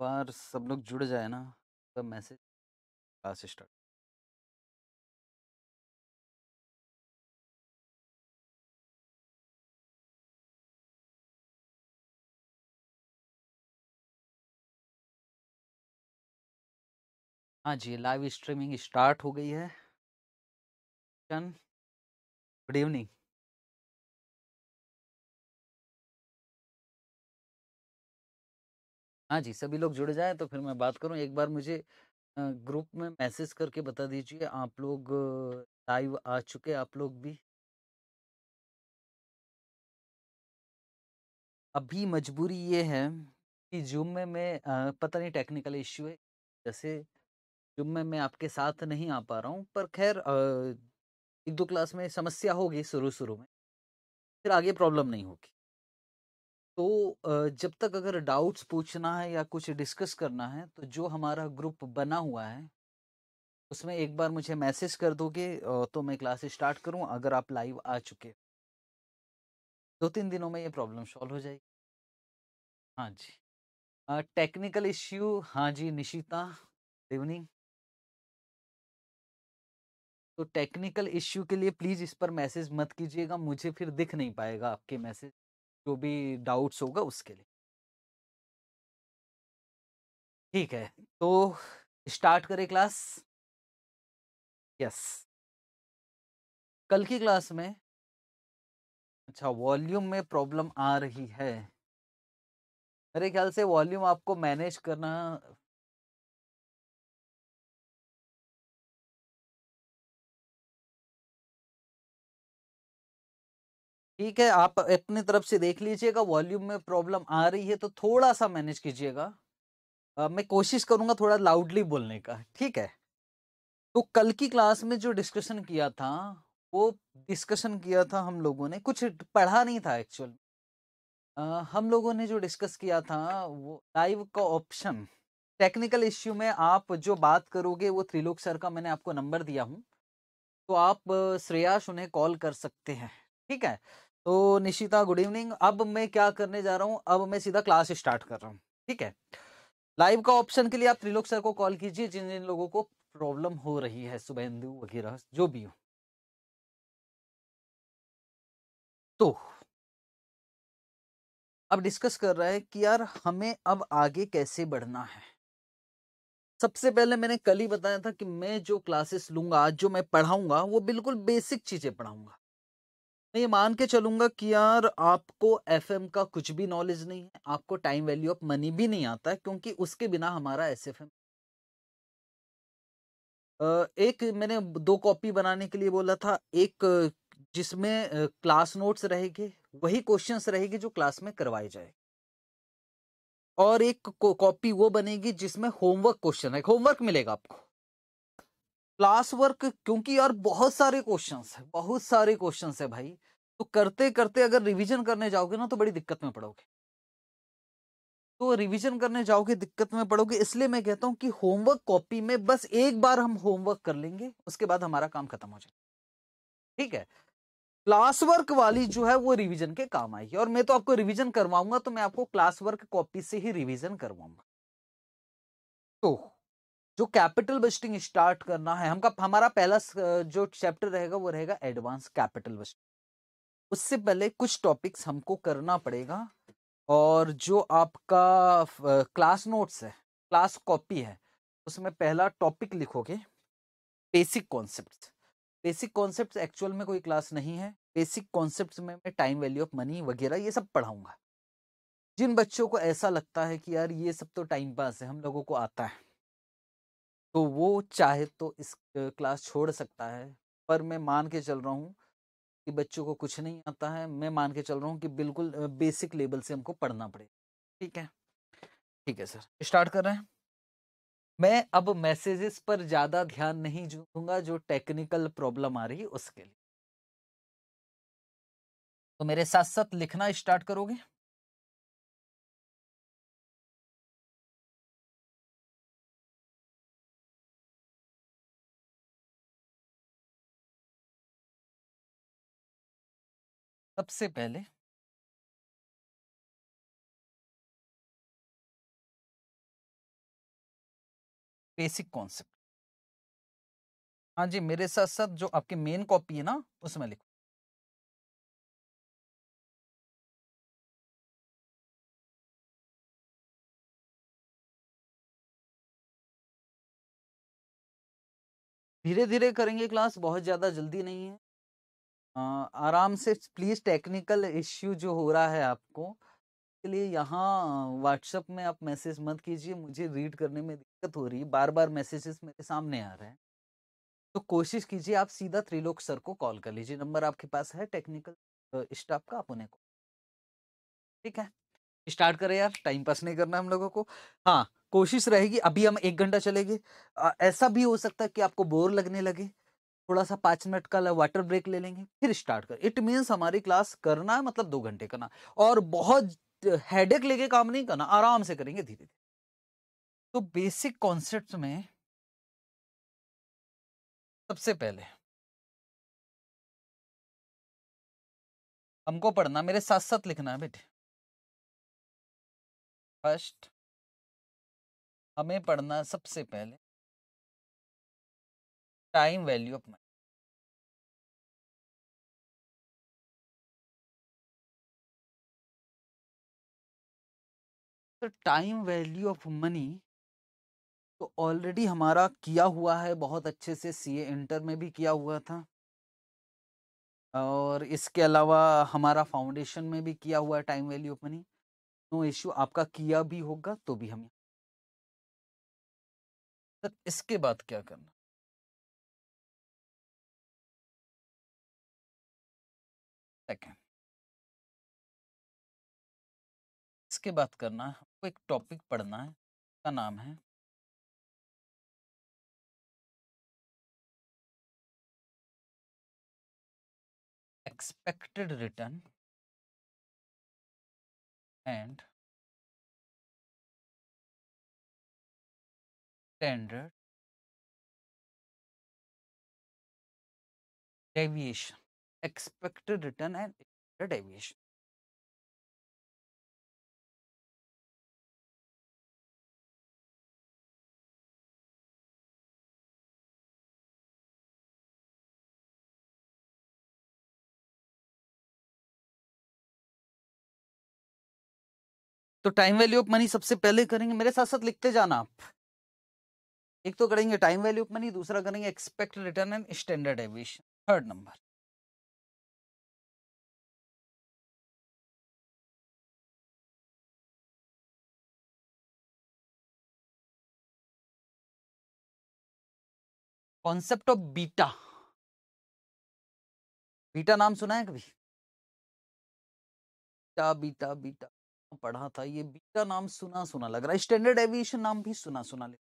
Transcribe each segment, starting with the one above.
बार सब लोग जुड़ जाए ना तब मैसेज क्लास स्टार्ट हाँ जी लाइव स्ट्रीमिंग स्टार्ट हो गई है गुड इवनिंग हाँ जी, सभी लोग जुड़ जाएँ तो फिर मैं बात करूँ। एक बार मुझे ग्रुप में मैसेज करके बता दीजिए आप लोग लाइव आ चुके आप लोग भी। अभी मजबूरी ये है कि ज़ूम में मैं पता नहीं टेक्निकल इश्यू है। जैसे ज़ूम में मैं आपके साथ नहीं आ पा रहा हूँ पर ख़ैर एक दो क्लास में समस्या होगी शुरू-शुरू में। फिर आगे प्रॉब्लम नहीं होगी। तो जब तक अगर डाउट्स पूछना है या कुछ डिस्कस करना है तो जो हमारा ग्रुप बना हुआ है उसमें एक बार मुझे मैसेज कर दोगे तो मैं क्लास स्टार्ट करूं अगर आप लाइव आ चुके दो तीन दिनों में ये प्रॉब्लम सॉल्व हो जाएगी हाँ जी टेक्निकल इश्यू हाँ जी निशिता इवनिंग तो टेक्निकल इश्यू के लिए प्लीज़ इस पर मैसेज मत कीजिएगा मुझे फिर दिख नहीं पाएगा आपके मैसेज जो भी डाउट्स होगा उसके लिए ठीक है तो स्टार्ट करें क्लास यस कल की क्लास में अच्छा वॉल्यूम में प्रॉब्लम आ रही है मेरे ख्याल से वॉल्यूम आपको मैनेज करना ठीक है आप अपनी तरफ से देख लीजिएगा वॉल्यूम में प्रॉब्लम आ रही है तो थोड़ा सा मैनेज कीजिएगा मैं कोशिश करूंगा थोड़ा लाउडली बोलने का ठीक है तो कल की क्लास में जो डिस्कशन किया था वो डिस्कशन किया था हम लोगों ने कुछ पढ़ा नहीं था एक्चुअल हम लोगों ने जो डिस्कस किया था वो लाइव का ऑप्शन टेक्निकल इश्यू में आप जो बात करोगे वो त्रिलोक सर का मैंने आपको नंबर दिया हूँ तो आप श्रेयाश उन्हें कॉल कर सकते हैं ठीक है तो निशिता गुड इवनिंग अब मैं क्या करने जा रहा हूँ अब मैं सीधा क्लास स्टार्ट कर रहा हूँ ठीक है लाइव का ऑप्शन के लिए आप त्रिलोक सर को कॉल कीजिए जिन जिन लोगों को प्रॉब्लम हो रही है सुबेंदु वगैरह जो भी हो तो अब डिस्कस कर रहा है कि यार हमें अब आगे कैसे बढ़ना है सबसे पहले मैंने कल ही बताया था कि मैं जो क्लासेस लूंगा आज जो मैं पढ़ाऊंगा वो बिल्कुल बेसिक चीजें पढ़ाऊंगा मैं ये मान के चलूंगा कि यार आपको एफ का कुछ भी नॉलेज नहीं है आपको टाइम वैल्यू ऑफ मनी भी नहीं आता है क्योंकि उसके बिना हमारा एस एफ एक मैंने दो कॉपी बनाने के लिए बोला था एक जिसमें क्लास नोट्स रहेगी वही क्वेश्चंस रहेगी जो क्लास में करवाए जाए और एक कॉपी वो बनेगी जिसमें होमवर्क क्वेश्चन है होमवर्क मिलेगा आपको क्लास वर्क क्योंकि यार बहुत सारे क्वेश्चंस है बहुत सारे क्वेश्चंस है भाई तो करते करते अगर रिवीजन करने जाओगे ना तो बड़ी दिक्कत में पड़ोगे तो रिवीजन करने जाओगे दिक्कत में पड़ोगे इसलिए मैं कहता हूं कि होमवर्क कॉपी में बस एक बार हम होमवर्क कर लेंगे उसके बाद हमारा काम खत्म हो जाएगा ठीक है क्लास वर्क वाली जो है वो रिवीजन के काम आएगी और मैं तो आपको रिवीजन करवाऊंगा तो मैं आपको क्लास वर्क कॉपी से ही रिवीजन करवाऊंगा तो जो कैपिटल बजटिंग स्टार्ट करना है हमका हमारा पहला जो चैप्टर रहेगा वो रहेगा एडवांस कैपिटल बस्टिंग उससे पहले कुछ टॉपिक्स हमको करना पड़ेगा और जो आपका क्लास नोट्स है क्लास कॉपी है उसमें पहला टॉपिक लिखोगे basic concept basic concept actual में कोई क्लास नहीं है बेसिक कॉन्सेप्ट में मैं टाइम वैल्यू ऑफ मनी वगैरह ये सब पढ़ाऊंगा जिन बच्चों को ऐसा लगता है कि यार ये सब तो टाइम पास है हम लोगों को आता है तो वो चाहे तो इस क्लास छोड़ सकता है पर मैं मान के चल रहा हूँ कि बच्चों को कुछ नहीं आता है मैं मान के चल रहा हूँ कि बिल्कुल बेसिक लेवल से हमको पढ़ना पड़ेगा ठीक है ठीक है सर स्टार्ट कर रहे हैं मैं अब मैसेजेस पर ज़्यादा ध्यान नहीं दूंगा जो टेक्निकल प्रॉब्लम आ रही है उसके लिए तो मेरे साथ साथ लिखना स्टार्ट करोगे सबसे पहले बेसिक कॉन्सेप्ट हाँ जी मेरे साथ साथ जो आपकी मेन कॉपी है ना उसमें लिखो धीरे धीरे करेंगे क्लास बहुत ज़्यादा जल्दी नहीं है आराम से प्लीज़ टेक्निकल इश्यू जो हो रहा है आपको के लिए यहाँ व्हाट्सएप में आप मैसेज मत कीजिए मुझे रीड करने में दिक्कत हो रही है बार बार मैसेजेस मेरे सामने आ रहे हैं तो कोशिश कीजिए आप सीधा त्रिलोक सर को कॉल कर लीजिए नंबर आपके पास है टेक्निकल स्टाफ का आप उन्हें ठीक है स्टार्ट करें यार टाइम पास नहीं करना हम लोगों को हाँ कोशिश रहेगी अभी हम एक घंटा चलेंगे ऐसा भी हो सकता है कि आपको बोर लगने लगे थोड़ा सा पाँच मिनट का वाटर ब्रेक ले लेंगे फिर स्टार्ट कर इट मीन्स हमारी क्लास करना है मतलब दो घंटे करना और बहुत हेडेक लेके काम नहीं करना आराम से करेंगे धीरे धीरे तो बेसिक कॉन्सेप्ट में सबसे पहले हमको पढ़ना मेरे साथ साथ लिखना है बेटे फर्स्ट हमें पढ़ना सबसे पहले टाइम वैल्यू ऑफ मनी तो टाइम वैल्यू ऑफ मनी तो ऑलरेडी हमारा किया हुआ है बहुत अच्छे से सीए इंटर में भी किया हुआ था और इसके अलावा हमारा फाउंडेशन में भी किया हुआ है time value of money no issue आपका किया भी होगा तो भी हम सर तो इसके बाद क्या करना सेकेंड इसके बात करना है आपको एक टॉपिक पढ़ना है का नाम है expected return and standard deviation expected return and expected deviation. तो टाइम वैल्यू ऑफ मनी सबसे पहले करेंगे मेरे साथ साथ लिखते जाना आप एक तो करेंगे टाइम वैल्यू ऑफ मनी दूसरा करेंगे expect return and standard deviation third number concept of beta beta नाम सुना है कभी बीटा बीटा बीटा पढ़ा था ये बीटा नाम सुना सुना लग रहा है स्टैंडर्ड एविएशन नाम भी सुना सुना ले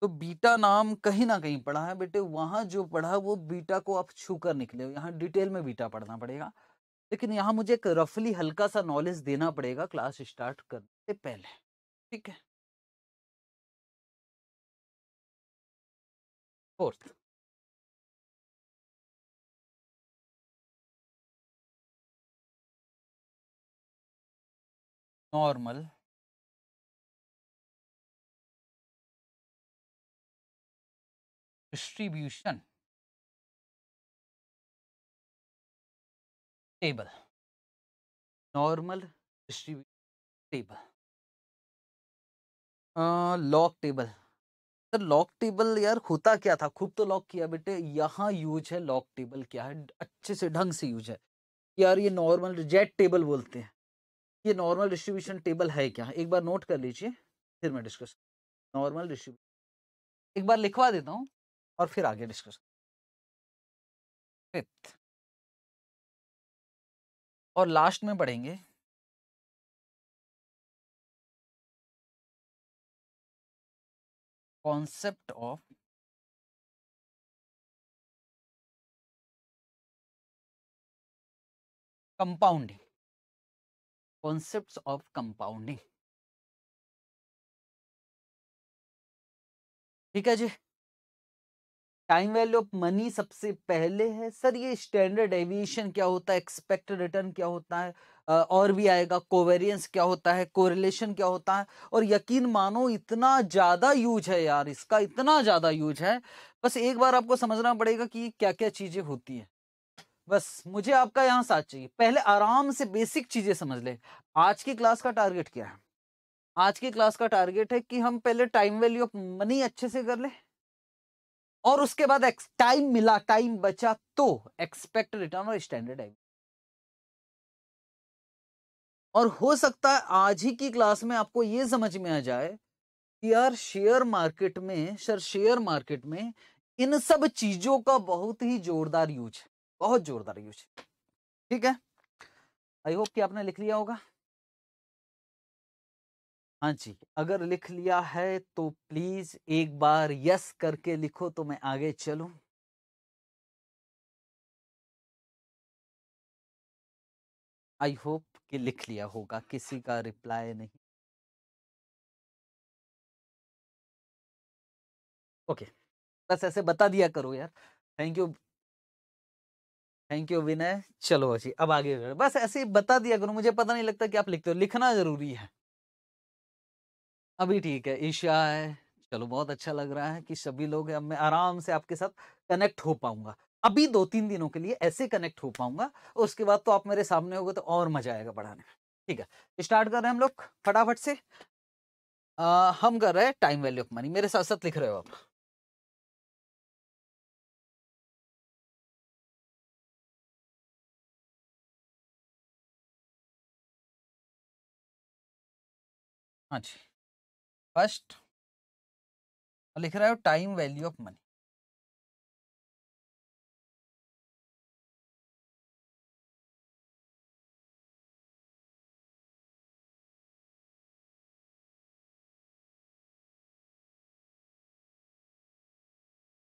तो बीटा नाम कहीं ना कहीं पढ़ा है बेटे वहां जो पढ़ा वो बीटा को आप छू कर निकले हो यहाँ डिटेल में बीटा पढ़ना पड़ेगा लेकिन यहाँ मुझे एक रफली हल्का सा नॉलेज देना पड़ेगा क्लास स्टार्ट करने से पहले ठीक है fourth normal distribution table normal distribution table uh, log table तो लॉक टेबल यार होता क्या था खूब तो लॉक किया बेटे यहाँ यूज है लॉक टेबल क्या है अच्छे से ढंग से यूज है यार ये नॉर्मल जेट टेबल बोलते हैं ये नॉर्मल डिस्ट्रीब्यूशन टेबल है क्या एक बार नोट कर लीजिए फिर मैं डिस्कस नॉर्मल डिस्ट्रीब्यूशन एक बार लिखवा देता हूँ और फिर आगे डिस्कस फिफ्थ और लास्ट में पढ़ेंगे concept of compounding concepts of compounding ठीक है जी टाइम वैल्यू ऑफ मनी सबसे पहले है सर ये स्टैंडर्ड एविएशन क्या होता है एक्सपेक्टेड रिटर्न क्या होता है और भी आएगा कोवेरियंस क्या होता है कोरिलेशन क्या होता है और यकीन मानो इतना ज़्यादा यूज है यार इसका इतना ज़्यादा यूज है बस एक बार आपको समझना पड़ेगा कि क्या क्या चीज़ें होती है बस मुझे आपका यहाँ साथ चाहिए पहले आराम से बेसिक चीज़ें समझ ले आज की क्लास का टारगेट क्या है आज की क्लास का टारगेट है कि हम पहले टाइम वैल्यू ऑफ मनी अच्छे से कर ले और उसके बाद टाइम मिला टाइम बचा तो एक्सपेक्ट रिटर्न और स्टैंडर्ड और हो सकता है आज ही की क्लास में आपको ये समझ में आ जाए कि यार शेयर मार्केट में सर शेयर मार्केट में इन सब चीजों का बहुत ही जोरदार यूज है बहुत जोरदार यूज ठीक है आई होप कि आपने लिख लिया होगा हाँ जी अगर लिख लिया है तो प्लीज एक बार यस करके लिखो तो मैं आगे चलू आई होप कि लिख लिया होगा किसी का रिप्लाई नहीं ओके okay. बस ऐसे बता दिया करो यार thank you thank you Vinay चलो जी अब आगे बस ऐसे ही बता दिया करो मुझे पता नहीं लगता कि आप लिखते हो लिखना जरूरी है अभी ठीक है ईशा है चलो बहुत अच्छा लग रहा है कि सभी लोग अब मैं आराम से आपके साथ कनेक्ट हो पाऊंगा अभी दो तीन दिनों के लिए ऐसे कनेक्ट हो पाऊंगा उसके बाद तो आप मेरे सामने होगे तो और मजा आएगा पढ़ाने में ठीक है स्टार्ट कर रहे हैं हम लोग फटाफट से आ, हम कर रहे हैं टाइम वैल्यू ऑफ मनी मेरे साथ साथ लिख रहे हो आप हाँ जी फर्स्ट लिख रहे हो time value of money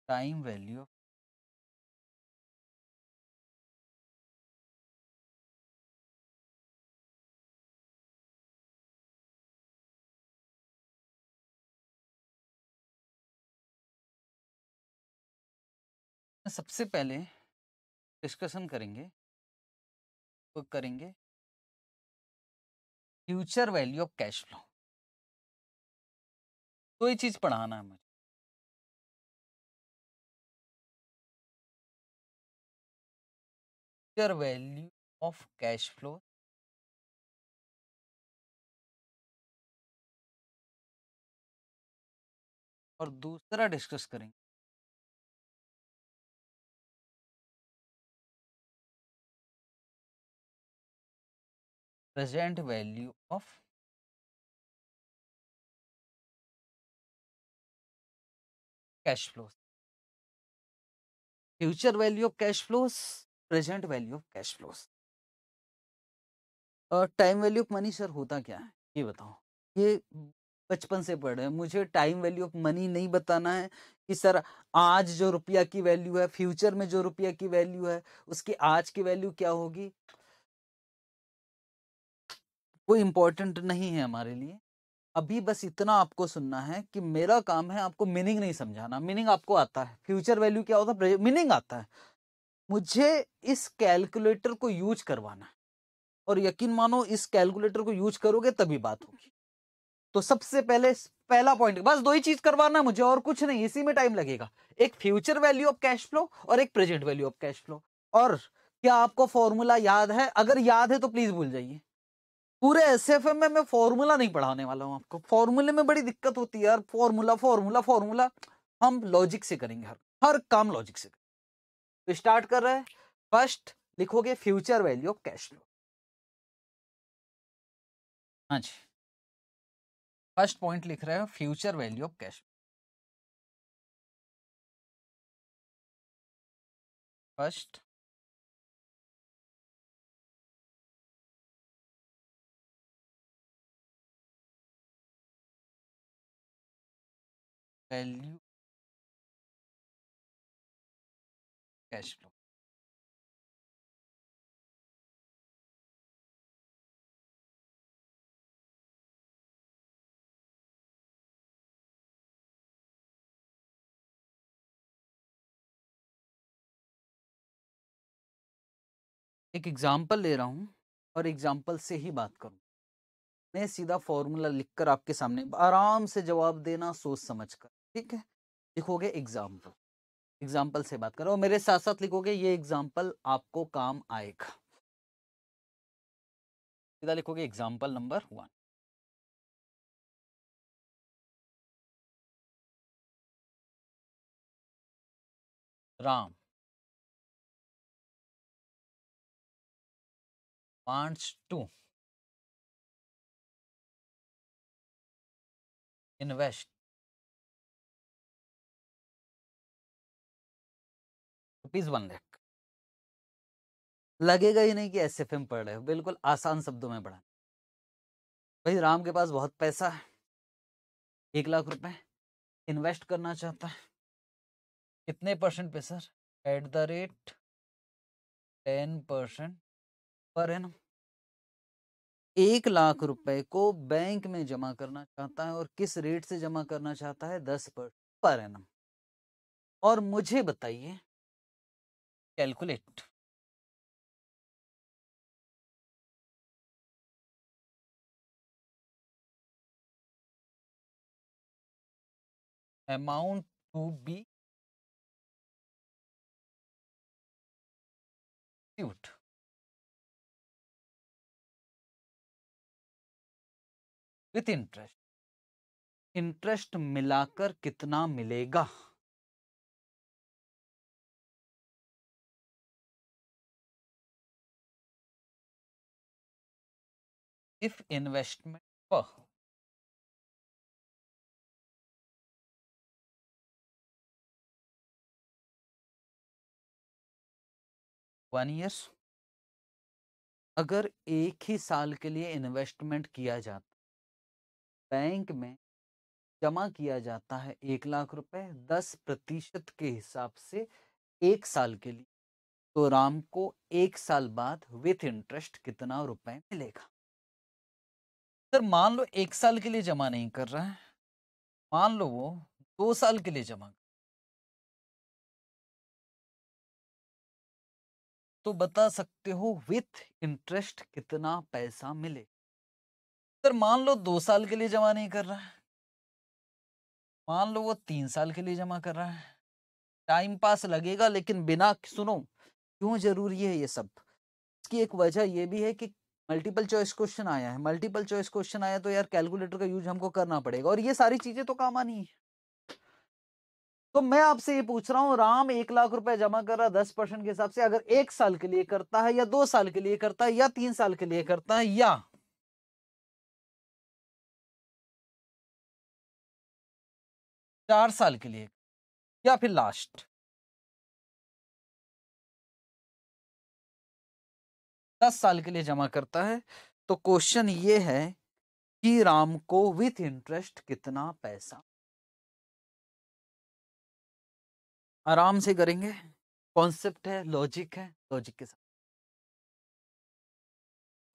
time value of सबसे पहले डिस्कशन करेंगे तो करेंगे future value of cash flow तो ये चीज पढ़ाना है मुझे वैल्यू ऑफ कैश फ्लो और दूसरा डिस्कस करेंगे present value of cash flows future value of cash flows present value of cash flows और time value of money sir होता क्या है ये बताओ ये बचपन से पढ़ रहे हैं मुझे टाइम वैल्यू ऑफ मनी नहीं बताना है कि सर आज जो रुपया की वैल्यू है फ्यूचर में जो रुपया की वैल्यू है उसकी आज की वैल्यू क्या होगी वो इम्पोर्टेंट नहीं है हमारे लिए अभी बस इतना आपको सुनना है कि मेरा काम है आपको मीनिंग नहीं समझाना मीनिंग आपको आता है फ्यूचर वैल्यू क्या होता है मीनिंग आता है मुझे इस कैलकुलेटर को यूज करवाना है और यकीन मानो इस कैलकुलेटर को यूज करोगे तभी बात होगी तो सबसे पहले पहला पॉइंट बस दो ही चीज करवाना मुझे और कुछ नहीं इसी में टाइम लगेगा एक future value of cash flow और एक present value of cash flow और क्या आपको फॉर्मूला याद है अगर याद है तो प्लीज भूल जाइए पूरे एस एफ में मैं फॉर्मूला नहीं पढ़ाने वाला हूँ आपको फॉर्मूले में बड़ी दिक्कत होती है यार फॉर्मूला फॉर्मूला फॉर्मूला हम लॉजिक से करेंगे हर हर काम लॉजिक से करेंगे तो स्टार्ट कर रहे हैं फर्स्ट लिखोगे future value of cash flow हाँ जी फर्स्ट पॉइंट लिख रहे हो future value of cash first value cash flow एक एग्जाम्पल ले रहा हूं और एग्जाम्पल से ही बात करूं मैं सीधा फॉर्मूला लिखकर आपके सामने आराम से जवाब देना सोच समझ कर ठीक है लिखोगे एग्जाम्पल एग्जाम्पल से बात करो मेरे साथ साथ लिखोगे ये एग्जाम्पल आपको काम आएगा सीधा लिखोगे एग्जाम्पल नंबर वन राम पांच to invest rupees one lakh लगेगा ही नहीं कि एस एफ एम पढ़ रहे हो बिल्कुल आसान शब्दों में पढ़ा भाई राम के पास बहुत पैसा है एक लाख रुपए इन्वेस्ट करना चाहता है कितने परसेंट पे sir at the rate ten percent पर एन एक लाख रुपए को बैंक में जमा करना चाहता है और किस रेट से जमा करना चाहता है दस पर पर एनम और मुझे बताइए कैलकुलेट अमाउंट टू बी ट विथ इंटरेस्ट इंटरेस्ट मिलाकर कितना मिलेगा इफ इन्वेस्टमेंट वन ईयर्स अगर एक ही साल के लिए इन्वेस्टमेंट किया जाता बैंक में जमा किया जाता है एक लाख रुपए दस प्रतिशत के हिसाब से एक साल के लिए तो राम को एक साल बाद विथ इंटरेस्ट कितना रुपए मिलेगा सर मान लो एक साल के लिए जमा नहीं कर रहा है मान लो वो दो साल के लिए जमा कर तो बता सकते हो विथ इंटरेस्ट कितना पैसा मिले सर मान लो दो साल के लिए जमा नहीं कर रहा है मान लो वो तीन साल के लिए जमा कर रहा है टाइम पास लगेगा लेकिन बिना सुनो क्यों जरूरी है ये सब इसकी एक वजह यह भी है कि मल्टीपल चॉइस क्वेश्चन आया है मल्टीपल चॉइस क्वेश्चन आया तो यार कैलकुलेटर का यूज हमको करना पड़ेगा और ये सारी चीजें तो काम आनी है तो मैं आपसे ये पूछ रहा हूँ राम एक लाख रुपए जमा कर रहा दस परसेंट के हिसाब से अगर एक साल के लिए करता है या दो साल के लिए करता है या तीन साल के लिए करता है या चार साल के लिए या फिर लास्ट दस साल के लिए जमा करता है तो क्वेश्चन ये है कि राम को विथ इंटरेस्ट कितना पैसा आराम से करेंगे कॉन्सेप्ट है लॉजिक है लॉजिक के साथ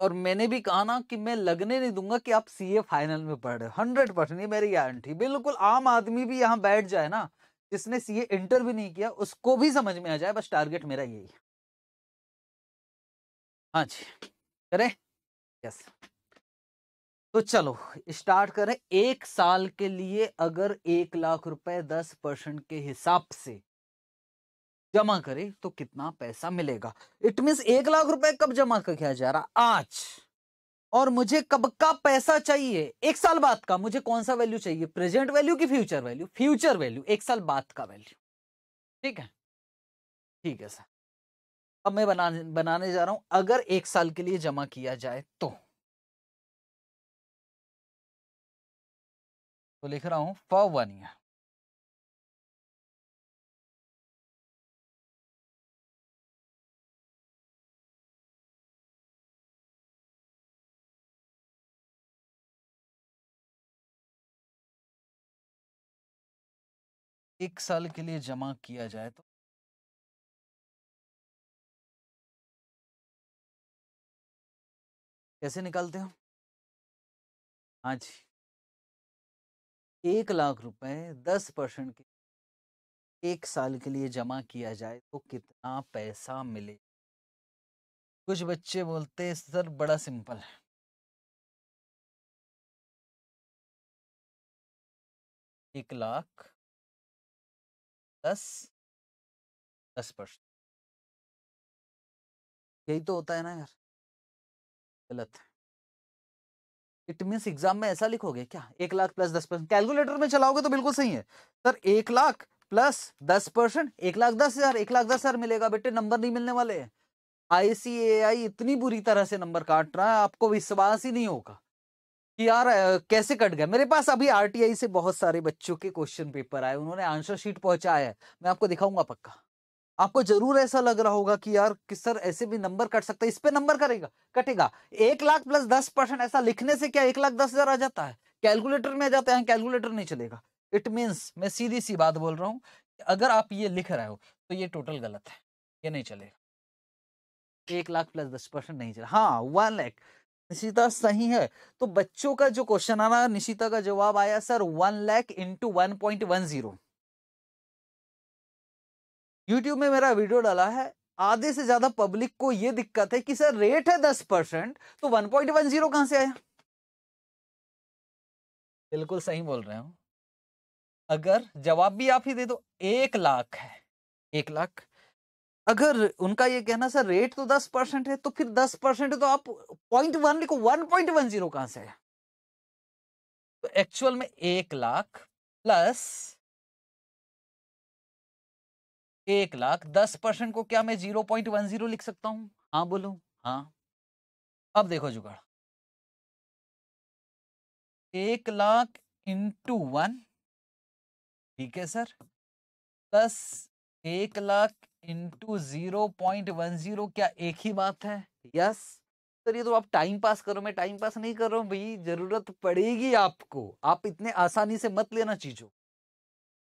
और मैंने भी कहा ना कि मैं लगने नहीं दूंगा कि आप सीए फाइनल में पढ़ रहे हो हंड्रेड परसेंट मेरी गारंटी बिल्कुल आम आदमी भी यहाँ बैठ जाए ना जिसने सीए इंटर भी नहीं किया उसको भी समझ में आ जाए बस टारगेट मेरा यही है हाँ जी करें यस तो चलो स्टार्ट करें एक साल के लिए अगर एक लाख रुपए दस परसेंट के हिसाब से जमा करे तो कितना पैसा मिलेगा इट मीन एक लाख रुपए कब जमा किया जा रहा आज और मुझे कब का पैसा चाहिए एक साल बाद का मुझे कौन सा वैल्यू चाहिए प्रेजेंट वैल्यू की फ्यूचर वैल्यू फ्यूचर वैल्यू एक साल बाद का वैल्यू ठीक है ठीक है सर अब मैं बनाने बनाने जा रहा हूं अगर एक साल के लिए जमा किया जाए तो तो लिख रहा हूं फॉर वन ईयर एक साल के लिए जमा किया जाए तो कैसे निकालते हो हाँ जी एक लाख रुपए दस परसेंट के एक साल के लिए जमा किया जाए तो कितना पैसा मिले कुछ बच्चे बोलते हैं सर बड़ा सिंपल है एक लाख दस दस परसेंट यही तो होता है ना यार गलत इट मीन्स एग्जाम में ऐसा लिखोगे क्या एक लाख प्लस दस परसेंट कैलकुलेटर में चलाओगे तो बिल्कुल सही है सर एक लाख प्लस दस परसेंट एक लाख दस हजार एक लाख दस हजार मिलेगा बेटे नंबर नहीं मिलने वाले आईसीएआई इतनी बुरी तरह से नंबर काट रहा है आपको विश्वास ही नहीं होगा कि यार कैसे कट गया मेरे पास अभी आरटीआई से बहुत सारे बच्चों के क्वेश्चन पेपर आए उन्होंने आंसर शीट पहुंचाया है मैं आपको दिखाऊंगा पक्का आपको जरूर ऐसा लग रहा होगा कि यार किस सर ऐसे भी नंबर कट सकता है इस पे नंबर करेगा कटेगा एक लाख प्लस दस परसेंट ऐसा लिखने से क्या एक लाख दस हजार आ जाता है कैलकुलेटर में आ जाता है कैलकुलेटर नहीं चलेगा इट मीन्स मैं सीधी सी बात बोल रहा हूँ अगर आप ये लिख रहे हो तो ये टोटल गलत है ये नहीं चलेगा एक लाख प्लस दस परसेंट नहीं चलेगा हाँ वन लैख निशिता सही है तो बच्चों का जो क्वेश्चन आ रहा निशिता का जवाब आया sir one lakh into one point one zero YouTube में मेरा वीडियो डाला है आधे से ज्यादा पब्लिक को यह दिक्कत है कि सर रेट है दस परसेंट तो वन पॉइंट वन जीरो कहां से आया बिल्कुल सही बोल रहे हो अगर जवाब भी आप ही दे दो एक लाख है एक लाख अगर उनका ये कहना सर रेट तो दस परसेंट है तो फिर दस परसेंट तो आप पॉइंट वन लिखो वन पॉइंट वन जीरो कहां से आया तो एक्चुअल में एक लाख प्लस एक लाख दस परसेंट को क्या मैं जीरो पॉइंट वन जीरो लिख सकता हूं हाँ बोलो हाँ अब देखो जुगाड़ एक लाख इंटू वन ठीक है सर प्लस एक lakh into zero point one zero क्या एक ही बात है यस सर ये तो आप टाइम पास करो मैं टाइम पास नहीं कर रहा हूं भाई जरूरत पड़ेगी आपको आप इतने आसानी से मत लेना चीजों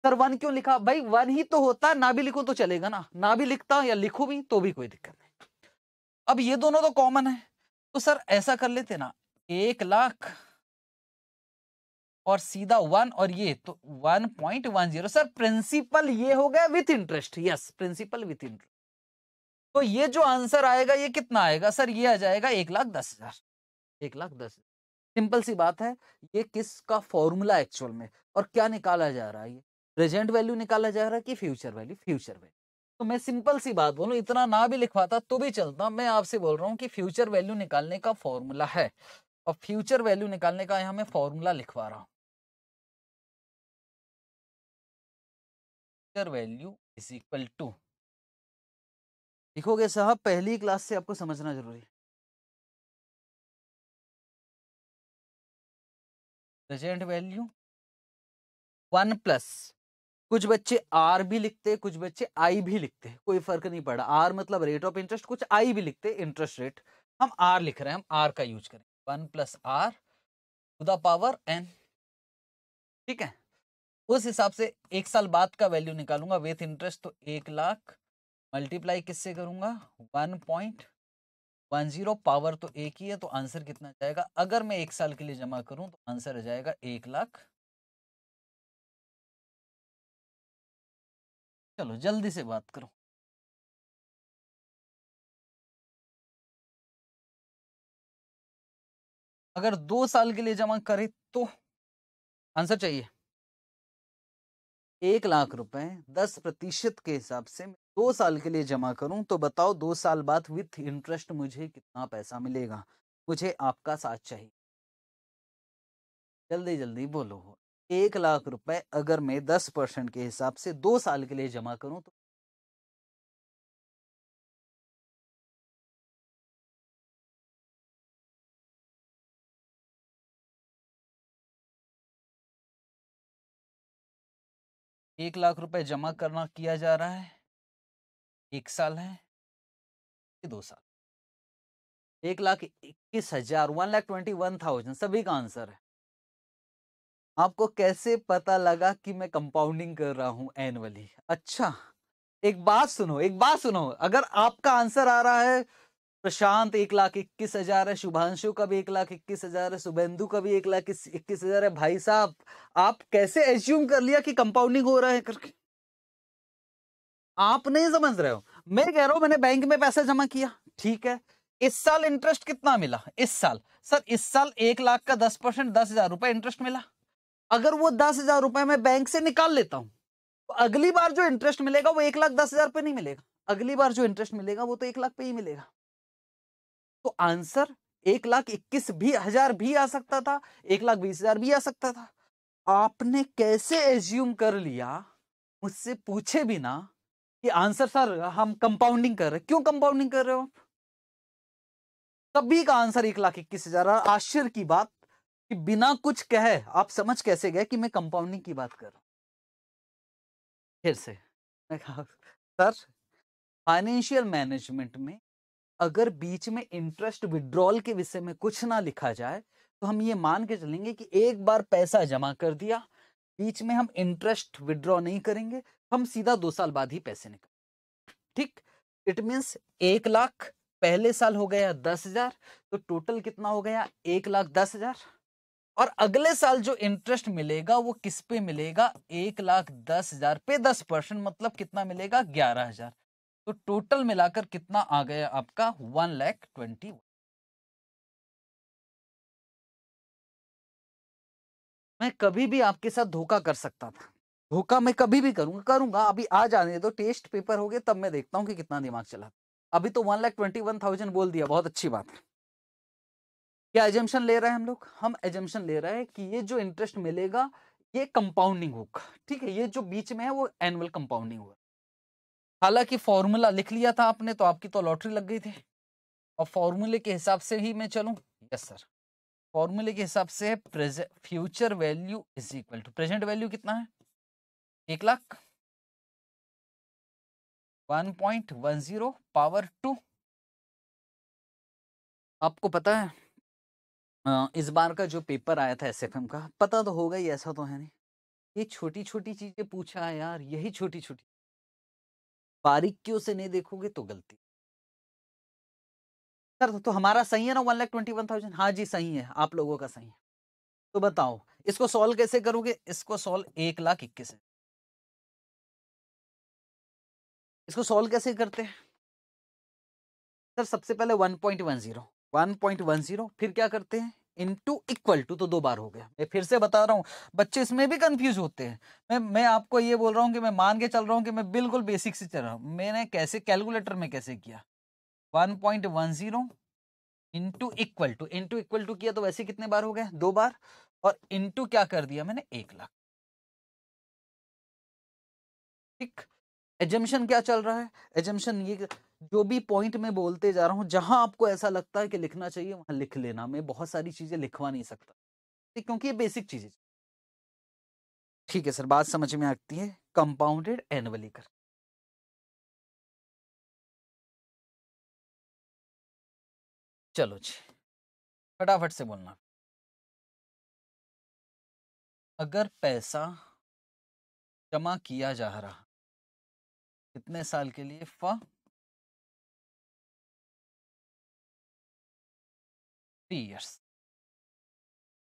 सर वन क्यों लिखा भाई वन ही तो होता ना भी लिखो तो चलेगा ना ना भी लिखता या लिखो भी तो भी कोई दिक्कत नहीं अब ये दोनों तो कॉमन है तो सर ऐसा कर लेते ना एक लाख और सीधा वन और ये तो one point one zero sir principal ये हो गया with interest yes principal with interest तो ये जो आंसर आएगा ये कितना आएगा सर ये आ जाएगा एक लाख दस हजार एक लाख दस सिंपल सी बात है ये किसका फॉर्मूला एक्चुअल में और क्या निकाला जा रहा है ये प्रेजेंट वैल्यू निकाला जा रहा है कि फ्यूचर वैल्यू फ्यूचर वैल्यू तो मैं सिंपल सी बात बोलूं इतना ना भी लिखवाता तो भी चलता मैं आपसे बोल रहा हूं कि फ्यूचर वैल्यू निकालने का फॉर्मूला है और फ्यूचर वैल्यू निकालने का यहां मैं फॉर्मूला लिखवा रहा हूं future value is equal to लिखोगे साहब पहली क्लास से आपको समझना जरूरी प्रेजेंट वैल्यू वन प्लस कुछ बच्चे आर भी लिखते हैं कुछ बच्चे आई भी लिखते हैं कोई फर्क नहीं पड़ा आर मतलब रेट ऑफ इंटरेस्ट कुछ आई भी लिखते हैं इंटरेस्ट रेट हम आर लिख रहे हैं हम आर का यूज करें one plus R to the power N ठीक है उस हिसाब से एक साल बाद का वैल्यू निकालूंगा विथ इंटरेस्ट तो एक लाख मल्टीप्लाई किससे करूंगा one point one zero power तो एक ही है तो आंसर कितना जाएगा अगर मैं एक साल के लिए जमा करूं तो आंसर आ जाएगा एक लाख चलो जल्दी से बात करो अगर दो साल के लिए जमा करे तो आंसर चाहिए एक लाख रुपए दस प्रतिशत के हिसाब से दो साल के लिए जमा करूं तो बताओ दो साल बाद विथ इंटरेस्ट मुझे कितना पैसा मिलेगा मुझे आपका साथ चाहिए जल्दी जल्दी बोलो एक लाख रुपए अगर मैं दस परसेंट के हिसाब से दो साल के लिए जमा करूं तो एक लाख रुपए जमा करना किया जा रहा है एक साल है दो साल एक लाख इक्कीस हजार one lakh twenty one thousand सभी का आंसर है आपको कैसे पता लगा कि मैं कंपाउंडिंग कर रहा हूं एनुअली अच्छा एक बात सुनो एक बात सुनो अगर आपका आंसर आ रहा है प्रशांत एक लाख इक्कीस हजार है शुभांशु का भी एक लाख इक्कीस हजार है शुभेंदु का भी एक लाख इक्कीस हजार है भाई साहब आप कैसे एज्यूम कर लिया कि कंपाउंडिंग हो रहा है करके आप नहीं समझ रहे हो मैं कह रहा हूं मैंने बैंक में पैसा जमा किया ठीक है इस साल इंटरेस्ट कितना मिला इस साल सर इस साल एक लाख का दस परसेंट दस हजार रुपए इंटरेस्ट मिला अगर वो दस हजार रुपए में बैंक से निकाल लेता हूं तो अगली बार जो इंटरेस्ट मिलेगा वो एक लाख दस हजार पे नहीं मिलेगा अगली बार जो इंटरेस्ट मिलेगा वो तो एक लाख पे ही मिलेगा तो आंसर एक लाख इक्कीस भी हजार भी आ सकता था एक लाख बीस हजार भी आ सकता था आपने कैसे एज्यूम कर लिया मुझसे पूछे बिना कि आंसर सर हम कंपाउंडिंग कर रहे क्यों कंपाउंडिंग कर रहे हो आप सभी का आंसर एक लाख इक्कीस हजार आश्चर्य की बात कि बिना कुछ कहे आप समझ कैसे गए कि मैं कंपाउंडिंग की बात कर रहा हूं फिर से सर फाइनेंशियल मैनेजमेंट में अगर बीच में इंटरेस्ट विड्रॉल के विषय में कुछ ना लिखा जाए तो हम ये मान के चलेंगे कि एक बार पैसा जमा कर दिया बीच में हम इंटरेस्ट विड्रॉ नहीं करेंगे हम सीधा दो साल बाद ही पैसे निकाल ठीक इट मीन्स एक लाख पहले साल हो गया दस हजार तो टोटल कितना हो गया एक लाख दस हजार और अगले साल जो इंटरेस्ट मिलेगा वो किस पे मिलेगा एक लाख दस हजार पे दस परसेंट मतलब कितना मिलेगा ग्यारह हजार तो टोटल मिलाकर कितना आ गया आपका वन लैख ट्वेंटी मैं कभी भी आपके साथ धोखा कर सकता था धोखा मैं कभी भी करूंगा करूंगा अभी आ जाने दो टेस्ट पेपर हो गए तब मैं देखता हूँ कि कितना दिमाग चला अभी तो one lakh twenty one thousand बोल दिया बहुत अच्छी बात है क्या एजम्पन ले रहे हैं हम लोग हम एजम्पन ले रहे हैं कि ये जो इंटरेस्ट मिलेगा ये कंपाउंडिंग होगा ठीक है ये जो बीच में है वो एनुअल कंपाउंडिंग होगा हालांकि फॉर्मूला लिख लिया था आपने तो आपकी तो लॉटरी लग गई थी और फॉर्मूले के हिसाब से ही मैं चलूँ यस सर फॉर्मूले के हिसाब से present future value is equal to present value कितना है एक lakh one point one zero power two आपको पता है इस बार का जो पेपर आया था एस का पता तो होगा ही ऐसा तो है नहीं ये छोटी छोटी चीजें पूछा है यार यही छोटी छोटी बारीकियों से नहीं देखोगे तो गलती सर तो, तो हमारा सही है ना one lakh twenty one thousand हाँ जी सही है आप लोगों का सही है तो बताओ इसको सॉल्व कैसे करोगे इसको सॉल्व एक लाख इक्कीस है इसको सॉल्व कैसे करते हैं सर सबसे पहले वन पॉइंट वन जीरो 1.10 फिर क्या करते हैं इंटू इक्वल टू तो दो बार हो गया मैं फिर से बता रहा हूँ बच्चे इसमें भी कंफ्यूज होते हैं मैं मैं आपको ये बोल रहा हूँ कि मैं मान के चल रहा हूँ कि मैं बिल्कुल बेसिक से चल रहा हूँ मैंने कैसे कैलकुलेटर में कैसे किया 1.10 point one zero into equal to into equal to किया तो वैसे कितने बार हो गए दो बार और इंटू क्या कर दिया मैंने एक लाख ठीक क्या चल रहा है एजम्पन ये जो भी पॉइंट मैं बोलते जा रहा हूँ जहां आपको ऐसा लगता है कि लिखना चाहिए वहां लिख लेना मैं बहुत सारी चीजें लिखवा नहीं सकता क्योंकि ये बेसिक चीजें ठीक है सर बात समझ में आती है कंपाउंडेड एनुअली कर चलो जी फटाफट से बोलना अगर पैसा जमा किया जा रहा कितने साल के लिए फ थ्री ईयर्स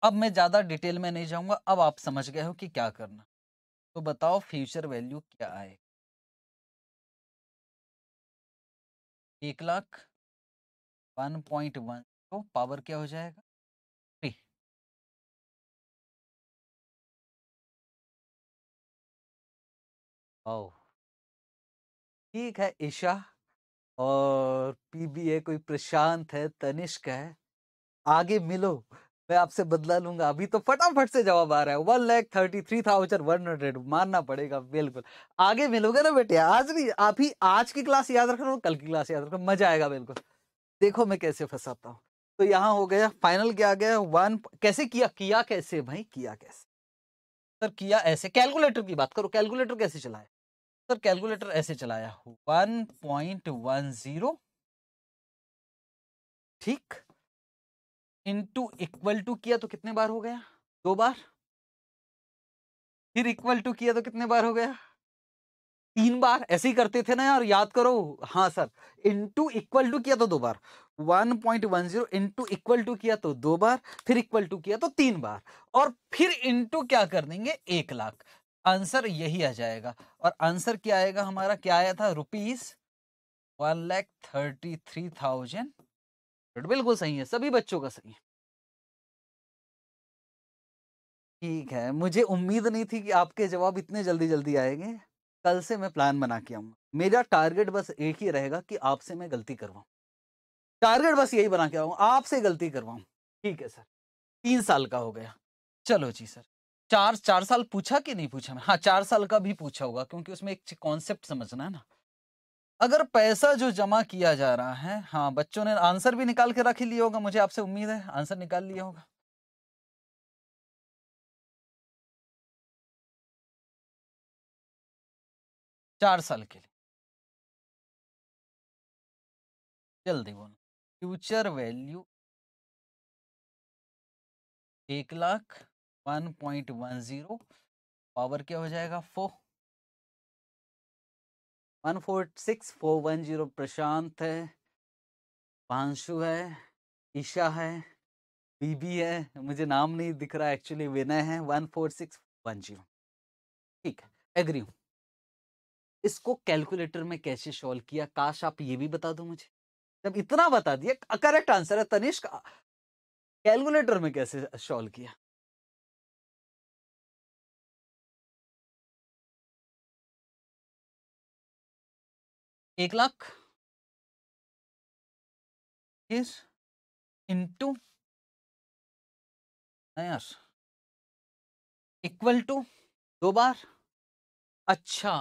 अब मैं ज़्यादा डिटेल में नहीं जाऊंगा अब आप समझ गए हो कि क्या करना तो बताओ फ्यूचर वैल्यू क्या आए एक लाख वन पॉइंट वन तो पावर क्या हो जाएगा थ्री ओ ठीक है ईशा और पीबीए कोई प्रशांत है तनिष्क है आगे मिलो मैं आपसे बदला लूंगा अभी तो फटाफट से जवाब आ रहा है one lakh thirty three thousand one hundred मानना पड़ेगा बिल्कुल आगे मिलोगे ना बेटे आज भी आप ही आज की क्लास याद रखना कल की क्लास याद रखना मजा आएगा बिल्कुल देखो मैं कैसे फंसाता हूँ तो यहाँ हो गया फाइनल क्या आ गया वन कैसे किया किया कैसे भाई किया कैसे सर किया ऐसे कैलकुलेटर की बात करो कैलकुलेटर कैसे चलाया सर कैलकुलेटर ऐसे चलाया वन पॉइंट वन जीरो ठीक इंटू इक्वल टू किया तो कितने बार हो गया दो बार फिर इक्वल टू किया तो कितने बार हो गया तीन बार ऐसे ही करते थे ना यार याद करो हाँ सर इंटू इक्वल टू किया तो दो बार 1.10 point one zero into equal to किया तो दो बार फिर इक्वल टू किया तो तीन बार और फिर इंटू क्या कर देंगे एक लाख आंसर यही आ जाएगा और आंसर क्या आएगा हमारा क्या आया था rupees one lakh thirty three thousand बिल्कुल सही है सभी बच्चों का सही है ठीक है मुझे उम्मीद नहीं थी कि आपके जवाब इतने जल्दी जल्दी आएंगे कल से मैं प्लान बना के आऊंगा मेरा टारगेट बस एक ही रहेगा कि आपसे मैं गलती करवाऊं टारगेट बस यही बना के आऊंगा आपसे गलती करवाऊं ठीक है सर तीन साल का हो गया चलो जी सर चार चार साल पूछा कि नहीं पूछा मैं हाँ चार साल का भी पूछा होगा क्योंकि उसमें एक कॉन्सेप्ट समझना है ना अगर पैसा जो जमा किया जा रहा है हाँ बच्चों ने आंसर भी निकाल के रख ही लिया होगा मुझे आपसे उम्मीद है आंसर निकाल लिया होगा चार साल के लिए जल्दी बोलो फ्यूचर वैल्यू एक lakh one point one zero power क्या हो जाएगा four one four six four one zero Prashant है पांशु है ईशा है बीबी है मुझे नाम नहीं दिख रहा एक्चुअली विनय है one four six one zero ठीक है एग्री हूँ इसको कैलकुलेटर में कैसे सॉल्व किया काश आप ये भी बता दो मुझे जब इतना बता दिया करेक्ट आंसर है तनिष्क कैलकुलेटर में कैसे सॉल्व किया एक lakh is into equal to दो बार अच्छा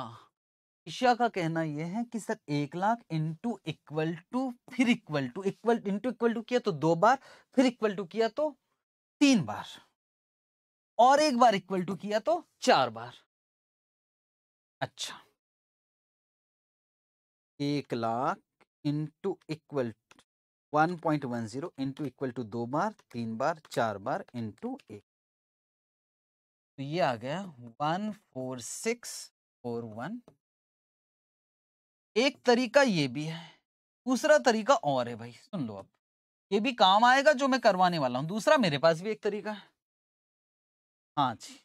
ईशा का कहना यह है कि सर एक लाख इंटू इक्वल टू फिर equal to equal into equal to किया तो दो बार फिर इक्वल टू किया तो तीन बार और एक बार इक्वल टू किया तो चार बार अच्छा एक lakh into equal one point one zero into equal to दो बार तीन बार चार बार इंटू एक तो ये आ गया one four six four one एक तरीका ये भी है दूसरा तरीका और है भाई सुन लो अब ये भी काम आएगा जो मैं करवाने वाला हूँ दूसरा मेरे पास भी एक तरीका है हाँ जी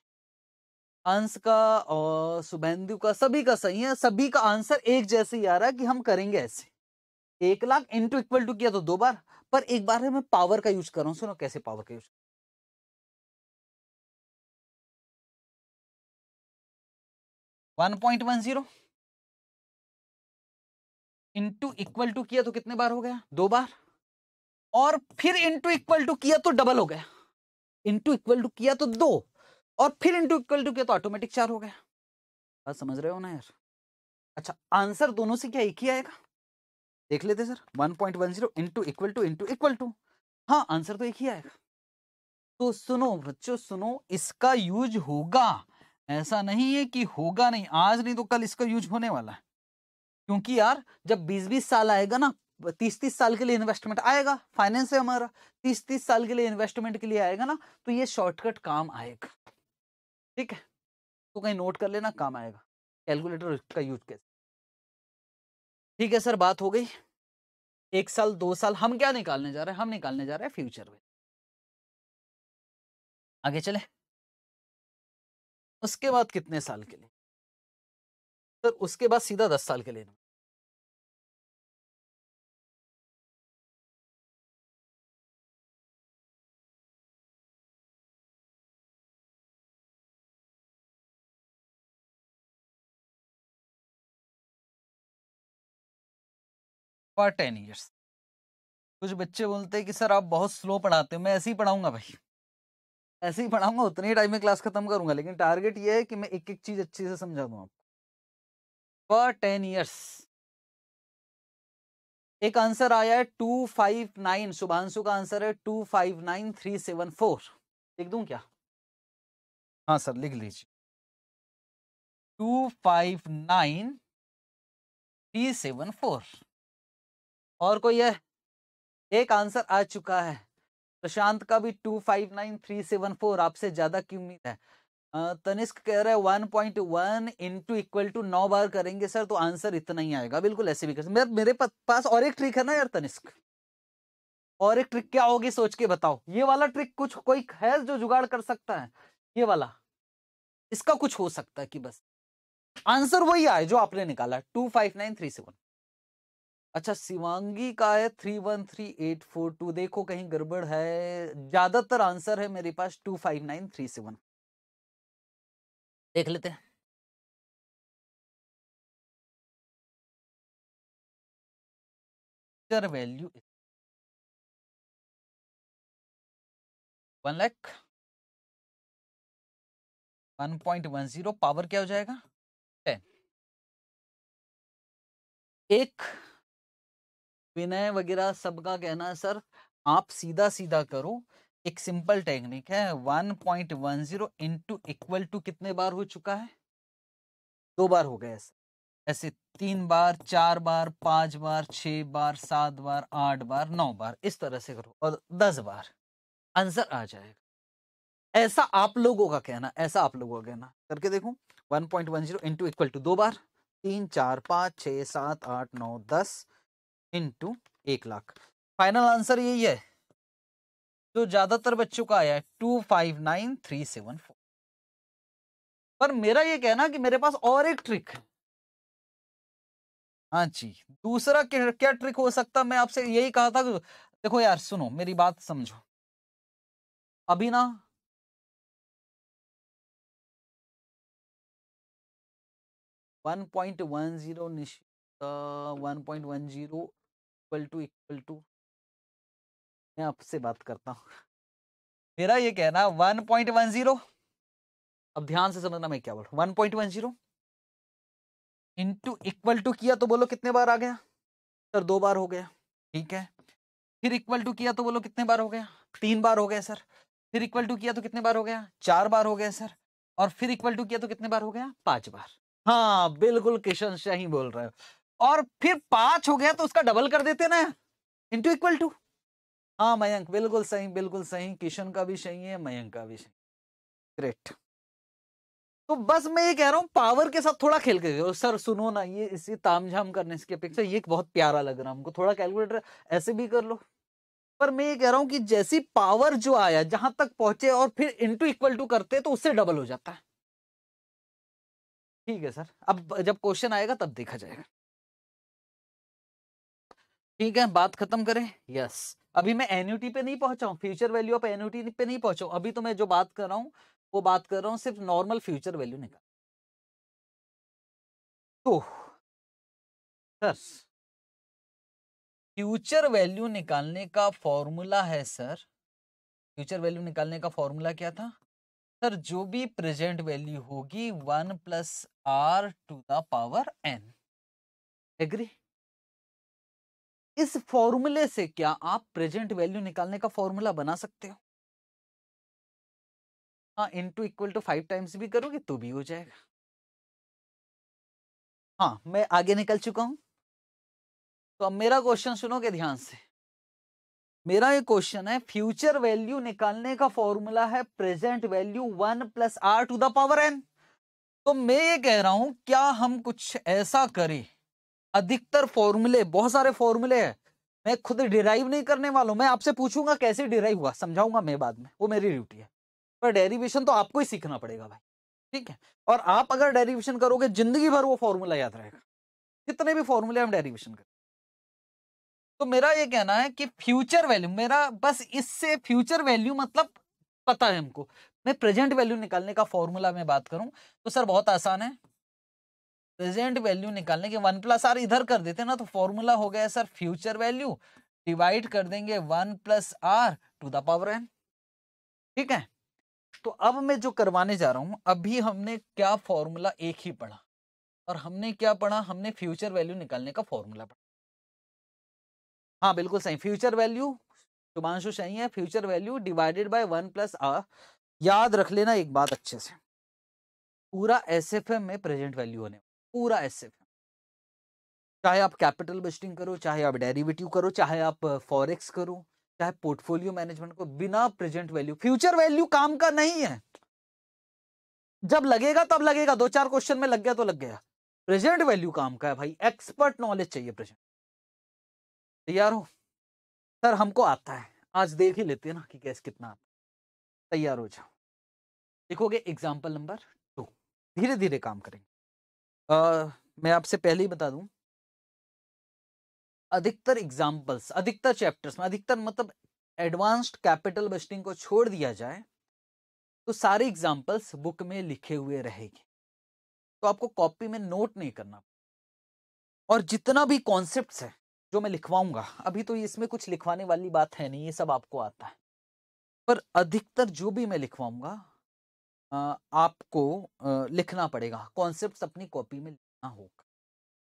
अंश का और शुभेंदु का सभी का सही है सभी का आंसर एक जैसे ही आ रहा है कि हम करेंगे ऐसे एक लाख इंटू इक्वल टू किया तो दो बार पर एक बार मैं पावर का यूज कर रहा हूं सुनो कैसे पावर का use one point one zero into equal to किया तो कितने बार हो गया दो बार और फिर इंटू इक्वल टू किया तो डबल हो गया इंटू इक्वल टू किया तो दो और फिर इंटू इक्वल टू किया तो ऑटोमेटिक चार हो गया बस समझ रहे हो ना यार अच्छा आंसर दोनों से क्या एक ही आएगा देख लेते sir one point one zero into equal to into equal to हाँ आंसर तो एक ही आएगा तो सुनो बच्चों सुनो इसका यूज होगा ऐसा नहीं है कि होगा नहीं आज नहीं तो कल इसका यूज होने वाला है क्योंकि यार जब बीस बीस साल आएगा ना तीस तीस साल के लिए इन्वेस्टमेंट आएगा फाइनेंस है हमारा तीस तीस साल के लिए इन्वेस्टमेंट के लिए आएगा ना तो ये शॉर्टकट काम आएगा ठीक है तो कहीं नोट कर लेना काम आएगा कैलकुलेटर का यूज कैसे ठीक है सर बात हो गई एक साल दो साल हम क्या निकालने जा रहे हैं हम निकालने जा रहे हैं फ्यूचर में आगे चले उसके बाद कितने साल के लिए सर उसके बाद सीधा दस साल के लिए फॉर टेन ईयर्स कुछ बच्चे बोलते हैं कि सर आप बहुत स्लो पढ़ाते हो मैं ऐसे ही पढ़ाऊंगा भाई ऐसे ही पढ़ाऊंगा उतने ही टाइम में क्लास खत्म करूंगा लेकिन टारगेट ये है कि मैं एक एक चीज अच्छे से समझा दूँ आपको फॉर टेन ईयर्स एक आंसर आया है टू फाइव नाइन शुभांशु का आंसर है two five nine three seven four लिख दूं क्या हाँ सर लिख लीजिए two five nine three seven four और कोई है एक आंसर आ चुका है प्रशांत का भी two five nine three seven four आपसे ज्यादा की उम्मीद है तनिष्क कह रहे one point one into equal to नौ बार करेंगे सर तो आंसर इतना ही आएगा बिल्कुल ऐसे भी कर मेरे मेरे पास और एक ट्रिक है ना यार तनिष्क और एक ट्रिक क्या होगी सोच के बताओ ये वाला ट्रिक कुछ कोई है जो जुगाड़ कर सकता है ये वाला इसका कुछ हो सकता है कि बस आंसर वही आए जो आपने निकाला two five nine three seven अच्छा शिवांगी का है three one three eight four two देखो कहीं गड़बड़ है ज्यादातर आंसर है मेरे पास two five nine three seven देख लेते हैं value one lakh one point one zero power क्या हो जाएगा टेन एक विनय वगैरह सबका कहना सर आप सीधा सीधा करो एक सिंपल टेक्निक है 1.10 point one zero into equal to कितने बार हो चुका है दो बार हो गया ऐसे ऐसे तीन बार चार बार पांच बार छह बार सात बार आठ बार नौ बार इस तरह से करो और दस बार आंसर आ जाएगा ऐसा आप लोगों का कहना ऐसा आप लोगों का कहना करके देखो 1.10 point one zero into equal to दो बार तीन चार पाँच छ सात आठ नौ दस इंटू एक लाख फाइनल आंसर यही है जो ज्यादातर बच्चों का आया है two five nine three seven four पर मेरा ये कहना कि मेरे पास और एक ट्रिक है हाँ जी दूसरा क्या ट्रिक हो सकता मैं आपसे यही कहा था देखो यार सुनो मेरी बात समझो अभी ना वन पॉइंट वन जीरो निश point one zero equal to equal to मैं आपसे बात करता हूँ मेरा ये कहना वन वन पॉइंट जीरो अब ध्यान से समझना मैं क्या बोल रहा हूँ जीरो इंटू इक्वल टू किया तो बोलो कितने बार आ गया सर दो बार हो गया ठीक है फिर इक्वल टू किया तो बोलो कितने बार हो गया तीन बार हो गया सर फिर इक्वल टू किया तो कितने बार हो गया चार बार हो गया सर और फिर इक्वल टू किया तो कितने बार हो गया पांच बार हाँ बिल्कुल किशन शाह बोल रहे हो और फिर पांच हो गया तो उसका डबल कर देते ना इंटू इक्वल टू हाँ मयंक बिल्कुल सही बिल्कुल सही किशन का भी सही है मयंक का भी सही ग्रेट तो बस मैं ये कह रहा हूँ पावर के साथ थोड़ा खेल के सर सुनो ना ये इसी तामझाम करने इसकी अपेक्षा ये बहुत प्यारा लग रहा है हमको थोड़ा कैलकुलेटर ऐसे भी कर लो पर मैं ये कह रहा हूँ कि जैसी पावर जो आया जहां तक पहुंचे और फिर इंटू इक्वल टू करते तो उससे डबल हो जाता है ठीक है सर अब जब क्वेश्चन आएगा तब देखा जाएगा ठीक है बात खत्म करें यस अभी मैं एनयूटी पे नहीं पहुंचा हूँ फ्यूचर वैल्यू ऑफ एनयूटी पे नहीं पहुंचा अभी तो मैं जो बात कर रहा हूँ वो बात कर रहा हूँ सिर्फ नॉर्मल फ्यूचर वैल्यू निकाल तो सर फ्यूचर वैल्यू निकालने का फॉर्मूला है सर फ्यूचर वैल्यू निकालने का फॉर्मूला क्या था सर जो भी प्रेजेंट वैल्यू होगी one plus R to the power N agree इस फॉर्मूले से क्या आप प्रेजेंट वैल्यू निकालने का फॉर्मूला बना सकते हो हाँ into equal to five times भी करोगे तो भी हो जाएगा हाँ मैं आगे निकल चुका हूं तो अब मेरा क्वेश्चन सुनोगे ध्यान से मेरा ये क्वेश्चन है फ्यूचर वैल्यू निकालने का फॉर्मूला है present value one plus R to the power N तो मैं ये कह रहा हूं क्या हम कुछ ऐसा करें अधिकतर फॉर्मूले बहुत सारे फॉर्मूले हैं मैं खुद डिराइव नहीं करने वाला हूं मैं आपसे पूछूंगा कैसे डिराइव हुआ समझाऊंगा मैं बाद में वो मेरी ड्यूटी है पर डेरिवेशन तो आपको ही सीखना पड़ेगा भाई ठीक है और आप अगर डेरिवेशन करोगे जिंदगी भर वो फॉर्मूला याद रहेगा कितने भी फॉर्मूले हम डेरिवेशन करें तो मेरा ये कहना है कि फ्यूचर वैल्यू मेरा बस इससे फ्यूचर वैल्यू मतलब पता है हमको मैं प्रेजेंट वैल्यू निकालने का फॉर्मूला में बात करूं तो सर बहुत आसान है प्रेजेंट वैल्यू निकालने के वन प्लस आर इधर कर देते ना तो फॉर्मूला हो गया सर फ्यूचर वैल्यू डिवाइड कर देंगे one plus R to the power N ठीक है तो अब मैं जो करवाने जा रहा हूं अभी हमने क्या फॉर्मूला एक ही पढ़ा और हमने क्या पढ़ा हमने फ्यूचर वैल्यू निकालने का फॉर्मूला पढ़ा हाँ बिल्कुल सही फ्यूचर वैल्यू शुभांशु सही है future value divided by one plus R याद रख लेना एक बात अच्छे से पूरा एस में प्रेजेंट वैल्यू होने पूरा ऐसे है चाहे आप कैपिटल बेस्टिंग करो चाहे आप डेरिवेटिव करो चाहे आप फॉरेक्स करो चाहे पोर्टफोलियो मैनेजमेंट को बिना प्रेजेंट वैल्यू फ्यूचर वैल्यू काम का नहीं है जब लगेगा तब लगेगा दो चार क्वेश्चन में लग गया तो लग गया प्रेजेंट वैल्यू काम का है भाई एक्सपर्ट नॉलेज चाहिए प्रेजेंट तैयार हो सर हमको आता है आज देख ही लेते हैं ना कि कैसे कितना आता है तैयार हो जाओ देखोगे एग्जाम्पल नंबर टू धीरे धीरे काम करेंगे आ, मैं आपसे पहले ही बता दूं अधिकतर एग्जाम्पल्स अधिकतर चैप्टर्स में अधिकतर मतलब एडवांस्ड कैपिटल बस्टिंग को छोड़ दिया जाए तो सारे एग्जाम्पल्स बुक में लिखे हुए रहेंगे तो आपको कॉपी में नोट नहीं करना और जितना भी कॉन्सेप्ट है जो मैं लिखवाऊंगा अभी तो इसमें कुछ लिखवाने वाली बात है नहीं ये सब आपको आता है पर अधिकतर जो भी मैं लिखवाऊंगा आपको लिखना पड़ेगा कॉन्सेप्ट अपनी कॉपी में लिखना होगा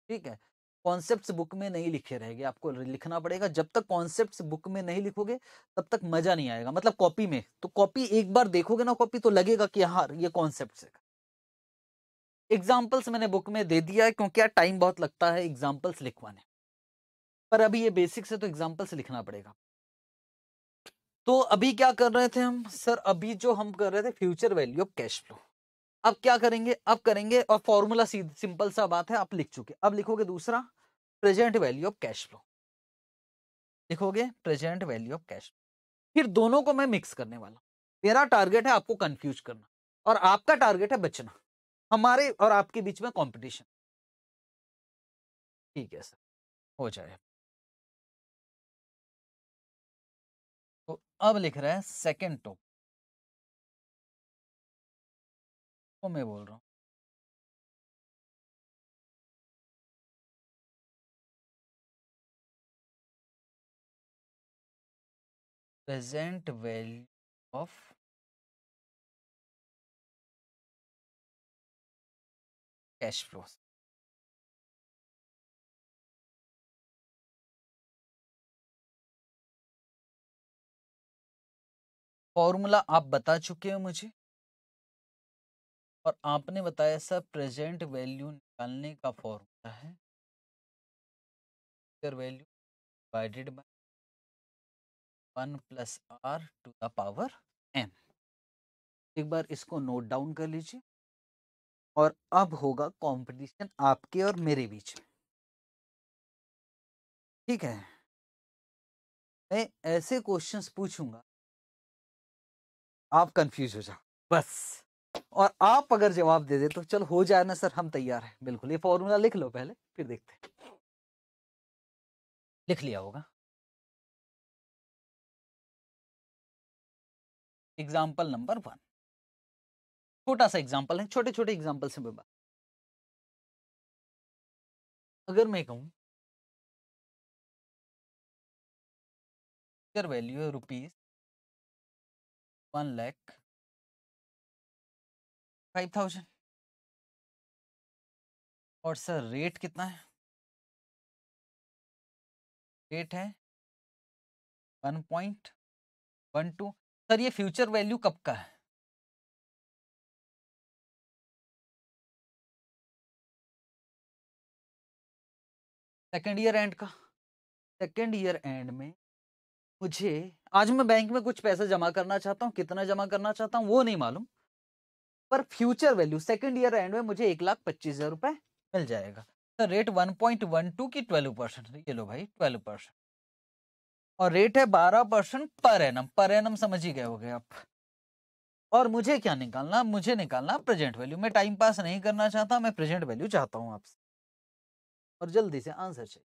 ठीक है कॉन्सेप्ट्स बुक में नहीं लिखे रहेंगे आपको लिखना पड़ेगा जब तक कॉन्सेप्ट्स बुक में नहीं लिखोगे तब तक मजा नहीं आएगा मतलब कॉपी में तो कॉपी एक बार देखोगे ना कॉपी तो लगेगा कि हाँ ये कॉन्सेप्ट है एग्जाम्पल्स मैंने बुक में दे दिया है क्योंकि यार टाइम बहुत लगता है एग्जाम्पल्स लिखवाने पर अभी ये बेसिक्स है तो एग्जाम्पल्स लिखना पड़ेगा तो अभी क्या कर रहे थे हम सर अभी जो हम कर रहे थे future value of cash flow अब क्या करेंगे अब करेंगे और फॉर्मूला सिंपल सा बात है आप लिख चुके अब लिखोगे दूसरा present value of cash flow लिखोगे present value of cash flow फिर दोनों को मैं मिक्स करने वाला मेरा टारगेट है आपको कंफ्यूज करना और आपका टारगेट है बचना हमारे और आपके बीच में कंपटीशन ठीक है सर हो जाए अब लिख रहे हैं सेकेंड टोप को मैं बोल रहा हूं present value of cash flows formula आप बता चुके हो मुझे और आपने बताया सर प्रेजेंट वैल्यू निकालने का फॉर्मूला है value divided by one plus R to the power M एक बार इसको नोट डाउन कर लीजिए और अब होगा कंपटीशन आपके और मेरे बीच में ठीक है मैं ऐसे क्वेश्चंस पूछूंगा आप कंफ्यूज हो जाओ बस और आप अगर जवाब दे दे तो चल हो जाए ना सर हम तैयार हैं बिल्कुल ये फॉर्मूला लिख लो पहले फिर देखते हैं लिख लिया होगा एग्जाम्पल नंबर वन छोटा सा एग्जाम्पल है छोटे छोटे एग्जाम्पल से मैं बात अगर मैं कहूं वैल्यू है rupees one lakh five thousand और सर रेट कितना है रेट है one point one two sir ये फ्यूचर वैल्यू कब का है सेकेंड ईयर एंड का सेकेंड ईयर एंड में मुझे आज मैं बैंक में कुछ पैसे जमा करना चाहता हूँ कितना जमा करना चाहता हूँ वो नहीं मालूम पर future value second year end में मुझे एक लाख पच्चीस हजार रुपए मिल जाएगा तो rate one point one two की ट्वेल्व परसेंट ये लो भाई ट्वेल्व परसेंट और रेट है बारह percent per annum per annum समझ ही गए हो गए आप और मुझे क्या निकालना मुझे निकालना प्रेजेंट वैल्यू मैं टाइम पास नहीं करना चाहता मैं प्रेजेंट वैल्यू चाहता हूँ आपसे और जल्दी से आंसर चाहिए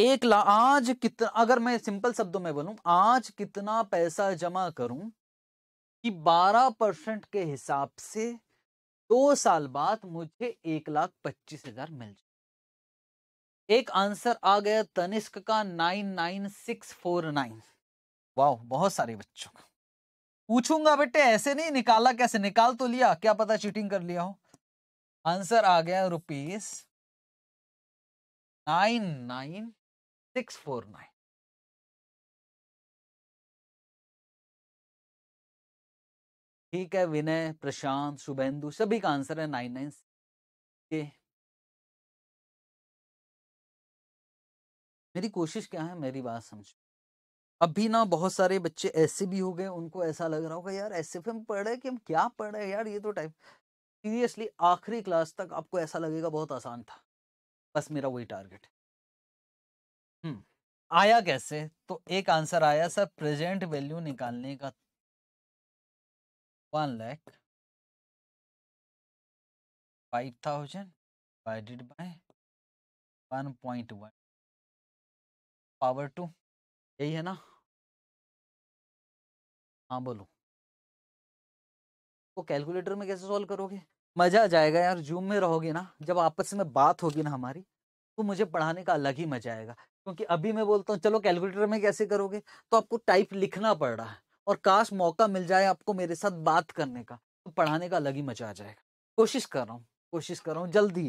एक लाख आज कितना अगर मैं सिंपल शब्दों में बोलूं आज कितना पैसा जमा करूं कि 12 परसेंट के हिसाब से दो साल बाद मुझे एक लाख पच्चीस हजार मिल जाए एक आंसर आ गया तनिष्क का nine nine six four nine वाह बहुत सारे बच्चों का पूछूंगा बेटे ऐसे नहीं निकाला कैसे निकाल तो लिया क्या पता चीटिंग कर लिया हो आंसर आ गया rupees nine nine six four nine ठीक है विनय प्रशांत शुभेंदु सभी का आंसर है नाइन नाइन के मेरी कोशिश क्या है मेरी बात समझो अभी ना बहुत सारे बच्चे ऐसे भी हो गए उनको ऐसा लग रहा होगा यार एस एफ एम पढ़ रहे कि हम क्या पढ़ रहे हैं यार ये तो टाइप सीरियसली आखिरी क्लास तक आपको ऐसा लगेगा बहुत आसान था बस मेरा वही टारगेट हम्म, आया कैसे तो एक आंसर आया सर प्रेजेंट वैल्यू निकालने का one lakh five thousand divided by one point one power two यही है ना हाँ बोलो वो तो कैलकुलेटर में कैसे सॉल्व करोगे मजा आ जाएगा यार जूम में रहोगे ना जब आपस में बात होगी ना हमारी तो मुझे पढ़ाने का अलग ही मजा आएगा क्योंकि अभी मैं बोलता हूँ चलो कैलकुलेटर में कैसे करोगे तो आपको टाइप लिखना पड़ रहा है और काश मौका मिल जाए आपको मेरे साथ बात करने का तो पढ़ाने का अलग ही मजा आ जाएगा कोशिश कर रहा हूँ कोशिश कर रहा हूँ जल्दी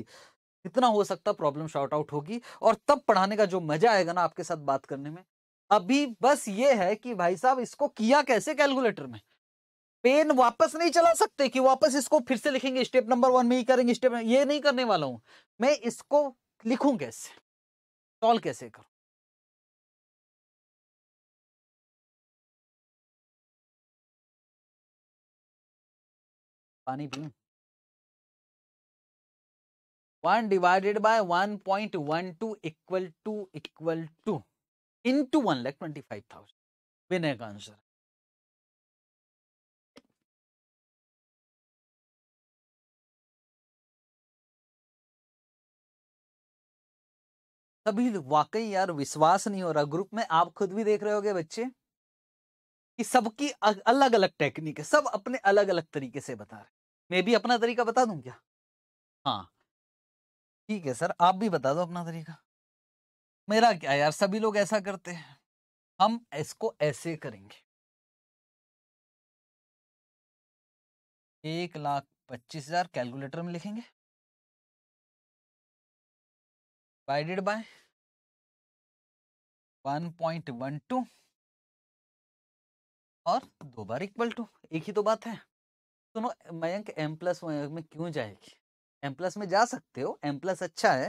जितना हो सकता प्रॉब्लम शॉर्ट आउट होगी और तब पढ़ाने का जो मजा आएगा ना आपके साथ बात करने में अभी बस ये है कि भाई साहब इसको किया कैसे कैलकुलेटर में पेन वापस नहीं चला सकते कि वापस इसको फिर से लिखेंगे स्टेप नंबर वन में ही करेंगे स्टेप ये नहीं करने वाला हूं मैं इसको लिखूं कैसे सॉल्व कैसे करो पानी पी one divided by one point one two equal to equal to into one lakh twenty five thousand Vinay का आंसर तभी वाकई यार विश्वास नहीं हो रहा ग्रुप में आप खुद भी देख रहे होगे बच्चे कि सबकी अलग अलग टेक्निक है सब अपने अलग अलग तरीके से बता रहे मैं भी अपना तरीका बता दूं क्या हाँ ठीक है सर आप भी बता दो अपना तरीका मेरा क्या यार सभी लोग ऐसा करते हैं हम इसको ऐसे करेंगे एक लाख पच्चीस हजार कैलकुलेटर में लिखेंगे डिवाइडेड बाय 1.12 और दो बार इक्वल टू एक ही तो बात है सुनो मयंक एम प्लस मयंक में क्यों जाएगी एम प्लस में जा सकते हो एम प्लस अच्छा है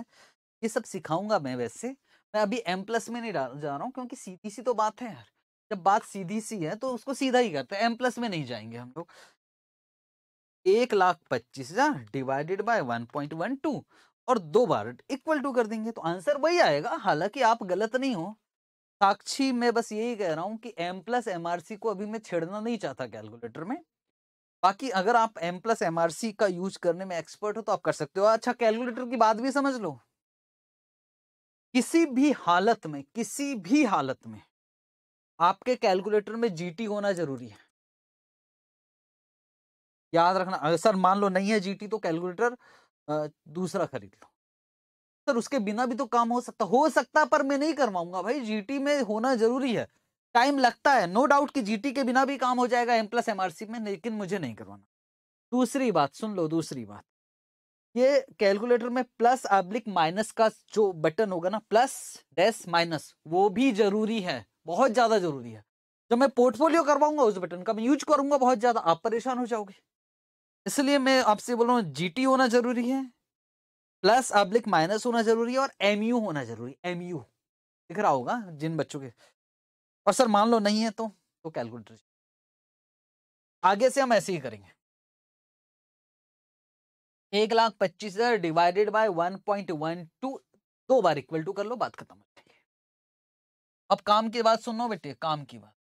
ये सब सिखाऊंगा मैं वैसे मैं अभी एम प्लस में नहीं जा रहा हूँ क्योंकि सीधी सी तो बात है यार जब बात सीधी सी है तो उसको सीधा ही करते हैं एम प्लस में नहीं जाएंगे हम लोग एक लाख पच्चीस हजार divided by one point one two और दो बार इक्वल टू कर देंगे तो आंसर वही आएगा हालांकि आप गलत नहीं हो साक्षी मैं बस यही कह रहा हूं कि एम प्लस एम को अभी मैं छेड़ना नहीं चाहता कैलकुलेटर में बाकी अगर आप एम प्लस एम का यूज करने में एक्सपर्ट हो तो आप कर सकते हो अच्छा कैलकुलेटर की बात भी समझ लो किसी भी हालत में किसी भी हालत में आपके कैलकुलेटर में जीटी होना जरूरी है याद रखना अगर सर मान लो नहीं है जीटी तो कैलकुलेटर दूसरा खरीद लो सर उसके बिना भी तो काम हो सकता हो सकता पर मैं नहीं करवाऊंगा भाई जीटी में होना जरूरी है टाइम लगता है नो डाउट कि जीटी के बिना भी काम हो जाएगा एम प्लस एमआरसी में लेकिन मुझे नहीं करवाना दूसरी बात सुन लो दूसरी बात ये कैलकुलेटर में प्लस अब्लिक माइनस का जो बटन होगा ना प्लस डेस माइनस वो भी जरूरी है बहुत ज्यादा जरूरी है जब मैं पोर्टफोलियो करवाऊंगा उस बटन का मैं यूज करूंगा बहुत ज्यादा आप परेशान हो जाओगे इसलिए मैं आपसे बोल रहा हूँ जी होना जरूरी है प्लस अब्लिक माइनस होना जरूरी है और एम होना जरूरी एम यू दिख रहा होगा जिन बच्चों के और सर मान लो नहीं है तो तो कैलकुलेटर आगे से हम ऐसे ही करेंगे एक लाख पच्चीस हजार divided by one point one two दो बार इक्वल टू कर लो बात खत्म हो जाएगी अब काम की बात सुनो बेटे काम की बात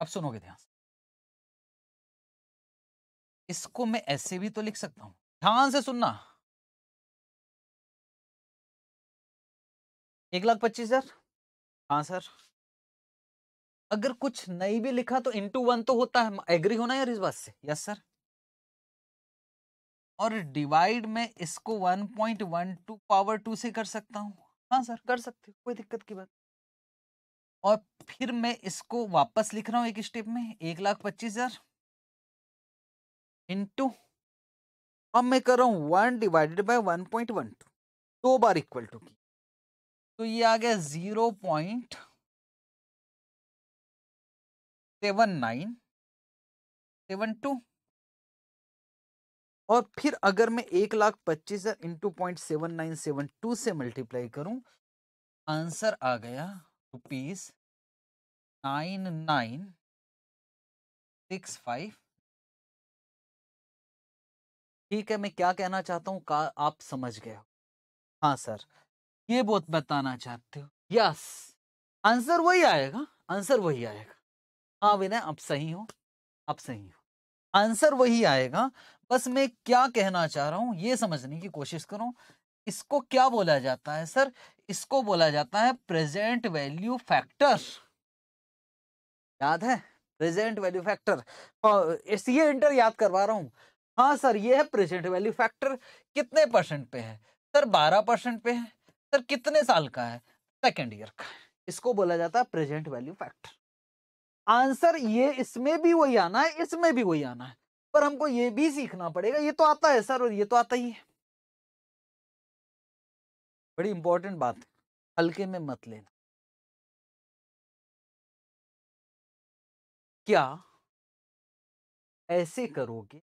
अब सुनोगे ध्यान इसको मैं ऐसे भी तो लिख सकता हूं ध्यान से सुनना एक लाख पच्चीस हजार हाँ सर अगर कुछ नहीं भी लिखा तो इंटू वन तो होता है एग्री होना यार इस बात से यस सर और डिवाइड में इसको one one point two power two से कर सकता हूँ हाँ सर कर सकते हो कोई दिक्कत की बात और फिर मैं इसको वापस लिख रहा हूं एक स्टेप में एक लाख पच्चीस हजार इंटू अब मैं कर रहा हूं one divided by one point one two दो बार इक्वल टू की तो ये आ गया zero point seven nine seven two और फिर अगर मैं एक लाख पच्चीस हजार into point seven nine seven two से मल्टीप्लाई करूं आंसर आ गया rupees nine nine six five ठीक है मैं क्या कहना चाहता हूँ का आप समझ गए हाँ सर ये बहुत बताना चाहते हो यस आंसर वही आएगा आंसर वही आएगा हाँ विनय आप सही हो आप सही हो आंसर वही आएगा बस मैं क्या कहना चाह रहा हूँ ये समझने की कोशिश करूँ इसको क्या बोला जाता है सर इसको बोला जाता है प्रेजेंट वैल्यू फैक्टर याद है प्रेजेंट वैल्यू फैक्टर ये हाँ, इंटर याद करवा रहा हूं हाँ सर ये है प्रेजेंट वैल्यू फैक्टर कितने परसेंट पे है सर बारह परसेंट पे है सर कितने साल का है सेकेंड ईयर का इसको बोला जाता है प्रेजेंट वैल्यू फैक्टर आंसर ये इसमें भी वही आना है इसमें भी वही आना है पर हमको ये भी सीखना पड़ेगा ये तो आता है सर और ये तो आता ही है बड़ी इंपॉर्टेंट बात है हल्के में मत लेना क्या ऐसे करोगे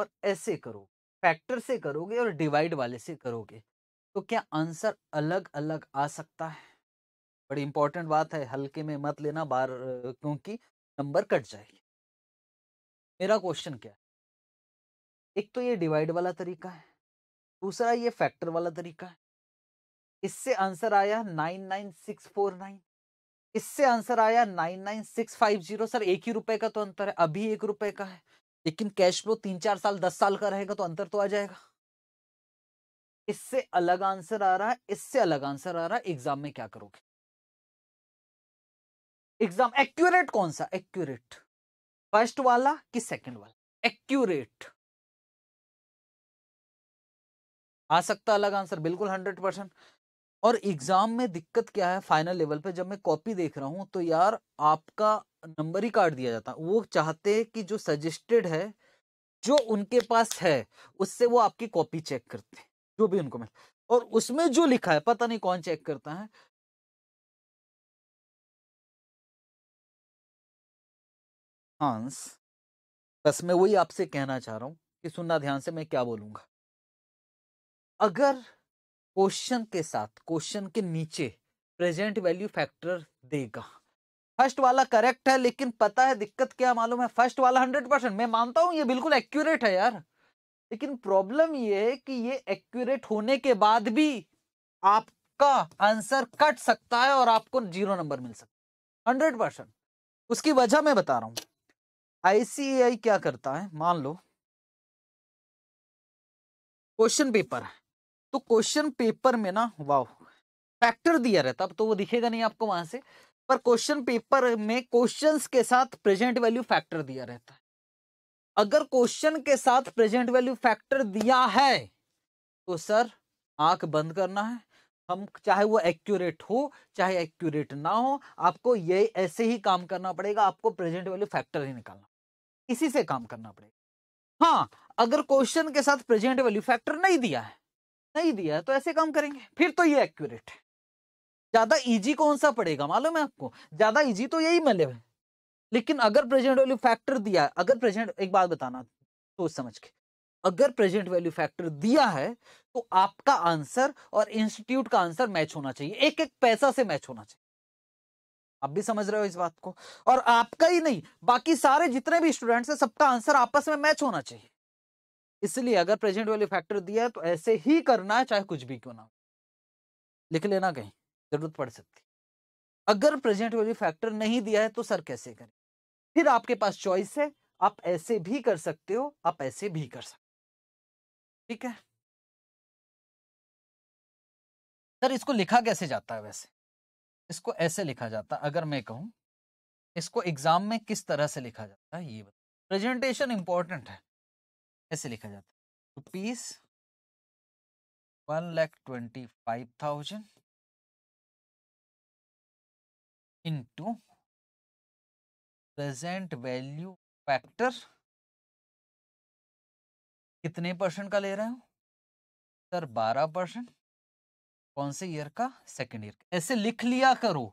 और ऐसे करोगे फैक्टर से करोगे और डिवाइड वाले से करोगे तो क्या आंसर अलग अलग आ सकता है बड़ी इंपॉर्टेंट बात है हल्के में मत लेना बार क्योंकि नंबर कट जाएगी मेरा क्वेश्चन क्या है एक तो ये डिवाइड वाला तरीका है दूसरा ये फैक्टर वाला तरीका है इससे आंसर आया nine nine six four nine इससे आंसर आया nine nine six five zero sir एक ही रुपए का तो अंतर है अभी एक रुपए का है लेकिन कैश फ्लो तीन चार साल दस साल का रहेगा तो अंतर तो आ जाएगा इससे अलग आंसर आ रहा है इससे अलग आंसर आ रहा है एग्जाम में क्या करोगे एग्जाम एक्यूरेट कौन सा एक्यूरेट फर्स्ट वाला कि सेकंड वाला एक्यूरेट आ सकता अलग आंसर बिल्कुल हंड्रेड परसेंट और एग्जाम में दिक्कत क्या है फाइनल लेवल पे जब मैं कॉपी देख रहा हूँ तो यार आपका नंबर ही काट दिया जाता वो चाहते हैं कि जो सजेस्टेड है जो उनके पास है उससे वो आपकी कॉपी चेक करते हैं जो भी उनको मिल और उसमें जो लिखा है पता नहीं कौन चेक करता है हांस बस मैं वही आपसे कहना चाह रहा हूं कि सुनना ध्यान से मैं क्या बोलूंगा अगर क्वेश्चन के साथ क्वेश्चन के नीचे प्रेजेंट वैल्यू फैक्टर देगा फर्स्ट वाला करेक्ट है लेकिन पता है दिक्कत क्या मालूम है फर्स्ट वाला हंड्रेड परसेंट मैं मानता हूं ये बिल्कुल एक्यूरेट है यार लेकिन प्रॉब्लम ये है कि ये एक्यूरेट होने के बाद भी आपका आंसर कट सकता है और आपको जीरो नंबर मिल सकता है हंड्रेड परसेंट उसकी वजह मैं बता रहा हूं आईसीआई क्या करता है मान लो क्वेश्चन पेपर है तो क्वेश्चन पेपर में ना वाह फैक्टर दिया रहता अब तो वो दिखेगा नहीं आपको वहां से पर क्वेश्चन पेपर में क्वेश्चन के साथ प्रेजेंट वैल्यू फैक्टर दिया रहता है अगर क्वेश्चन के साथ प्रेजेंट वैल्यू फैक्टर दिया है तो सर आंख बंद करना है हम चाहे वो एक्यूरेट हो चाहे एक्यूरेट ना हो आपको ये ऐसे ही काम करना पड़ेगा आपको प्रेजेंट वैल्यू फैक्टर ही निकालना इसी से काम करना पड़ेगा हाँ अगर क्वेश्चन के साथ प्रेजेंट वैल्यू फैक्टर नहीं दिया है नहीं दिया है तो ऐसे काम करेंगे फिर तो ये एक्यूरेट है ज्यादा इजी कौन सा पड़ेगा मालूम है आपको ज्यादा इजी तो यही मिले मतलब है लेकिन अगर प्रेजेंट वैल्यू फैक्टर दिया है अगर प्रेजेंट एक बात बताना सोच तो समझ के अगर प्रेजेंट वैल्यू फैक्टर दिया है तो आपका आंसर और इंस्टीट्यूट का आंसर मैच होना चाहिए एक एक पैसा से मैच होना चाहिए आप भी समझ रहे हो इस बात को और आपका ही नहीं बाकी सारे जितने भी स्टूडेंट्स हैं सबका आंसर आपस में मैच होना चाहिए इसलिए अगर प्रेजेंट वैल्यू फैक्टर दिया है तो ऐसे ही करना है चाहे कुछ भी क्यों ना लिख लेना कहीं जरूरत पड़ सकती अगर प्रेजेंट वैल्यू फैक्टर नहीं दिया है तो सर कैसे करें फिर आपके पास चॉइस है आप ऐसे भी कर सकते हो आप ऐसे भी कर सकते हो ठीक है सर इसको लिखा कैसे जाता है वैसे इसको ऐसे लिखा जाता है अगर मैं कहूं इसको एग्जाम में किस तरह से लिखा जाता है ये बता प्रेजेंटेशन इंपॉर्टेंट है ऐसे लिखा जाता है rupees one lakh twenty five thousand into present value factor कितने परसेंट का ले रहे हो सर बारह परसेंट कौन से ईयर का सेकेंड ईयर का ऐसे लिख लिया करो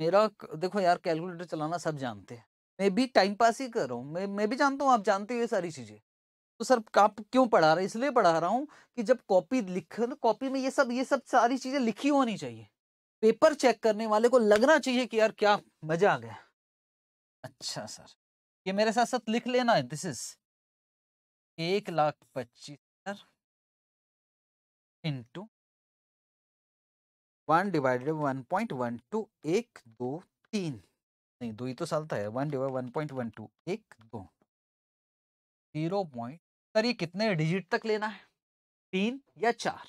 मेरा देखो यार कैलकुलेटर चलाना सब जानते हैं मैं भी टाइम पास ही कर रहा हूँ मैं मैं भी जानता हूँ आप जानते हो ये सारी चीज़ें तो सर आप क्यों पढ़ा रहे इसलिए पढ़ा रहा हूँ कि जब कॉपी लिख कॉपी में ये सब ये सब सारी चीज़ें लिखी होनी चाहिए पेपर चेक करने वाले को लगना चाहिए कि यार क्या मजा आ गया अच्छा सर ये मेरे साथ साथ लिख लेना है दिस इज एक लाख पच्चीस sir into one divided one point one two एक दो तीन नहीं दो ही तो साल था one divide one point one two एक दो जीरो पॉइंट सर ये कितने डिजिट तक लेना है तीन या चार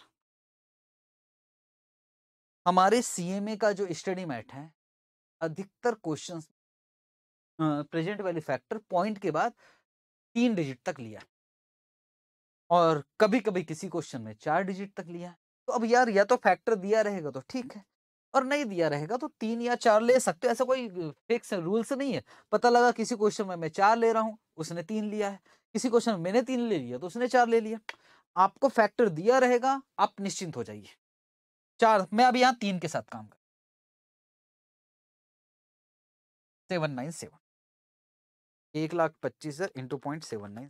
हमारे सीएमए का जो स्टडी मैट है अधिकतर questions present value factor point के बाद तीन डिजिट तक लिया और कभी कभी किसी क्वेश्चन में चार डिजिट तक लिया तो अब यार या तो फैक्टर दिया रहेगा तो ठीक है और नहीं दिया रहेगा तो तीन या चार ले सकते हो ऐसा कोई फिक्स रूल्स नहीं है पता लगा किसी क्वेश्चन में मैं चार ले रहा हूँ उसने तीन लिया है किसी क्वेश्चन मैंने तीन ले लिया तो उसने चार ले लिया आपको फैक्टर दिया रहेगा आप निश्चिंत हो जाइए चार मैं अभी यहां तीन के साथ काम कर सेवन नाइन सेवन एक लाख पच्चीस हजार इंटू पॉइंट सेवन नाइन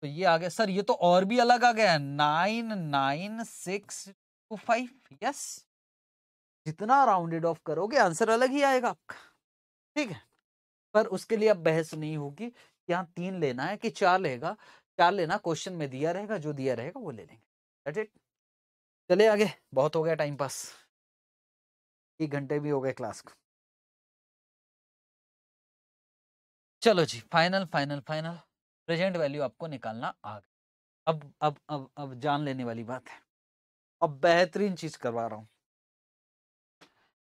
तो ये आ गया सर ये तो और भी अलग आ गया nine nine six two five yes जितना राउंडेड ऑफ करोगे आंसर अलग ही आएगा आपका ठीक है पर उसके लिए अब बहस नहीं होगी यहाँ तीन लेना है कि चार लेगा चार लेना क्वेश्चन में दिया रहेगा जो दिया रहेगा वो ले लेंगे चले आगे बहुत हो गया टाइम पास एक घंटे भी हो गए क्लास को चलो जी final final final present value आपको निकालना आ गया अब अब अब अब जान लेने वाली बात है अब बेहतरीन चीज करवा रहा हूं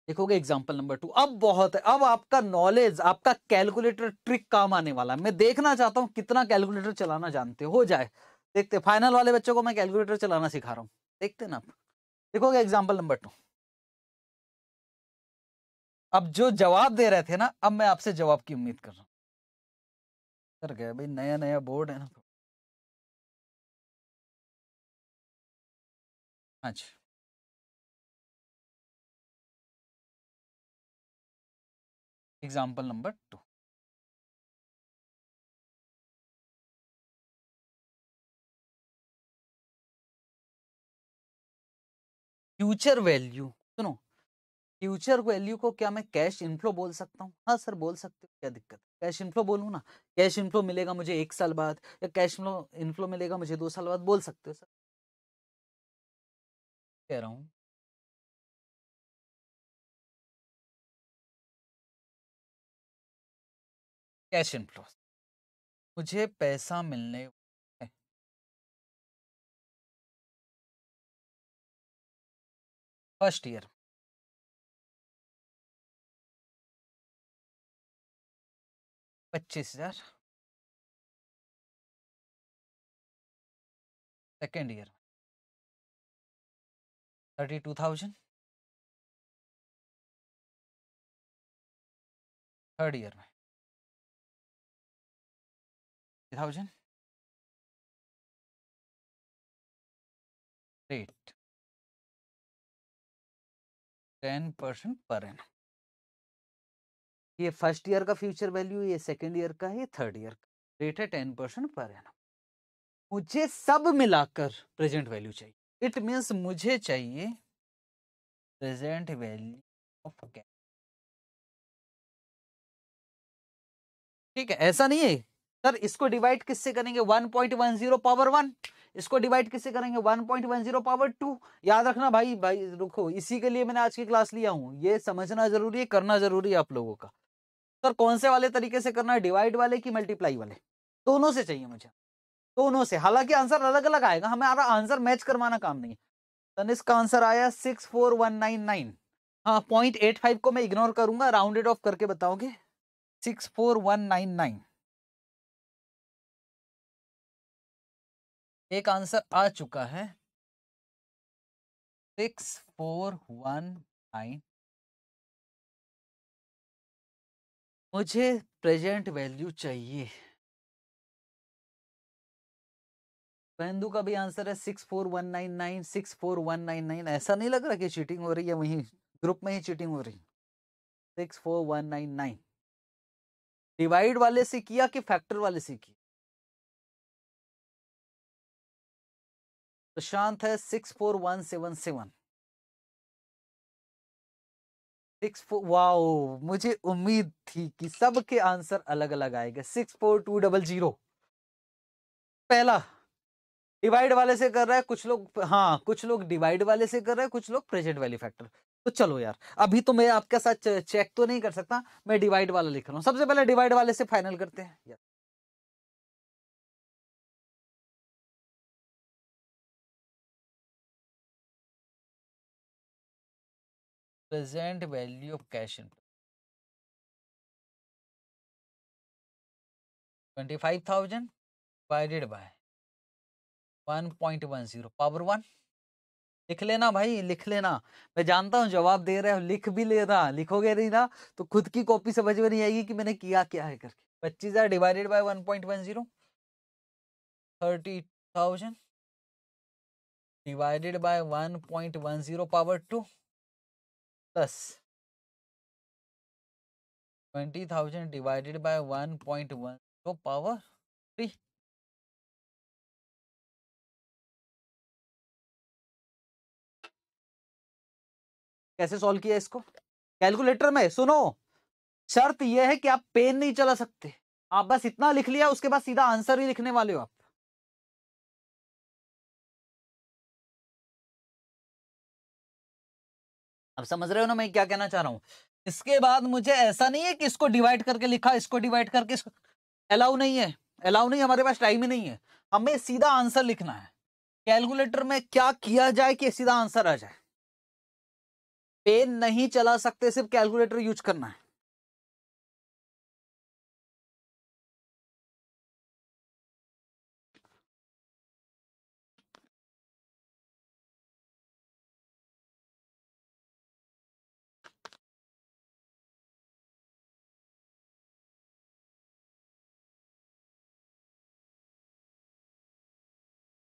देखोगे एग्जाम्पल नंबर टू अब बहुत है अब आपका नॉलेज आपका कैलकुलेटर ट्रिक काम आने वाला है मैं देखना चाहता हूँ कितना कैलकुलेटर चलाना जानते हो जाए देखते फाइनल वाले बच्चों को मैं कैलकुलेटर चलाना सिखा रहा हूँ देखते ना आप देखोगे एग्जाम्पल नंबर टू अब जो जवाब दे रहे थे ना अब मैं आपसे जवाब की उम्मीद कर रहा हूँ कर गया भाई नया नया बोर्ड है ना अच्छा example number two future value सुनो फ्यूचर वैल्यू को क्या मैं कैश इनफ्लो बोल सकता हूँ हाँ सर बोल सकते हो क्या दिक्कत कैश इनफ्लो बोलूँ ना कैश इनफ्लो मिलेगा मुझे एक साल बाद या कैश इनफ्लो मिलेगा मुझे दो साल बाद बोल सकते हो सर कह रहा हूँ कैश इनफ्लो मुझे पैसा मिलने है फर्स्ट ईयर पच्चीस हजार second year thirty two thousand third year में thousand rate टेन परसेंट पर एन ये फर्स्ट ईयर का फ्यूचर वैल्यू ये सेकेंड ईयर का ये थर्ड ईयर का रेट है टेन परसेंट पर एन मुझे सब मिलाकर प्रेजेंट वैल्यू चाहिए इट मीन्स मुझे चाहिए प्रेजेंट वैल्यू ऑफ ठीक है ऐसा नहीं है सर इसको डिवाइड किससे करेंगे 1.10 पावर वन इसको डिवाइड किससे करेंगे 1.10 पावर टू याद रखना भाई भाई रुको इसी के लिए मैंने आज की क्लास लिया हूँ ये समझना जरूरी है करना जरूरी है आप लोगों का सर कौन से वाले तरीके से करना है डिवाइड वाले कि मल्टीप्लाई वाले दोनों से चाहिए मुझे दोनों से हालांकि आंसर अलग अलग आएगा हमें आंसर मैच करवाना काम नहीं सर का आंसर आया six four one nine nine हाँ पॉइंट एट फाइव को मैं इग्नोर करूंगा राउंडेड ऑफ करके बताओगे six four one nine nine एक आंसर आ चुका है सिक्स फोर वन नाइन मुझे प्रेजेंट वैल्यू चाहिए बंधु का भी आंसर है six four one nine nine six four one nine nine ऐसा नहीं लग रहा कि चीटिंग हो रही है वहीं ग्रुप में ही चीटिंग हो रही six four one nine nine divide वाले से किया कि फैक्टर वाले से किया प्रशांत है six four one seven seven six four wow मुझे उम्मीद थी कि सबके आंसर अलग अलग आएंगे six four two double zero पहला डिवाइड वाले से कर रहा है कुछ लोग हाँ कुछ लोग डिवाइड वाले से कर रहे हैं कुछ लोग प्रेजेंट वैल्यू फैक्टर तो चलो यार अभी तो मैं आपके साथ चेक तो नहीं कर सकता मैं डिवाइड वाला लिख रहा हूँ सबसे पहले डिवाइड वाले से फाइनल करते हैं यार present value of cash inflow. 25,000 divided by 1.10 power one लिख लेना भाई लिख लेना मैं जानता हूँ जवाब दे रहे हो लिख भी ले रहा लिखोगे नहीं ना तो खुद की कॉपी समझ में नहीं आएगी कि मैंने किया क्या है करके पच्चीस हजार divided by one point one zero thirty thousand divided by one point one zero power two plus twenty thousand divided by one point one तो पावर थ्री कैसे सॉल्व किया इसको कैलकुलेटर में सुनो शर्त यह है कि आप पेन नहीं चला सकते आप बस इतना लिख लिया उसके बाद सीधा आंसर ही लिखने वाले हो आप आप समझ रहे हो ना मैं क्या कहना चाह रहा हूँ इसके बाद मुझे ऐसा नहीं है कि इसको डिवाइड करके लिखा इसको डिवाइड करके इसको अलाउ नहीं है अलाउ नहीं हमारे पास टाइम ही नहीं है हमें सीधा आंसर लिखना है कैलकुलेटर में क्या किया जाए कि सीधा आंसर आ जाए पेन नहीं चला सकते सिर्फ कैलकुलेटर यूज करना है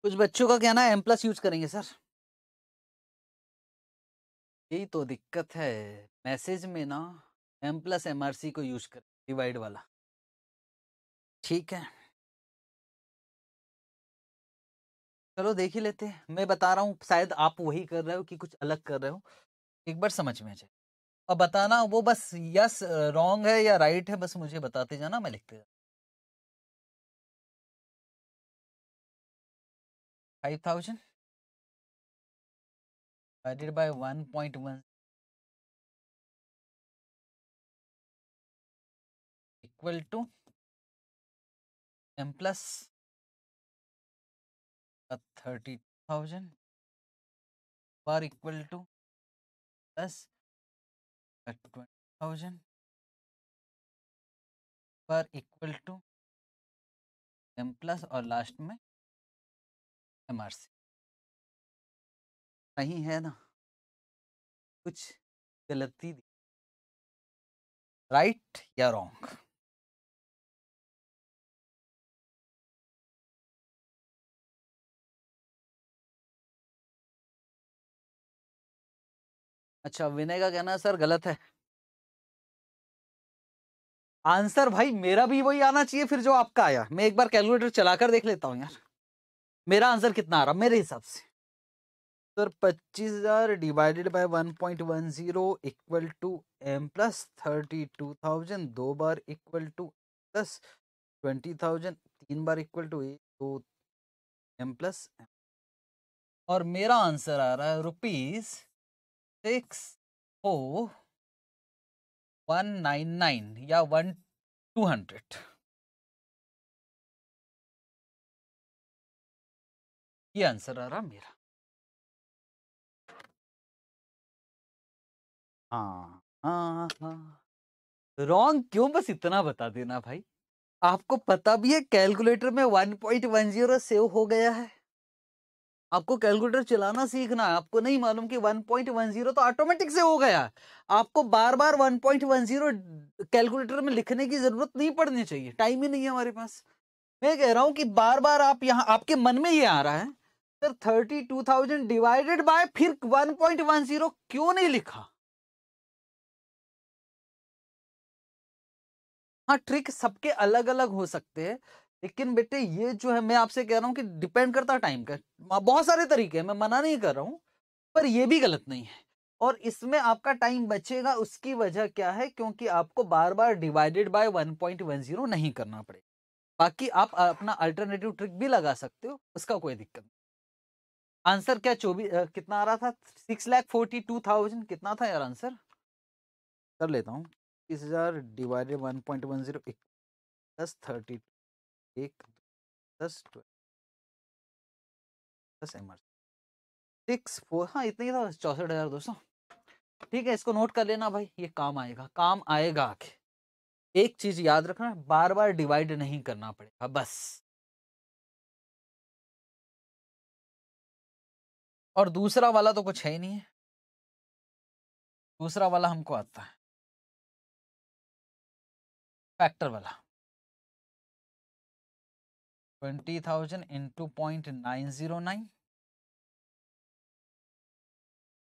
कुछ बच्चों का क्या ना एम प्लस यूज करेंगे सर यही तो दिक्कत है मैसेज में ना M plus M R C को यूज कर डिवाइड वाला ठीक है चलो देख ही लेते मैं बता रहा हूँ शायद आप वही कर रहे हो कि कुछ अलग कर रहे हो एक बार समझ में आ जाए और बताना वो बस यस रॉन्ग है या राइट है बस मुझे बताते जाना मैं लिखते जाना five thousand divided by 1.1 equal to m plus 30,000 or equal to plus 20,000 पर इक्वल टू एम प्लस और लास्ट में एमआरसी कहीं है ना कुछ गलती दी राइट या रॉन्ग अच्छा विनय का कहना सर गलत है आंसर भाई मेरा भी वही आना चाहिए फिर जो आपका आया मैं एक बार कैलकुलेटर चलाकर देख लेता हूँ यार मेरा आंसर कितना आ रहा मेरे हिसाब से सर पच्चीस हजार divided by one point one zero equal to M plus thirty two thousand दो बार equal to plus twenty thousand तीन बार इक्वल टू दो एम प्लस एम और मेरा आंसर आ रहा है rupees six o one nine nine या वन टू हंड्रेड ये आंसर आ रहा मेरा हाँ हाँ हाँ रॉन्ग क्यों बस इतना बता देना भाई आपको पता भी है कैलकुलेटर में 1.10 सेव हो गया है आपको कैलकुलेटर चलाना सीखना है आपको नहीं मालूम कि 1.10 तो ऑटोमेटिक से हो गया आपको बार बार 1.10 कैलकुलेटर में लिखने की जरूरत नहीं पड़नी चाहिए टाइम ही नहीं है हमारे पास मैं कह रहा हूं कि बार बार आप यहाँ आपके मन में ये आ रहा है thirty two thousand divided by फिर वन पॉइंट वन जीरो क्यों नहीं लिखा हाँ ट्रिक सबके अलग अलग हो सकते हैं लेकिन बेटे ये जो है मैं आपसे कह रहा हूँ कि डिपेंड करता टाइम का बहुत सारे तरीके हैं मैं मना नहीं कर रहा हूं पर यह भी गलत नहीं है और इसमें आपका टाइम बचेगा उसकी वजह क्या है क्योंकि आपको बार बार डिवाइडेड बाय 1.10 नहीं करना पड़ेगा बाकी आप अपना अल्टरनेटिव ट्रिक भी लगा सकते हो उसका कोई दिक्कत नहीं आंसर क्या चौबीस कितना आ रहा था six lakh forty two thousand कितना था यार आंसर कर लेता हूँ इक्कीस हज़ार divided one point one zero दस थर्टी एक दस दस एम आर सिक्स फोर हाँ इतना ही था चौंसठ हज़ार दो सौ ठीक है इसको नोट कर लेना भाई ये काम आएगा काम आएगा आके एक चीज़ याद रखना बार बार डिवाइड नहीं करना पड़ेगा बस और दूसरा वाला तो कुछ है ही नहीं है दूसरा वाला हमको आता है फैक्टर वाला twenty thousand into point nine zero nine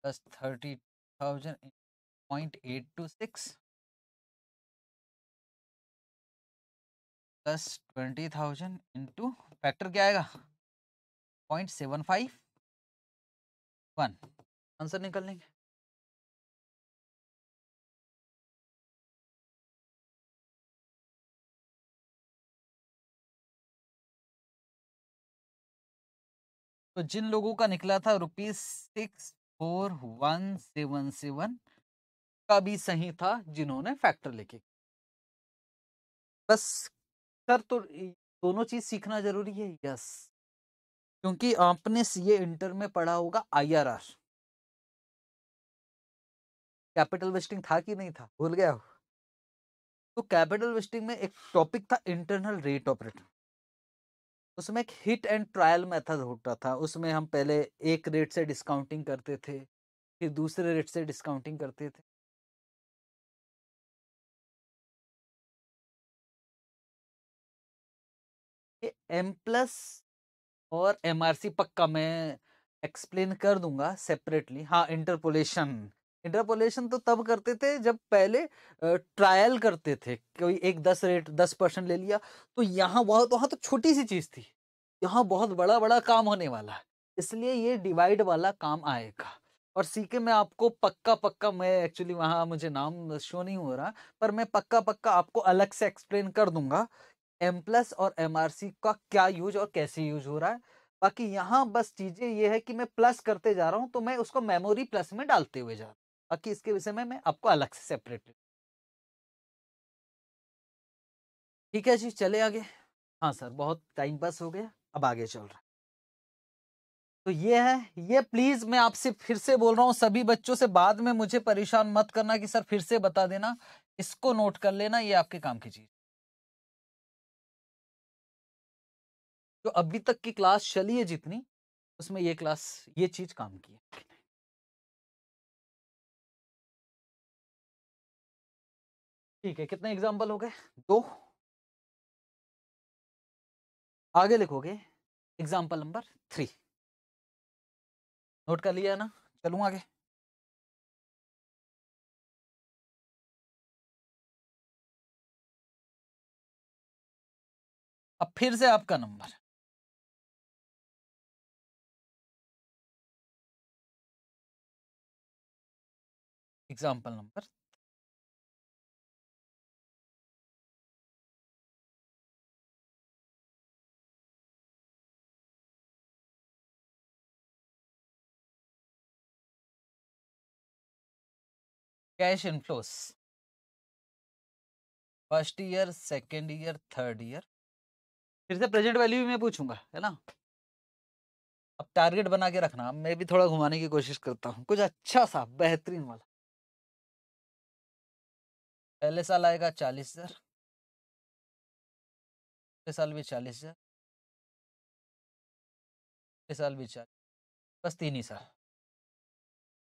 plus thirty thousand point eight two six plus twenty thousand into factor क्या आएगा point seven five one answer निकल लेंगे तो जिन लोगों का निकला था rupees six four one seven seven का भी सही था जिन्होंने फैक्टर लेके बस सर तो दोनों चीज सीखना जरूरी है यस क्योंकि आपने सीए इंटर में पढ़ा होगा आईआरआर कैपिटल वेस्टिंग था कि नहीं था भूल गया हो तो कैपिटल वेस्टिंग में एक टॉपिक था इंटरनल रेट ऑफ रिटर्न उसमें एक हिट एंड ट्रायल मेथड होता था उसमें हम पहले एक रेट से डिस्काउंटिंग करते थे फिर दूसरे रेट से डिस्काउंटिंग करते थे एम प्लस और सी पक्का मैं एक्सप्लेन कर दूंगा सेपरेटली हाँ इंटरपोलेशन इंटरपोलेशन तो तब करते थे जब पहले ट्रायल करते थे कोई एक दस रेट दस परसेंट ले लिया तो यहाँ बहुत वहाँ तो छोटी सी चीज़ थी यहाँ बहुत बड़ा बड़ा काम होने वाला है इसलिए ये डिवाइड वाला काम आएगा और सीके मैं आपको पक्का पक्का मैं एक्चुअली वहाँ मुझे नाम शो नहीं हो रहा पर मैं पक्का पक्का आपको अलग से एक्सप्लेन कर दूंगा एम प्लस और एम आर सी का क्या यूज और कैसे यूज हो रहा है बाकी यहाँ बस चीजें ये है कि मैं प्लस करते जा रहा हूँ तो मैं उसको मेमोरी प्लस में डालते हुए जा रहा हूँ बाकी इसके विषय में मैं आपको अलग से सेपरेट ठीक है जी चले आगे हाँ सर बहुत टाइम पास हो गया अब आगे चल रहा है तो ये है ये प्लीज मैं आपसे फिर से बोल रहा हूँ सभी बच्चों से बाद में मुझे परेशान मत करना कि सर फिर से बता देना इसको नोट कर लेना ये आपके काम की चीज जो तो अभी तक की क्लास चली है जितनी उसमें ये क्लास ये चीज काम की है ठीक है कितने एग्जाम्पल हो गए दो आगे लिखोगे एग्जाम्पल नंबर थ्री नोट कर लिया ना चलू आगे अब फिर से आपका number example number cash inflows first year second year third year फिर से प्रेजेंट वैल्यू भी मैं पूछूंगा है ना अब टारगेट बना के रखना मैं भी थोड़ा घुमाने की कोशिश करता हूँ कुछ अच्छा सा बेहतरीन वाला पहले साल आएगा चालीस हजार पिछले साल भी चालीस हजार पिछले साल भी चालीस बस तीन ही साल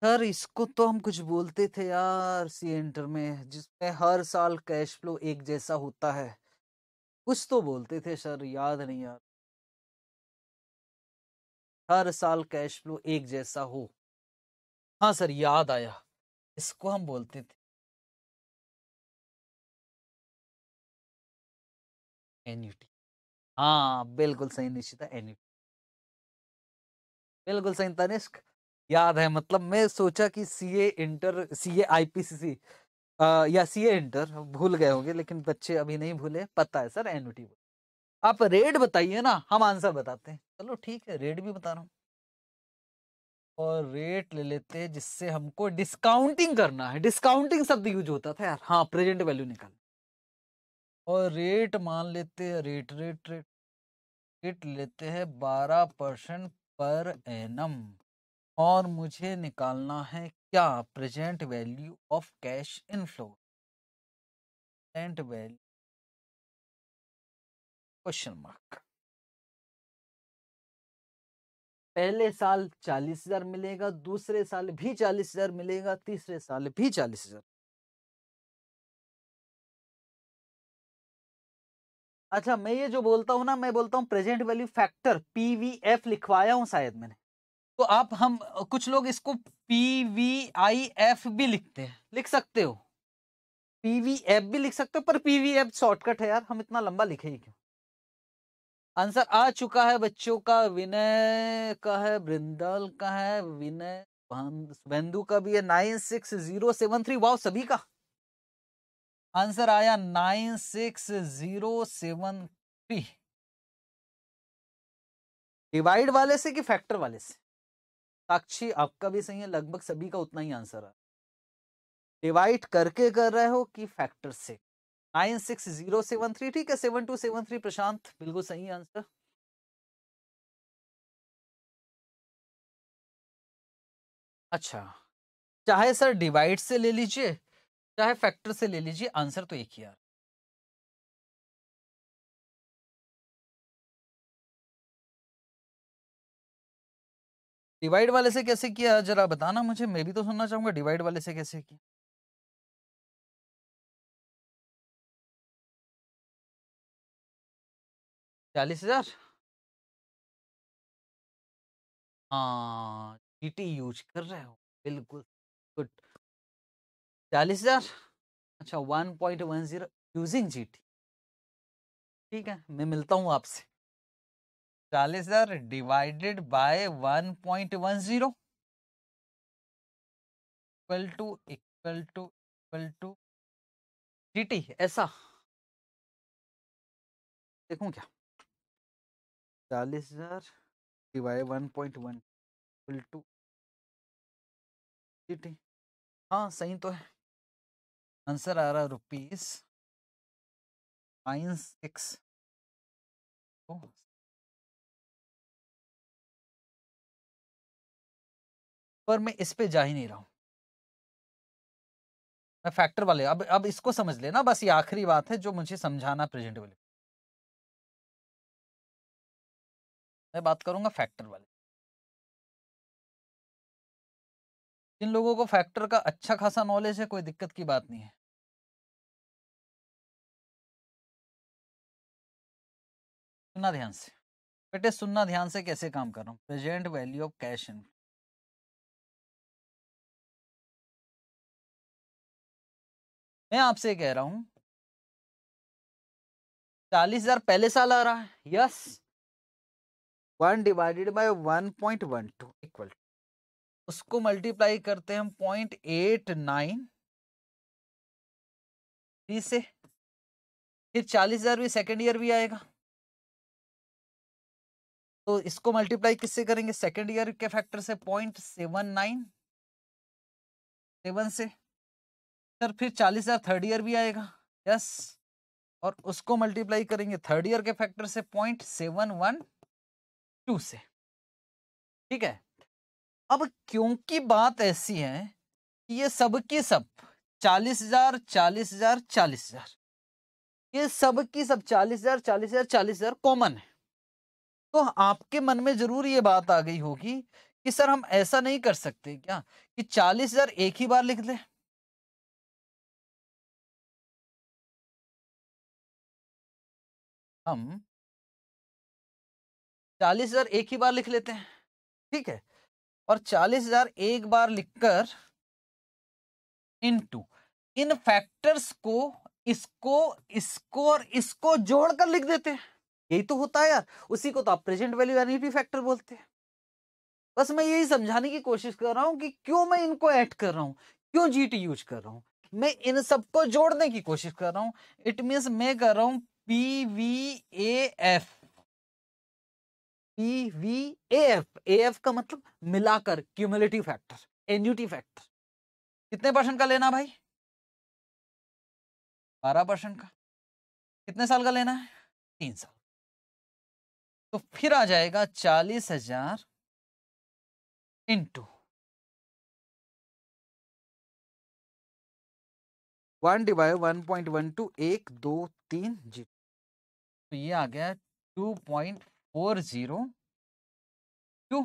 सर इसको तो हम कुछ बोलते थे यार सी एंटर में जिसमें हर साल कैश फ्लो एक जैसा होता है कुछ तो बोलते थे सर याद नहीं यार हर साल कैश फ्लो एक जैसा हो हाँ सर याद आया इसको हम बोलते थे एनयूटी हाँ बिल्कुल सही निश्चिता एनयूटी बिल्कुल सही तनिष्क याद है मतलब मैं सोचा कि सी A inter C A I P C सी या सी ए इंटर भूल गए होंगे लेकिन बच्चे अभी नहीं भूले पता है सर बोल आप रेट बताइए ना हम आंसर बताते हैं चलो ठीक है रेट भी बता रहा हूँ और रेट ले लेते हैं जिससे हमको डिस्काउंटिंग करना है डिस्काउंटिंग शब्द यूज होता था यार हाँ प्रेजेंट वैल्यू निकाल और रेट मान लेते हैं रेट रेट रेट रेट लेते हैं बारह परसेंट पर एनम और मुझे निकालना है क्या present value of cash inflow present value question mark पहले साल चालीस हजार मिलेगा दूसरे साल भी चालीस हजार मिलेगा तीसरे साल भी चालीस हजार अच्छा मैं ये जो बोलता हूँ ना मैं बोलता हूँ प्रेजेंट वैल्यू फैक्टर पीवीएफ लिखवाया हूँ शायद मैंने तो आप हम कुछ लोग इसको पीवीआईएफ भी लिखते हैं लिख सकते हो पीवीएफ भी लिख सकते हो पर पीवीएफ शॉर्टकट है यार हम इतना लंबा लिखे ही क्यों आंसर आ चुका है बच्चों का विनय का है बृंदल का है विनय शुभेंदु का भी है nine six zero seven three wow सभी का आंसर आया nine six zero seven three divide वाले से कि फैक्टर वाले से साक्षी आपका भी सही है लगभग सभी का उतना ही आंसर है डिवाइड करके कर रहे हो कि फैक्टर से nine six zero seven three ठीक है seven two seven three Prashant बिल्कुल सही आंसर अच्छा चाहे सर डिवाइड से ले लीजिए चाहे फैक्टर से ले लीजिए आंसर तो एक ही यार डिवाइड वाले से कैसे किया जरा बताना मुझे मैं भी तो सुनना चाहूंगा डिवाइड वाले से कैसे किया चालीस हजार हाँ जी यूज कर रहे हो बिल्कुल गुड चालीस हजार अच्छा one point one zero using G T ठीक है मैं मिलता हूँ आपसे चालीस हजार divided by one point one zero equal to equal to equal to G T ऐसा देखूँ क्या चालीस हजार divide one point one equal to G T हाँ सही तो है आंसर आ रहा रुपीज माइनस सिक्स पर मैं इस पे जा ही नहीं रहा हूं मैं फैक्टर वाले अब अब इसको समझ लेना बस ये आखिरी बात है जो मुझे समझाना प्रेजेंट वाले मैं बात करूंगा फैक्टर वाले जिन लोगों को फैक्टर का अच्छा खासा नॉलेज है कोई दिक्कत की बात नहीं है सुनना ध्यान से बेटे सुनना ध्यान से कैसे काम कर रहा हूँ present value of cash in मैं आपसे कह रहा हूं चालीस हजार पहले साल आ रहा है yes one divided by one point one two equal उसको मल्टीप्लाई करते हैं हम पॉइंट एट नाइन तीस से फिर चालीस हजार भी सेकेंड ईयर भी आएगा तो इसको मल्टीप्लाई किससे करेंगे सेकेंड ईयर के फैक्टर से पॉइंट सेवन नाइन सेवन से सर फिर चालीस हजार थर्ड ईयर भी आएगा यस और उसको मल्टीप्लाई करेंगे थर्ड ईयर के फैक्टर से पॉइंट सेवन वन टू से ठीक है अब क्योंकि बात ऐसी है कि ये सब की सब चालीस हजार चालीस हजार चालीस हजार ये सब की सब चालीस हजार चालीस हजार चालीस हजार कॉमन है तो आपके मन में जरूर ये बात आ गई होगी कि सर हम ऐसा नहीं कर सकते क्या कि चालीस हजार एक ही बार लिख ले हम चालीस हजार एक ही बार लिख लेते हैं ठीक है और चालीस हजार एक बार लिखकर इनटू इन फैक्टर्स को इसको इसको और इसको जोड़कर लिख देते हैं यही तो होता है यार उसी को तो आप प्रेजेंट वैल्यू यानी फैक्टर बोलते हैं बस मैं यही समझाने की कोशिश कर रहा हूं कि क्यों मैं इनको ऐड कर रहा हूं क्यों जीटी यूज कर रहा हूं मैं इन सबको जोड़ने की कोशिश कर रहा हूं इट मीन मैं कर रहा हूं P V A F P V F F का मतलब मिलाकर क्यूमुलेटिव फैक्टर एन्यूटी फैक्टर कितने परसेंट का लेना भाई बारह परसेंट का कितने साल का लेना है तीन साल तो फिर आ जाएगा चालीस हजार into one divide one point one two एक दो तीन जीरो तो ये आ गया two point four zero two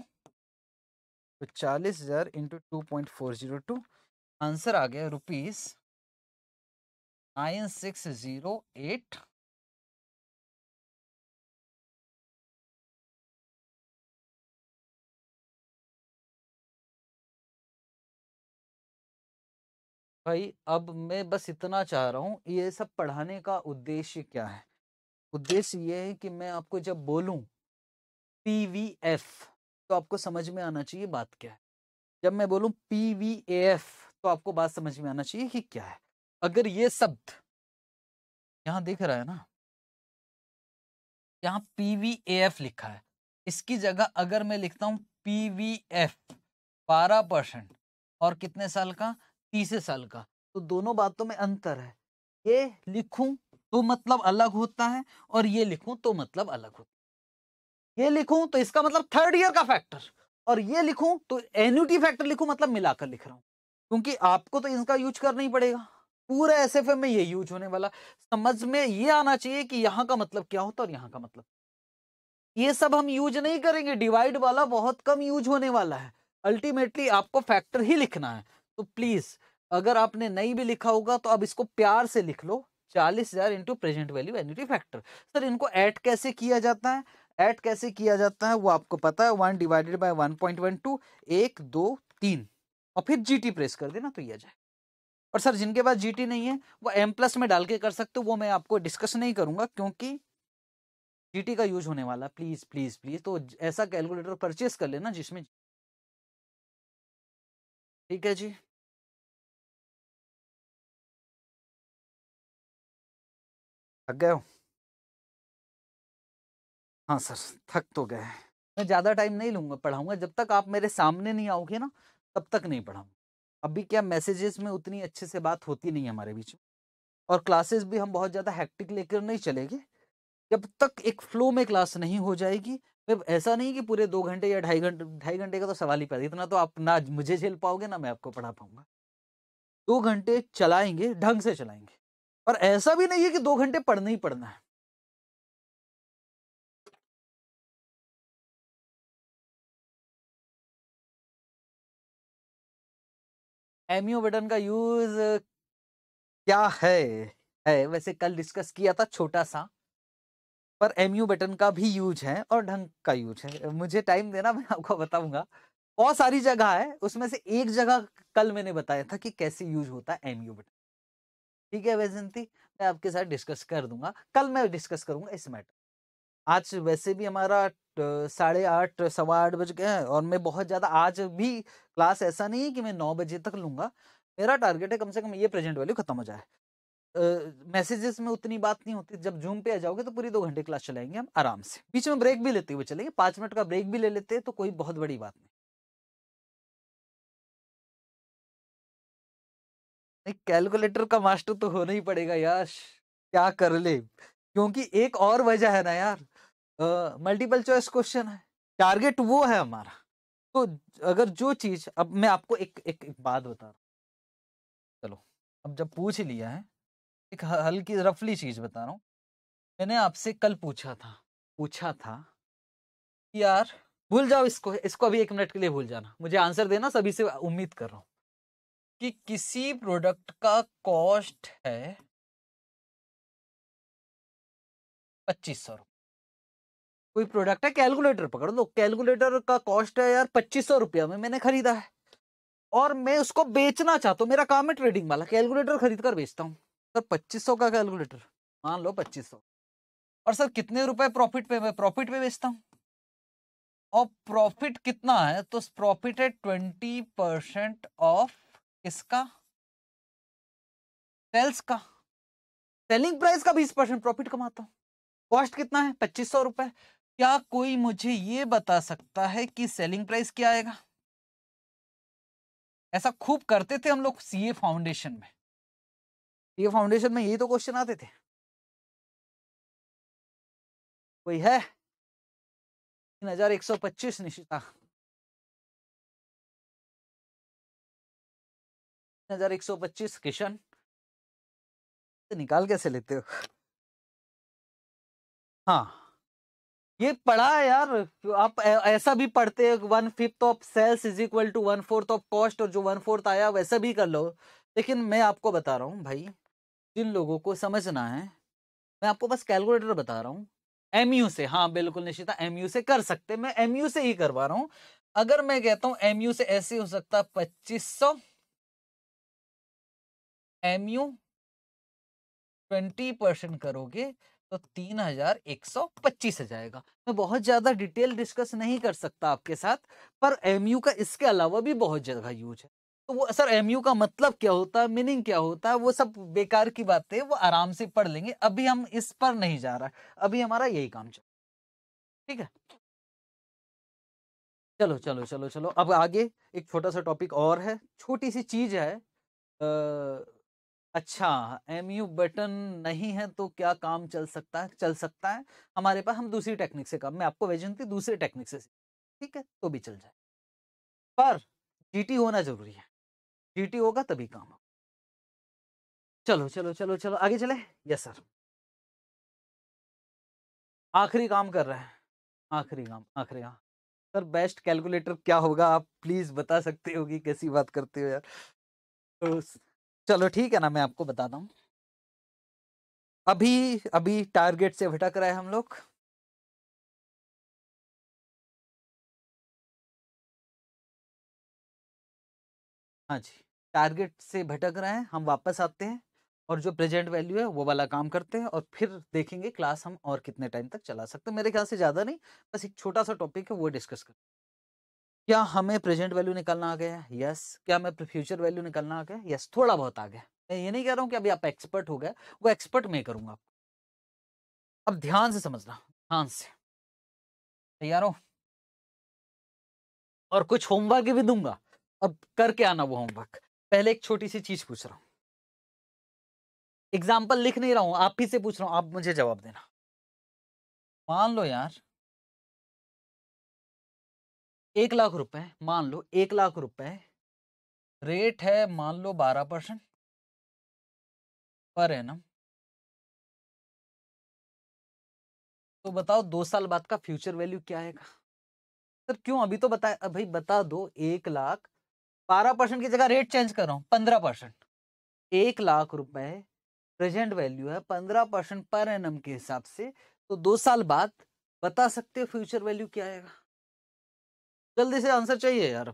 तो चालीस हजार into two point four zero two answer आ गया rupees nine six zero eight भाई अब मैं बस इतना चाह रहा हूँ ये सब पढ़ाने का उद्देश्य क्या है उद्देश्य ये है कि मैं आपको जब बोलूँ पी वी एफ तो आपको समझ में आना चाहिए बात क्या है जब मैं बोलूं पी वी एफ तो आपको बात समझ में आना चाहिए कि क्या है अगर ये शब्द यहाँ देख रहा है ना यहाँ पी वी एफ लिखा है इसकी जगह अगर मैं लिखता हूं पी वी एफ बारह परसेंट और कितने साल का तीसरे साल का तो दोनों बातों में अंतर है ये लिखूं तो मतलब अलग होता है और ये लिखूं तो मतलब अलग होता है ये लिखूं तो इसका मतलब थर्ड ईयर का फैक्टर और ये लिखूं तो एन्यूटी फैक्टर लिखूं मतलब मिलाकर लिख रहा हूं क्योंकि आपको तो इनका यूज करना ही पड़ेगा पूरा एस में ये यूज होने वाला समझ में ये आना चाहिए कि यहाँ का मतलब क्या होता और यहाँ का मतलब ये सब हम यूज नहीं करेंगे डिवाइड वाला बहुत कम यूज होने वाला है अल्टीमेटली आपको फैक्टर ही लिखना है तो प्लीज अगर आपने नहीं भी लिखा होगा तो अब इसको प्यार से लिख लो चालीस हजार into present value annuity factor sir इनको ऐड कैसे किया जाता है ऐड कैसे किया जाता है वो आपको पता है one divided by one point one two एक दो तीन और फिर जीटी प्रेस कर देना तो ये जाए और सर जिनके पास जीटी नहीं है वो एम प्लस में डाल के कर सकते हो वो मैं आपको डिस्कस नहीं करूंगा क्योंकि जीटी का यूज होने वाला प्लीज प्लीज प्लीज तो ऐसा कैलकुलेटर परचेस कर लेना जिसमें ठीक है जी आ गए हो हाँ सर थक तो गए मैं ज़्यादा टाइम नहीं लूँगा पढ़ाऊँगा जब तक आप मेरे सामने नहीं आओगे ना तब तक नहीं पढ़ाऊँगा अभी क्या मैसेजेस में उतनी अच्छे से बात होती नहीं है हमारे बीच में और क्लासेस भी हम बहुत ज़्यादा हैक्टिक लेकर नहीं चलेंगे जब तक एक फ्लो में क्लास नहीं हो जाएगी मैं ऐसा नहीं कि पूरे दो घंटे या ढाई घंटे ढाई घंटे का तो सवाल ही पैदा इतना तो आप ना मुझे झेल पाओगे ना मैं आपको पढ़ा पाऊंगा दो घंटे चलाएंगे ढंग से चलाएंगे और ऐसा भी नहीं है कि दो घंटे पढ़ना ही पढ़ना है एमयू बटन का यूज क्या है है वैसे कल डिस्कस किया था छोटा सा पर एमयू बटन का भी यूज है और ढंग का यूज है मुझे टाइम देना मैं आपको बताऊंगा बहुत सारी जगह है उसमें से एक जगह कल मैंने बताया था कि कैसे यूज होता है एमयू बटन ठीक है वैजंती मैं आपके साथ डिस्कस कर दूंगा कल मैं डिस्कस करूंगा इस मैटर आज वैसे भी हमारा साढ़े आठ सवा आठ बज गए हैं और मैं बहुत ज़्यादा आज भी क्लास ऐसा नहीं है कि मैं नौ बजे तक लूँगा मेरा टारगेट है कम से कम ये प्रेजेंट वैल्यू खत्म हो जाए मैसेजेस uh, में उतनी बात नहीं होती जब जूम पे आ जाओगे तो पूरी दो घंटे क्लास चलाएंगे हम आराम से बीच में ब्रेक भी लेते हुए चलेंगे पाँच मिनट का ब्रेक भी ले लेते हैं तो कोई बहुत बड़ी बात नहीं नहीं कैलकुलेटर का मास्टर तो होना ही पड़ेगा यार क्या कर ले क्योंकि एक और वजह है ना यार मल्टीपल चॉइस क्वेश्चन है टारगेट वो है हमारा तो अगर जो चीज अब मैं आपको एक एक, एक बात बता रहा हूँ चलो अब जब पूछ लिया है एक हल्की रफली चीज बता रहा हूँ मैंने आपसे कल पूछा था पूछा था कि यार भूल जाओ इसको इसको अभी एक मिनट के लिए भूल जाना मुझे आंसर देना सभी से उम्मीद कर रहा हूँ कि किसी प्रोडक्ट का कॉस्ट है पच्चीस सौ रुपये कोई प्रोडक्ट है कैलकुलेटर पकड़ लो कैलकुलेटर का कॉस्ट है यार पच्चीस सौ रुपया में मैंने खरीदा है और मैं उसको बेचना चाहता हूँ मेरा काम है ट्रेडिंग वाला कैलकुलेटर खरीद कर बेचता हूँ सर पच्चीस सौ का कैलकुलेटर मान लो पच्चीस सौ और सर कितने रुपए प्रॉफिट पे मैं प्रॉफिट पे बेचता हूँ और प्रॉफिट कितना है तो प्रॉफिट है ट्वेंटी परसेंट ऑफ इसका सेल्स का सेलिंग प्राइस का बीस परसेंट प्रॉफिट कमाता हूँ कॉस्ट कितना है पच्चीस सौ रुपए क्या कोई मुझे ये बता सकता है कि सेलिंग प्राइस क्या आएगा ऐसा खूब करते थे हम लोग सीए फाउंडेशन में सीए फाउंडेशन में यही तो क्वेश्चन आते थे कोई है तीन हजार एक सौ पच्चीस निशिता तीन हजार एक सौ पच्चीस किशन निकाल कैसे लेते हो हाँ ये पढ़ा है यार आप ऐसा भी पढ़ते one fifth of sales is equal to one fourth of cost और जो वन फोर्थ आया वैसा भी कर लो लेकिन मैं आपको बता रहा हूँ भाई जिन लोगों को समझना है मैं आपको बस कैलकुलेटर बता रहा हूँ एम से हाँ बिल्कुल निश्चिता एम से कर सकते मैं एम से ही करवा रहा हूँ अगर मैं कहता हूँ एम से ऐसे हो सकता पच्चीस सौ एम ट्वेंटी परसेंट करोगे तो तीन हजार एक सौ पच्चीस आ जाएगा मैं बहुत ज़्यादा डिटेल डिस्कस नहीं कर सकता आपके साथ पर एम का इसके अलावा भी बहुत जगह यूज है तो वो सर एम का मतलब क्या होता है मीनिंग क्या होता है वो सब बेकार की बातें वो आराम से पढ़ लेंगे अभी हम इस पर नहीं जा रहा अभी हमारा यही काम चल ठीक है चलो चलो चलो चलो अब आगे एक छोटा सा टॉपिक और है छोटी सी चीज है अच्छा एम यू बटन नहीं है तो क्या काम चल सकता है चल सकता है हमारे पास हम दूसरी टेक्निक से काम मैं आपको वेजनती दूसरे टेक्निक से ठीक है तो भी चल जाए पर जीटी होना जरूरी है जीटी होगा तभी काम होगा चलो चलो चलो चलो आगे चले यस सर आखिरी काम कर रहे हैं आखिरी काम आखिरी काम सर बेस्ट कैलकुलेटर क्या होगा आप प्लीज बता सकते हो कि कैसी बात करते हो यार तो चलो ठीक है ना मैं आपको बताता हूँ अभी अभी टारगेट से भटक रहे हम लोग हाँ जी टारगेट से भटक रहे हैं हम वापस आते हैं और जो प्रेजेंट वैल्यू है वो वाला काम करते हैं और फिर देखेंगे क्लास हम और कितने टाइम तक चला सकते हैं मेरे ख्याल से ज़्यादा नहीं बस एक छोटा सा टॉपिक है वो डिस्कस करते हैं क्या हमें प्रेजेंट वैल्यू निकालना आ गया यस क्या हमें फ्यूचर वैल्यू निकालना आ गया यस थोड़ा बहुत आ गया मैं ये नहीं कह रहा हूँ कि अभी आप एक्सपर्ट हो गए वो एक्सपर्ट मैं करूंगा आपको अब ध्यान से समझना ध्यान से तैयार हो और कुछ होमवर्क भी दूंगा अब करके आना वो होमवर्क पहले एक छोटी सी चीज पूछ रहा हूँ एग्जाम्पल लिख नहीं रहा हूं आप ही से पूछ रहा हूं आप मुझे जवाब देना मान लो यार एक लाख रुपए मान लो एक लाख रुपए रेट है मान लो बारह परसेंट पर ना तो बताओ दो साल बाद का फ्यूचर वैल्यू क्या आएगा सर क्यों अभी तो बता भाई बता दो एक लाख बारह परसेंट की जगह रेट चेंज कर रहा हूं पंद्रह परसेंट एक लाख रुपए प्रेजेंट वैल्यू है पंद्रह परसेंट पर एनम के हिसाब से तो दो साल बाद बता सकते हो फ्यूचर वैल्यू क्या आएगा जल्दी से आंसर चाहिए यार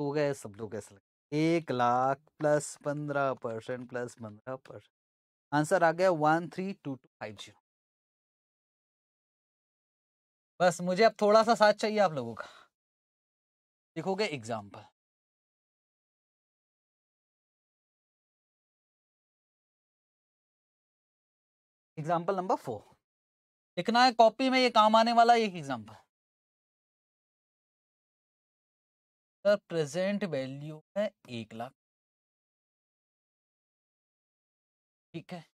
हो गए सब लोग कैसे लगे एक लाख प्लस पंद्रह परसेंट प्लस पंद्रह परसेंट आंसर आ गया one three two two five zero बस मुझे अब थोड़ा सा साथ चाहिए आप लोगों का देखोगे एग्जाम्पल एग्जाम्पल नंबर फोर लिखना है कॉपी में ये काम आने वाला एक एग्जाम्पल सर प्रेजेंट वैल्यू है एक लाख ठीक है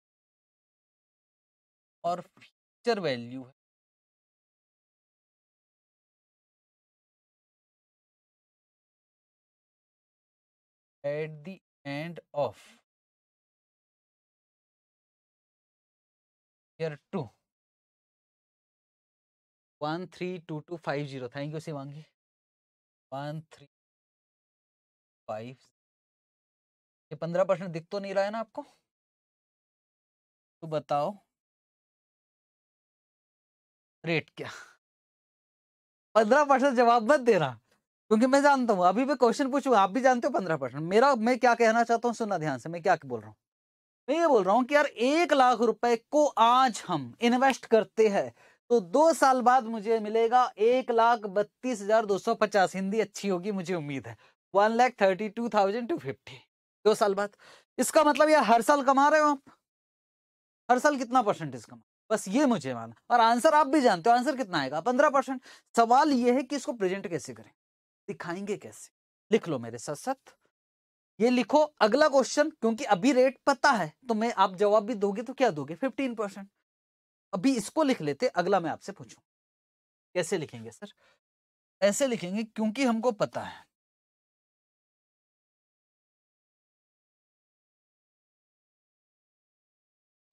और फ्यूचर वैल्यू है at the end of year two one three two two five zero thank you Shivangi one three five ये पंद्रह परसेंट दिख तो नहीं रहा है ना आपको तो बताओ रेट क्या पंद्रह परसेंट जवाब मत देना क्योंकि मैं जानता हूँ अभी भी क्वेश्चन पूछूंगा आप भी जानते हो पंद्रह परसेंट मेरा मैं क्या कहना चाहता हूँ सुनना ध्यान से मैं क्या बोल रहा हूँ मैं ये बोल रहा हूँ कि यार एक लाख रुपए को आज हम इन्वेस्ट करते हैं तो दो साल बाद मुझे मिलेगा एक लाख बत्तीस हजार दो सौ पचास हिंदी अच्छी होगी मुझे उम्मीद है one lakh thirty two thousand two fifty दो साल बाद इसका मतलब यार हर साल कमा रहे हो आप हर साल कितना परसेंटेज कमा बस ये मुझे माना और आंसर आप भी जानते हो आंसर कितना आएगा पंद्रह परसेंट सवाल ये है कि इसको प्रेजेंट कैसे करें दिखाएंगे कैसे लिख लो मेरे साथ साथ ये लिखो अगला क्वेश्चन क्योंकि अभी रेट पता है तो मैं आप जवाब भी दोगे तो क्या दोगे फिफ्टीन परसेंट अभी इसको लिख लेते अगला मैं आपसे पूछूं कैसे लिखेंगे सर ऐसे लिखेंगे क्योंकि हमको पता है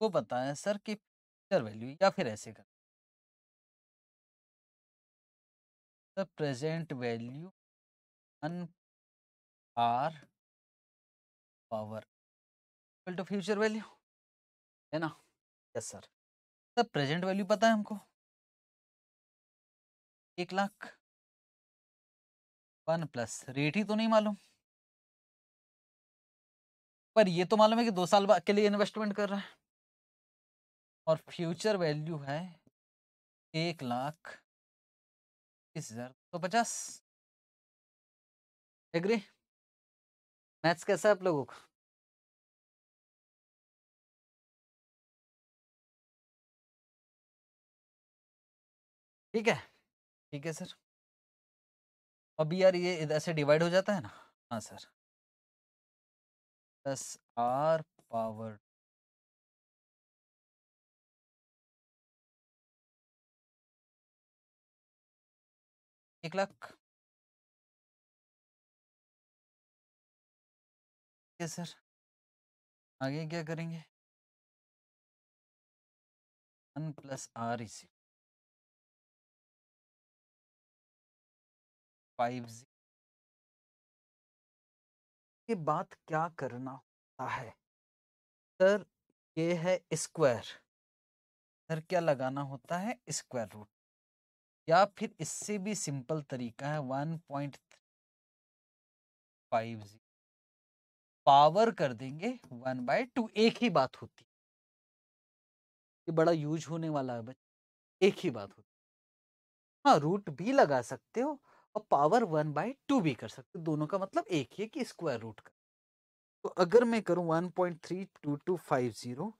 को पता है सर कि फ्यूचर वैल्यू या फिर ऐसे कर प्रेजेंट वैल्यू अन R power equal to future value है ना yes sir sir present value पता है हमको एक लाख वन प्लस रेट ही तो नहीं मालूम पर ये तो मालूम है कि दो साल बाद के लिए इन्वेस्टमेंट कर रहा है और फ्यूचर वैल्यू है एक लाख बीस हजार दो तो पचास एग्री मैथ्स कैसा है आप लोगों को ठीक है ठीक है सर अभी यार ये ऐसे डिवाइड हो जाता है ना हाँ सर दस आर पावर एक लाख है सर आगे क्या करेंगे one plus R is five के बाद क्या करना होता है सर ये है स्क्वायर सर क्या लगाना होता है स्क्वायर रूट या फिर इससे भी सिंपल तरीका है वन पॉइंट फाइव जी पावर कर देंगे वन बाय टू एक ही बात होती ये बड़ा यूज होने वाला है बच्चे एक ही बात होती हाँ रूट भी लगा सकते हो और पावर वन बाई टू भी कर सकते हो दोनों का मतलब एक ही है कि स्क्वायर रूट का तो अगर मैं करूँ one point three two two five zero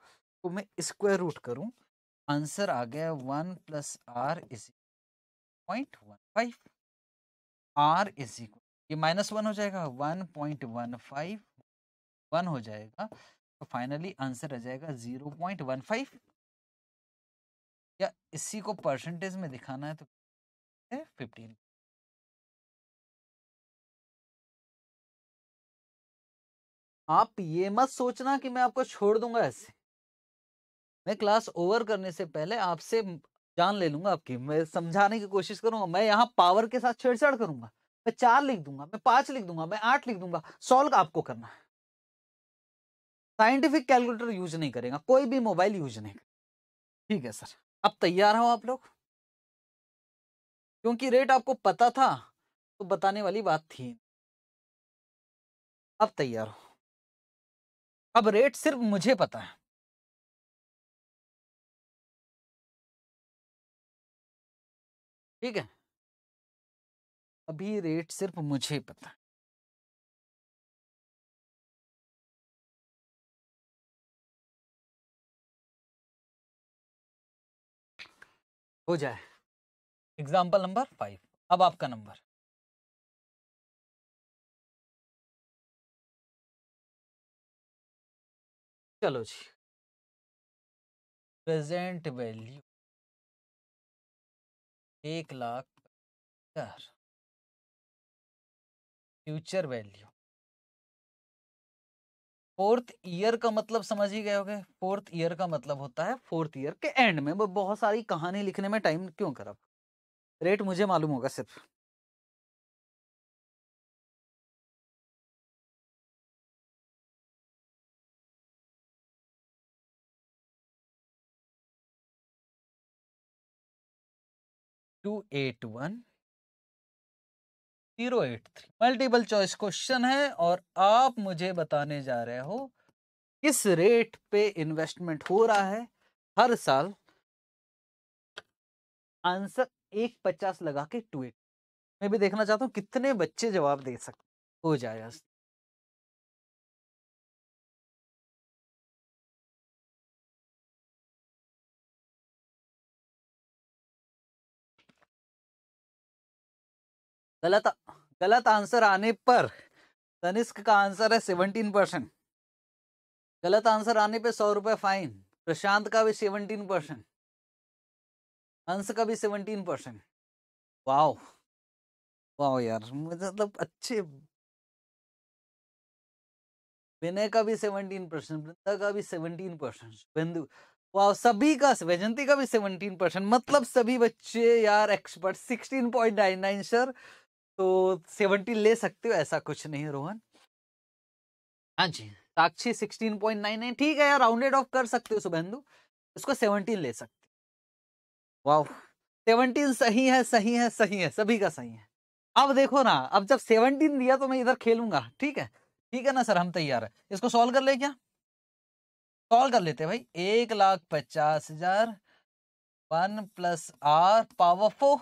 तो मैं स्क्वायर रूट करूँ आंसर आ गया one plus R is point one five R is equal ये माइनस वन हो जाएगा one point one five one हो जाएगा तो फाइनली आंसर आ जाएगा जीरो पॉइंट वन फाइव या इसी को परसेंटेज में दिखाना है तो फिफ्टीन आप ये मत सोचना कि मैं आपको छोड़ दूंगा ऐसे मैं क्लास ओवर करने से पहले आपसे जान ले लूंगा आपकी मैं समझाने की कोशिश करूंगा मैं यहाँ पावर के साथ छेड़छाड़ करूंगा मैं चार लिख दूंगा मैं पांच लिख दूंगा मैं आठ लिख दूंगा सॉल्व आपको करना है साइंटिफिक कैलकुलेटर यूज नहीं करेगा कोई भी मोबाइल यूज नहीं करेगा ठीक है सर अब तैयार हो आप लोग क्योंकि रेट आपको पता था तो बताने वाली बात थी अब तैयार हो अब रेट सिर्फ मुझे पता है ठीक है अभी रेट सिर्फ मुझे पता है हो जाए एग्जाम्पल नंबर फाइव अब आपका नंबर चलो जी प्रेजेंट वैल्यू एक lakh future value fourth year का मतलब समझ ही गए होगे फोर्थ ईयर का मतलब होता है फोर्थ ईयर के एंड में वो बहुत सारी कहानी लिखने में टाइम क्यों करा रेट मुझे मालूम होगा सिर्फ two eight one zero eight three multiple choice question है और आप मुझे बताने जा रहे हो किस रेट पे इन्वेस्टमेंट हो रहा है हर साल आंसर एक पचास लगा के टू एट मैं भी देखना चाहता हूँ कितने बच्चे जवाब दे सकते हो जाएगा गलत गलत आंसर आने पर तनिष्क का आंसर है सेवनटीन परसेंट गलत आंसर आने पे सौ रुपये फाइन प्रशांत का भी सेवनटीन परसेंट हंस का भी सेवनटीन परसेंट वाओ वाओ यार मतलब अच्छे विनय का भी सेवनटीन परसेंट वृंदा का भी सेवनटीन परसेंट बिंदु वाह सभी का वैजंती का भी सेवनटीन परसेंट मतलब सभी बच्चे यार expert sixteen point nine nine sir तो सेवेंटी ले सकते हो ऐसा कुछ नहीं रोहन हाँ जी Sakshi sixteen point nine nine ठीक है यार राउंडेड ऑफ कर सकते हो शुभेंदु इसको सेवनटीन ले सकते वाह सेवनटीन सही है सही है सही है सभी का सही है अब देखो ना अब जब सेवनटीन दिया तो मैं इधर खेलूंगा ठीक है ठीक है ना सर हम तैयार है इसको सॉल्व कर ले क्या सॉल्व कर लेते भाई एक लाख पचास हजार one plus R power four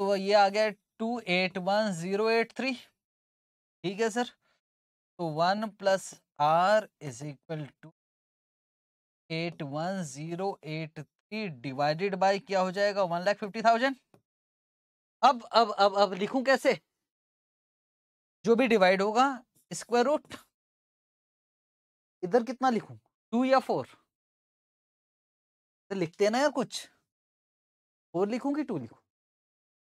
तो ये आ गया two eight one zero eight three ठीक है सर तो one plus R is equal to eight one zero eight three divided by क्या हो जाएगा वन लाख फिफ्टी थाउजेंड अब अब अब अब लिखूं कैसे जो भी डिवाइड होगा स्क्वायर रूट इधर कितना लिखूं टू या फोर तो लिखते हैं ना यार कुछ फोर लिखूं कि टू लिखूं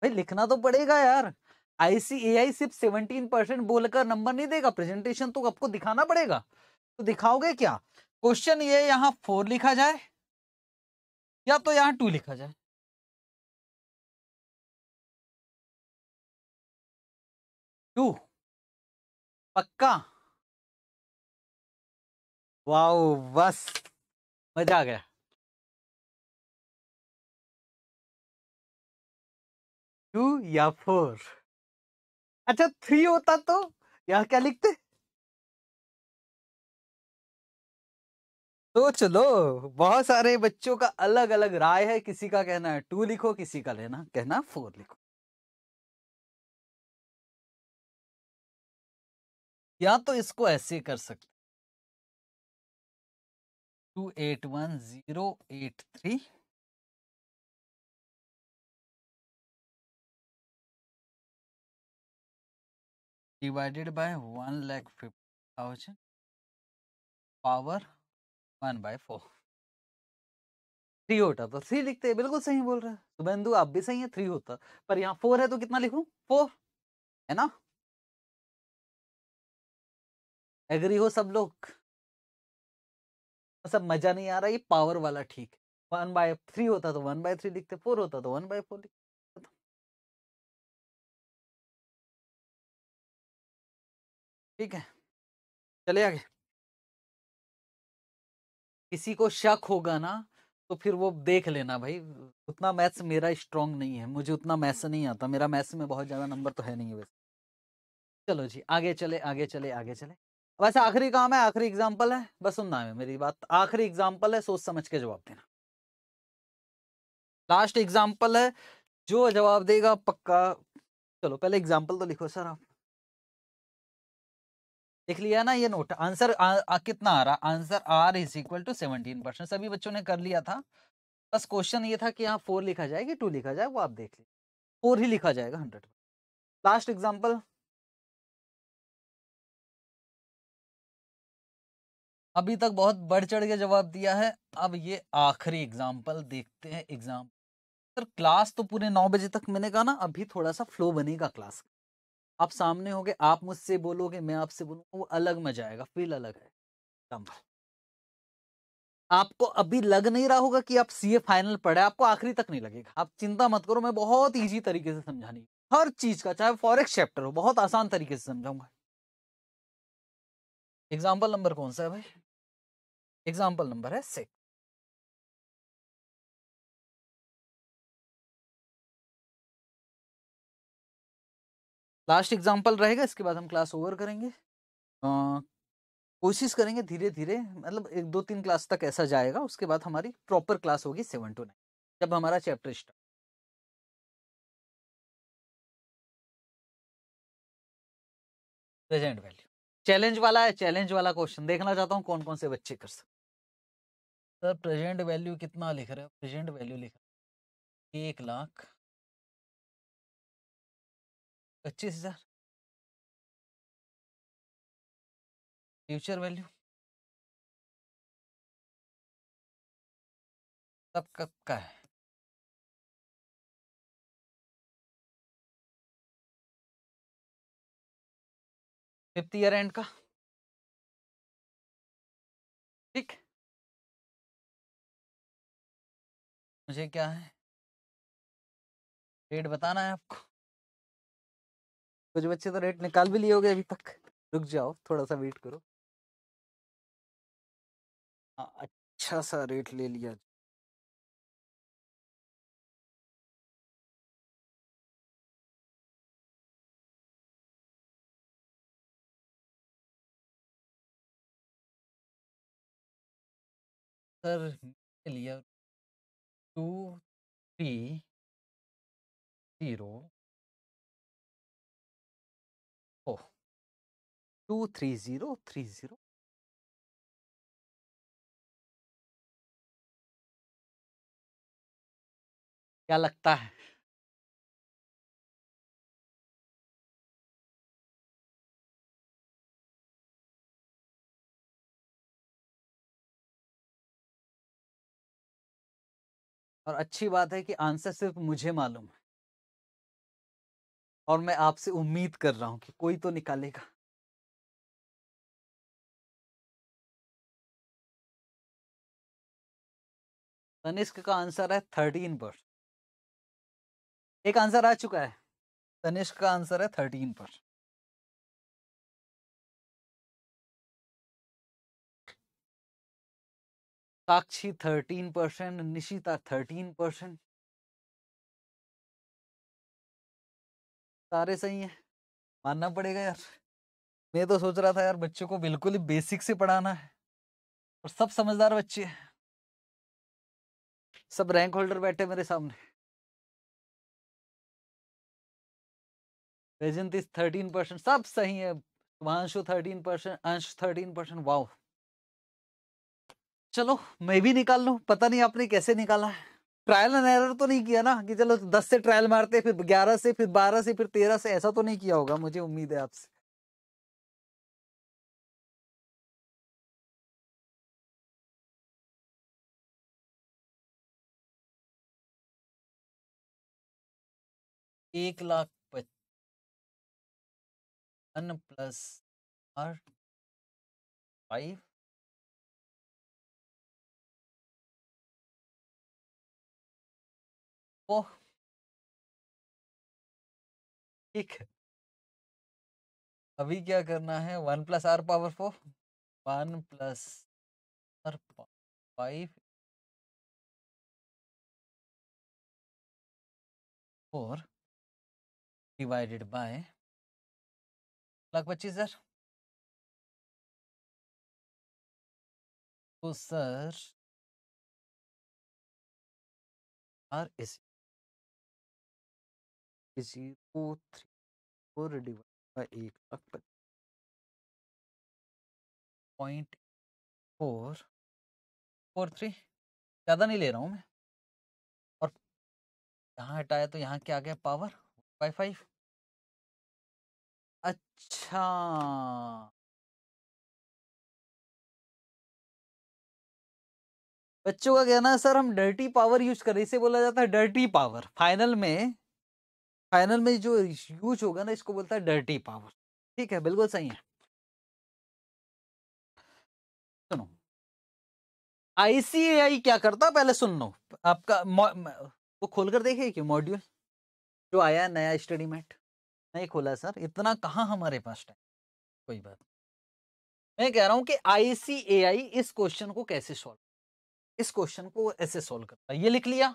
भाई लिखना तो पड़ेगा यार आईसीएआई सिर्फ सेवनटीन परसेंट बोलकर नंबर नहीं देगा प्रेजेंटेशन तो आपको दिखाना पड़ेगा तो दिखाओगे क्या क्वेश्चन ये यहाँ फोर लिखा जाए या तो यहाँ टू लिखा जाए टू पक्का वाओ बस मजा आ गया टू या फोर अच्छा थ्री होता तो यहाँ क्या लिखते तो चलो बहुत सारे बच्चों का अलग अलग राय है किसी का कहना है टू लिखो किसी का लेना कहना फोर लिखो या तो इसको ऐसे कर सकते two eight one zero eight three divided by one lakh fifty thousand power one by four three होता तो थ्री लिखते हैं बिल्कुल सही बोल रहे हैं शुभेंदु तो आप भी सही है थ्री होता पर यहाँ फोर है तो कितना लिखूं फोर है ना एग्री हो सब लोग तो सब मजा नहीं आ रहा ये पावर वाला ठीक वन बाय थ्री होता तो वन बाय थ्री लिखते फोर होता तो वन बाय फोर लिखते ठीक है चले आगे किसी को शक होगा ना तो फिर वो देख लेना भाई उतना मैथ्स मेरा स्ट्रांग नहीं है मुझे उतना मैथ्स नहीं आता मेरा मैथ्स में बहुत ज़्यादा नंबर तो है नहीं है वैसे चलो जी आगे चले आगे चले आगे चले वैसे आखिरी काम है आखिरी एग्जाम्पल है बस सुनना है मेरी बात आखिरी एग्जाम्पल है सोच समझ के जवाब देना लास्ट एग्जाम्पल है जो जवाब देगा पक्का चलो पहले एग्जाम्पल तो लिखो सर आप लिख लिया ना ये नोट आंसर आ, आ, कितना आ रहा answer R is equal to seventeen percent सभी बच्चों ने कर लिया था बस क्वेश्चन ये था कि यहाँ फोर लिखा जाए कि टू लिखा जाए वो आप देख लीजिए फोर ही लिखा जाएगा हंड्रेड लास्ट एग्जाम्पल अभी तक बहुत बढ़ चढ़ के जवाब दिया है अब ये आखिरी एग्जाम्पल देखते हैं एग्जाम सर क्लास तो पूरे नौ बजे तक मिलेगा ना अभी थोड़ा सा फ्लो बनेगा क्लास का आप सामने गए आप मुझसे बोलोगे मैं आपसे बोलूंगा वो अलग मजा आएगा फील अलग है आपको अभी लग नहीं रहा होगा कि आप सीए फाइनल पढ़े आपको आखिरी तक नहीं लगेगा आप चिंता मत करो मैं बहुत ईजी तरीके से समझाने हर चीज का चाहे फॉरेक्स चैप्टर हो बहुत आसान तरीके से समझाऊंगा एग्जाम्पल नंबर कौन सा है भाई एग्जाम्पल नंबर है सिक्स लास्ट एग्जाम्पल रहेगा इसके बाद हम क्लास ओवर करेंगे कोशिश करेंगे धीरे धीरे मतलब एक दो तीन क्लास तक ऐसा जाएगा उसके बाद हमारी प्रॉपर क्लास होगी सेवन टू नाइन जब हमारा chapter start present value challenge वाला है चैलेंज वाला क्वेश्चन देखना चाहता हूँ कौन कौन से बच्चे कर सकते सर प्रेजेंट वैल्यू कितना लिख रहे हो प्रेजेंट वैल्यू लिख रहे एक लाख पच्चीस हजार फ्यूचर वैल्यू तब कब का है फिफ्थ ईयर एंड का ठीक मुझे क्या है डेट बताना है आपको कुछ बच्चे तो रेट निकाल भी लिए होंगे अभी तक रुक जाओ थोड़ा सा वेट करो आ, हाँ, अच्छा सा रेट ले लिया सर लिया two three zero two three zero three zero क्या लगता है और अच्छी बात है कि आंसर सिर्फ मुझे मालूम है और मैं आपसे उम्मीद कर रहा हूं कि कोई तो निकालेगा तनिष्क का आंसर है थर्टीन परसेंट एक आंसर आ चुका है तनिष्क का आंसर है thirteen percent Sakshi thirteen percent Nishita thirteen percent सारे सही है मानना पड़ेगा यार मैं तो सोच रहा था यार बच्चों को बिल्कुल ही बेसिक से पढ़ाना है और सब समझदार बच्चे हैं सब रैंक होल्डर बैठे मेरे सामने इज थर्टीन परसेंट सब सही है Shubhanshu thirteen percent Ansh thirteen percent wow चलो मैं भी निकाल लू पता नहीं आपने कैसे निकाला है ट्रायल एंड एरर तो नहीं किया ना कि चलो दस से ट्रायल मारते फिर ग्यारह से फिर बारह से फिर तेरह से ऐसा तो नहीं किया होगा मुझे उम्मीद है आपसे एक lakh one plus R five oh ठीक अभी क्या करना है one plus R power four one plus R five four divided by lakh पच्चीस हजार तो sir R is zero three four divide by एक लाख पच्चीस पॉइंट फोर फोर थ्री ज़्यादा नहीं ले रहा हूँ मैं और यहाँ हटाया तो यहाँ क्या आ गया पावर बाई फाइव अच्छा बच्चों का कहना है सर हम डर्टी पावर यूज करें इसे बोला जाता है डर्टी पावर फाइनल में फाइनल में जो यूज होगा ना इसको बोलता है डर्टी पावर ठीक है बिल्कुल सही है सुनो आईसीएआई क्या करता है पहले सुन लो आपका वो खोल कर देखे कि मॉड्यूल जो आया नया स्टडी मैट नहीं खोला सर इतना कहाँ हमारे पास टाइम कोई बात मैं कह रहा हूँ कि आईसीएआई इस क्वेश्चन को कैसे सॉल्व इस क्वेश्चन को ऐसे सॉल्व करता है ये लिख लिया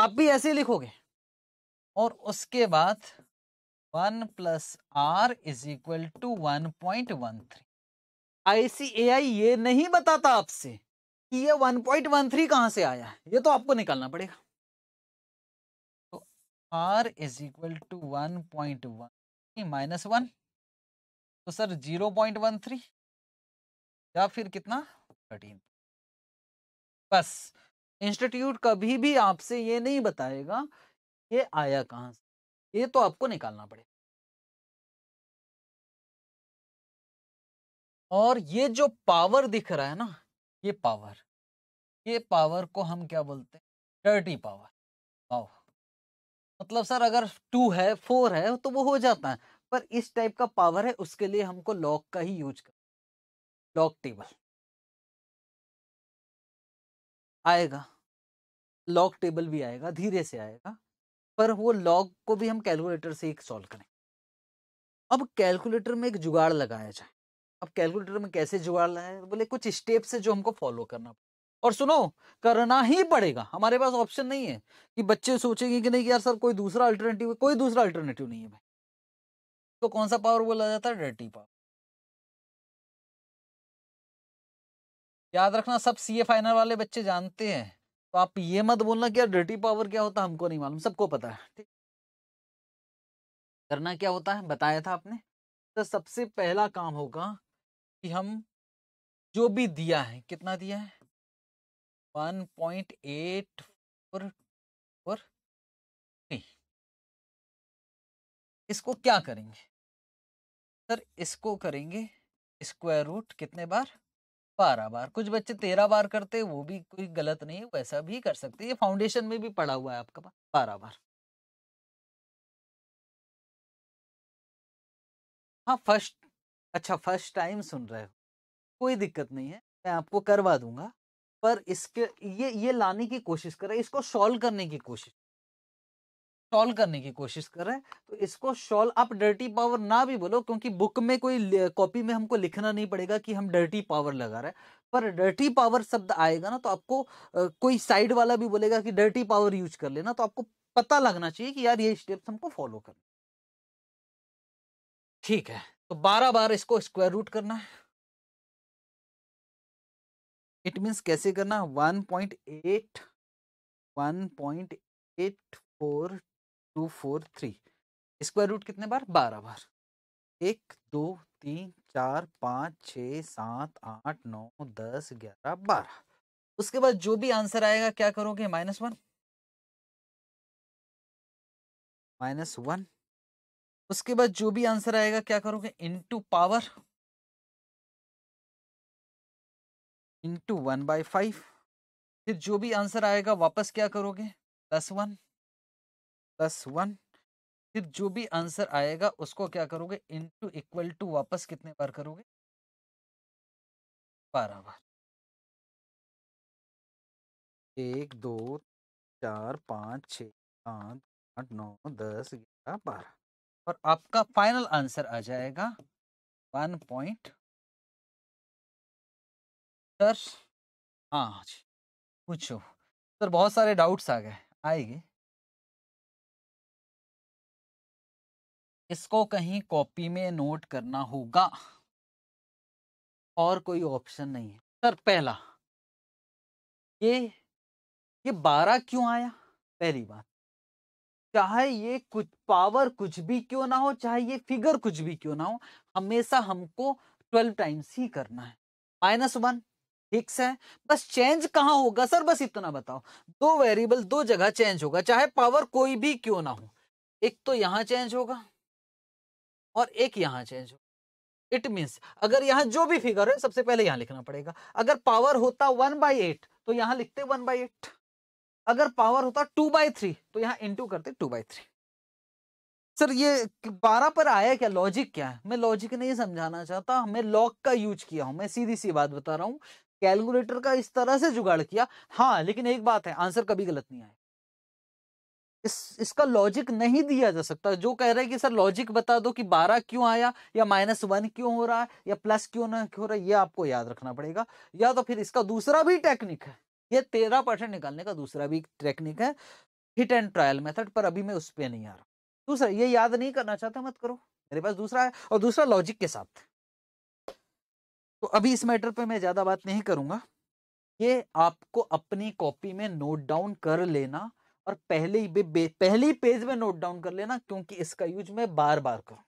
आप भी ऐसे लिखोगे और उसके बाद one plus R is equal to one point one three ICAI ये नहीं बताता आपसे कि ये थ्री कहां से आया है ये तो आपको निकालना पड़ेगा R is equal to one point one minus one तो sir zero point one three या फिर कितना थर्टीन बस इंस्टीट्यूट कभी भी आपसे ये नहीं बताएगा ये आया कहाँ से ये तो आपको निकालना पड़ेगा और ये जो पावर दिख रहा है ना ये पावर ये पावर को हम क्या बोलते हैं डर्टी पावर वाह मतलब सर अगर टू है फोर है तो वो हो जाता है पर इस टाइप का पावर है उसके लिए हमको लॉक का ही यूज कर लॉक टेबल आएगा लॉक टेबल भी आएगा धीरे से आएगा पर वो लॉग को भी हम कैलकुलेटर से ही सॉल्व करें अब कैलकुलेटर में एक जुगाड़ लगाया जाए अब कैलकुलेटर में कैसे जुगाड़ लगाए बोले कुछ स्टेप से जो हमको फॉलो करना और सुनो करना ही पड़ेगा हमारे पास ऑप्शन नहीं है कि बच्चे सोचेंगे कि नहीं यार सर कोई दूसरा अल्टरनेटिव कोई दूसरा अल्टरनेटिव नहीं है भाई तो कौन सा पावर बोला जाता है डर्टी पावर याद रखना सब सीए फाइनल वाले बच्चे जानते हैं तो आप ये मत बोलना कि यार डर्टी पावर क्या होता हमको नहीं मालूम सबको पता है ठीक करना क्या होता है बताया था आपने तो सबसे पहला काम होगा कि हम जो भी दिया है कितना दिया है one point eight four four three इसको क्या करेंगे सर इसको करेंगे स्क्वायर रूट कितने बार बारह बार कुछ बच्चे तेरह बार करते वो भी कोई गलत नहीं है वैसा भी कर सकते ये फाउंडेशन में भी पड़ा हुआ है आपका बारह बार हाँ फर्स्ट अच्छा फर्स्ट टाइम सुन रहे हो कोई दिक्कत नहीं है मैं आपको करवा दूंगा पर इसके ये ये लाने की कोशिश करें इसको सॉल्व करने की कोशिश सॉल्व करने की कोशिश करें तो इसको सॉल्व आप डर्टी पावर ना भी बोलो क्योंकि बुक में कोई कॉपी में हमको लिखना नहीं पड़ेगा कि हम डर्टी पावर लगा रहे हैं पर डर्टी पावर शब्द आएगा ना तो आपको आ, कोई साइड वाला भी बोलेगा कि डर्टी पावर यूज कर लेना तो आपको पता लगना चाहिए कि यार ये स्टेप्स हमको फॉलो करना ठीक है तो बारह बार इसको स्क्वायर रूट करना है इट मीन्स कैसे करना one point eight one point eight four two four three square root कितने बार बारह बार एक दो तीन चार पाँच छ सात आठ नौ दस ग्यारह बारह उसके बाद जो भी आंसर आएगा क्या करोगे माइनस वन माइनस वन उसके बाद जो भी आंसर आएगा क्या करोगे into power into one by five फिर जो भी आंसर आएगा वापस क्या करोगे प्लस वन प्लस वन फिर जो भी आंसर आएगा उसको क्या करोगे इंटू इक्वल टू वापस कितने बार करोगे बारह बार एक दो चार पाँच छ सात आठ नौ दस ग्यारह बारह और आपका फाइनल आंसर आ जाएगा वन पॉइंट सर हाँ, हाँ पूछो सर बहुत सारे डाउट्स आ गए आएगी इसको कहीं कॉपी में नोट करना होगा और कोई ऑप्शन नहीं है सर पहला ये ये बारह क्यों आया पहली बात चाहे ये कुछ पावर कुछ भी क्यों ना हो चाहे ये फिगर कुछ भी क्यों ना हो हमेशा हमको ट्वेल्व टाइम्स ही करना है माइनस वन फिक्स है बस चेंज कहाँ होगा सर बस इतना बताओ दो वेरिएबल दो जगह चेंज होगा चाहे पावर कोई भी क्यों ना हो एक तो यहाँ चेंज होगा और एक यहाँ चेंज होगा इट मीन्स अगर यहाँ जो भी फिगर है सबसे पहले यहाँ लिखना पड़ेगा अगर पावर होता वन बाई एट तो यहाँ लिखते वन बाई एट अगर पावर होता टू बाई थ्री तो यहाँ इंटू करते टू बाई थ्री सर ये बारह पर आया क्या लॉजिक क्या है मैं लॉजिक नहीं समझाना चाहता मैं लॉक का यूज किया हूं मैं सीधी सी बात बता रहा हूँ कैलकुलेटर का इस तरह से जुगाड़ किया हाँ लेकिन एक बात है आंसर कभी गलत नहीं आया इस इसका लॉजिक नहीं दिया जा सकता जो कह रहे हैं कि सर लॉजिक बता दो कि बारह क्यों आया या माइनस वन क्यों हो रहा है या प्लस क्यों ना हो रहा है ये आपको याद रखना पड़ेगा या तो फिर इसका दूसरा भी टेक्निक है ये तेरह परसेंट निकालने का दूसरा भी टेक्निक है हिट एंड ट्रायल मेथड पर अभी मैं उस पर नहीं आ रहा दूसरा ये याद नहीं करना चाहता मत करो मेरे पास दूसरा है और दूसरा लॉजिक के साथ तो अभी इस मैटर पे मैं ज़्यादा बात नहीं करूंगा ये आपको अपनी कॉपी में नोट डाउन कर लेना और पहले ही पहले ही पेज में नोट डाउन कर लेना क्योंकि इसका यूज मैं बार बार करूँ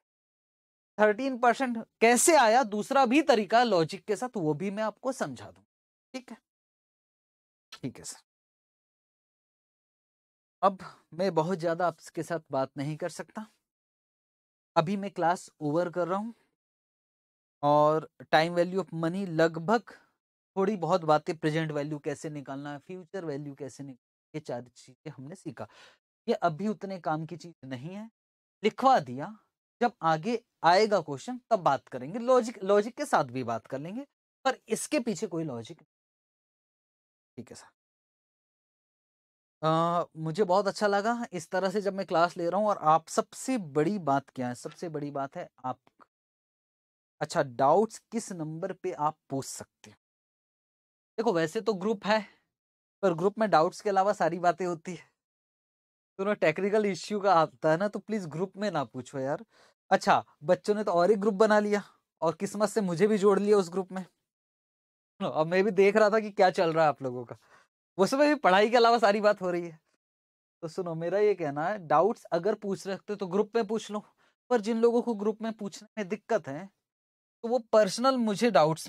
थर्टीन परसेंट कैसे आया दूसरा भी तरीका लॉजिक के साथ वो भी मैं आपको समझा दू ठीक है ठीक है सर अब मैं बहुत ज़्यादा आपके साथ बात नहीं कर सकता अभी मैं क्लास ओवर कर रहा हूं और टाइम वैल्यू ऑफ मनी लगभग थोड़ी बहुत बातें प्रेजेंट वैल्यू कैसे निकालना है फ्यूचर वैल्यू कैसे निकालना ये चार चीज़ें हमने सीखा ये अभी उतने काम की चीज़ नहीं है लिखवा दिया जब आगे आएगा क्वेश्चन तब बात करेंगे लॉजिक लॉजिक के साथ भी बात कर लेंगे पर इसके पीछे कोई लॉजिक ठीक है सर मुझे बहुत अच्छा लगा इस तरह से जब मैं क्लास ले रहा हूँ और आप सबसे बड़ी बात क्या है सबसे बड़ी बात है आप अच्छा डाउट्स किस नंबर पे आप पूछ सकते हैं देखो वैसे तो ग्रुप है पर ग्रुप में डाउट्स के अलावा सारी बातें होती है दोनों तो टेक्निकल इश्यू का आता है ना तो प्लीज ग्रुप में ना पूछो यार अच्छा बच्चों ने तो और एक ग्रुप बना लिया और किस्मत से मुझे भी जोड़ लिया उस ग्रुप में अब मैं भी देख रहा था कि क्या चल रहा है आप लोगों का उसमें भी पढ़ाई के अलावा सारी बात हो रही है तो सुनो मेरा ये कहना है डाउट्स अगर पूछ सकते तो ग्रुप में पूछ लो पर जिन लोगों को ग्रुप में पूछने में दिक्कत है तो वो पर्सनल मुझे डाउट्स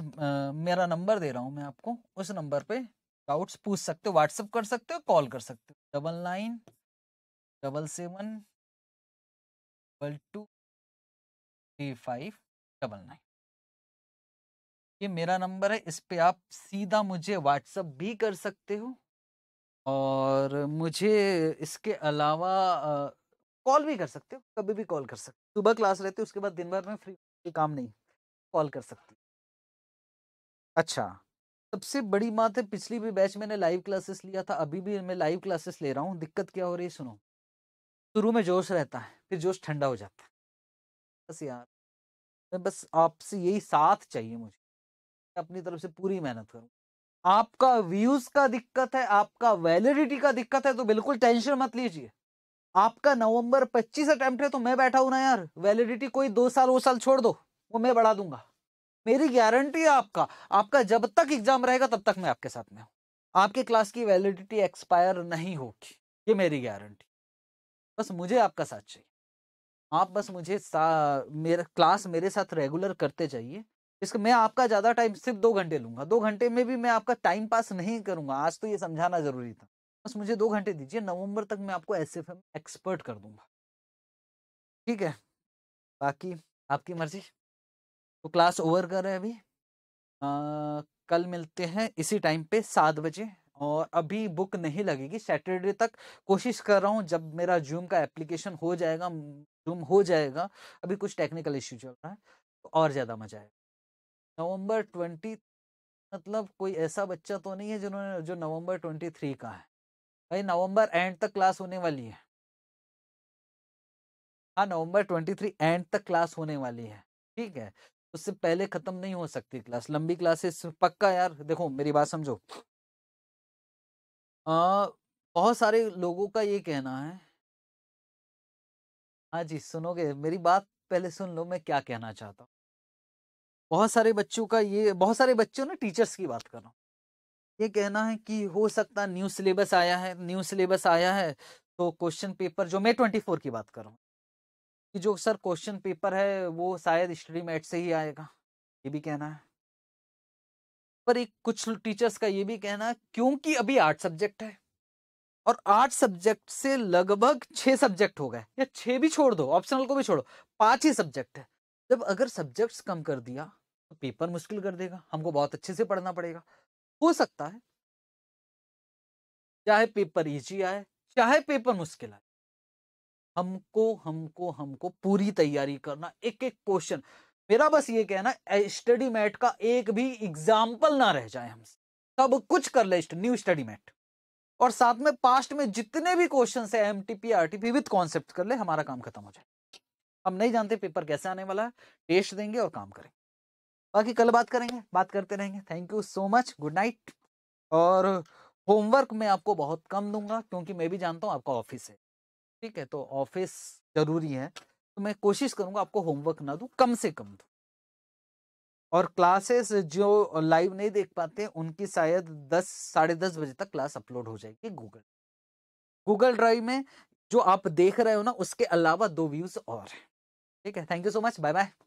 मेरा नंबर दे रहा हूँ मैं आपको उस नंबर पे डाउट्स पूछ सकते हो व्हाट्सअप कर सकते हो कॉल कर सकते हो double nine double seven double two three five double nine ये मेरा नंबर है इस पर आप सीधा मुझे व्हाट्सअप भी कर सकते हो और मुझे इसके अलावा कॉल भी कर सकते हो कभी भी कॉल कर सकते हो सुबह क्लास रहती है उसके बाद दिन भर में फ्री काम नहीं कॉल कर सकती अच्छा सबसे बड़ी बात है पिछली भी बैच मैंने लाइव क्लासेस लिया था अभी भी मैं लाइव क्लासेस ले रहा हूँ दिक्कत क्या हो रही है सुनो शुरू में जोश रहता है फिर जोश ठंडा हो जाता है बस यार मैं बस आपसे यही साथ चाहिए मुझे अपनी तरफ से पूरी मेहनत करूँ आपका व्यूज का दिक्कत है आपका वैलिडिटी का दिक्कत है तो बिल्कुल टेंशन मत लीजिए आपका नवंबर 25 अटेम्प्ट है तो मैं बैठा हूं ना यार वैलिडिटी कोई दो साल वो साल छोड़ दो वो मैं बढ़ा दूंगा मेरी गारंटी है आपका आपका जब तक एग्जाम रहेगा तब तक मैं आपके साथ में हूँ आपके क्लास की वैलिडिटी एक्सपायर नहीं होगी ये मेरी गारंटी बस मुझे आपका साथ चाहिए आप बस मुझे सा, मेरा क्लास मेरे साथ रेगुलर करते जाइए इसका मैं आपका ज़्यादा टाइम सिर्फ दो घंटे लूँगा दो घंटे में भी मैं आपका टाइम पास नहीं करूँगा आज तो ये समझाना ज़रूरी था बस मुझे दो घंटे दीजिए नवंबर तक मैं आपको एस एक्सपर्ट कर दूंगा ठीक है बाकी आपकी मर्जी तो क्लास ओवर कर रहे हैं अभी आ, कल मिलते हैं इसी टाइम पे सात बजे और अभी बुक नहीं लगेगी सैटरडे तक कोशिश कर रहा हूँ जब मेरा जूम का एप्लीकेशन हो जाएगा जूम हो जाएगा अभी कुछ टेक्निकल इश्यू चल रहा है तो और ज़्यादा मजा आएगा नवंबर ट्वेंटी मतलब कोई ऐसा बच्चा तो नहीं है जिन्होंने जो नवंबर ट्वेंटी थ्री का है भाई नवंबर एंड तक क्लास होने वाली है हाँ नवंबर ट्वेंटी थ्री एंड तक क्लास होने वाली है ठीक है उससे पहले खत्म नहीं हो सकती क्लास लंबी क्लासेस पक्का यार देखो मेरी बात समझो आ, बहुत सारे लोगों का ये कहना है हाँ जी सुनोगे मेरी बात पहले सुन लो मैं क्या कहना चाहता हूँ बहुत सारे बच्चों का ये बहुत सारे बच्चों ना टीचर्स की बात कर रहा हूँ ये कहना है कि हो सकता न्यू सिलेबस आया है न्यू सिलेबस आया है तो क्वेश्चन पेपर जो मैं ट्वेंटी फोर की बात कर रहा हूँ कि जो सर क्वेश्चन पेपर है वो शायद स्टडी मैट से ही आएगा ये भी कहना है पर एक कुछ टीचर्स का ये भी कहना है क्योंकि अभी आठ सब्जेक्ट है और आठ सब्जेक्ट से लगभग छह सब्जेक्ट हो गए या छह भी छोड़ दो ऑप्शनल को भी छोड़ो पांच ही सब्जेक्ट है जब अगर सब्जेक्ट्स कम कर दिया तो पेपर मुश्किल कर देगा हमको बहुत अच्छे से पढ़ना पड़ेगा हो सकता है चाहे पेपर इजी आए चाहे पेपर मुश्किल आए हमको हमको हमको पूरी तैयारी करना एक एक क्वेश्चन मेरा बस ये कहना स्टडी मैट का एक भी एग्जाम्पल ना रह जाए हमसे सब कुछ कर ले न्यू स्टडी मैट और साथ में पास्ट में जितने भी क्वेश्चन है M T P R T P with concept कर ले हमारा काम खत्म हो जाए हम नहीं जानते पेपर कैसे आने वाला है टेस्ट देंगे और काम करेंगे बाकी कल बात करेंगे बात करते रहेंगे thank you so much good night और होमवर्क मैं आपको बहुत कम दूंगा क्योंकि मैं भी जानता हूँ आपका ऑफिस है ठीक है तो ऑफिस जरूरी है तो मैं कोशिश करूंगा आपको होमवर्क ना दू कम से कम दू और क्लासेस जो लाइव नहीं देख पाते उनकी शायद दस साढ़े दस बजे तक क्लास अपलोड हो जाएगी गूगल गूगल ड्राइव में जो आप देख रहे हो ना उसके अलावा दो व्यूज और है ठीक है thank you so much bye bye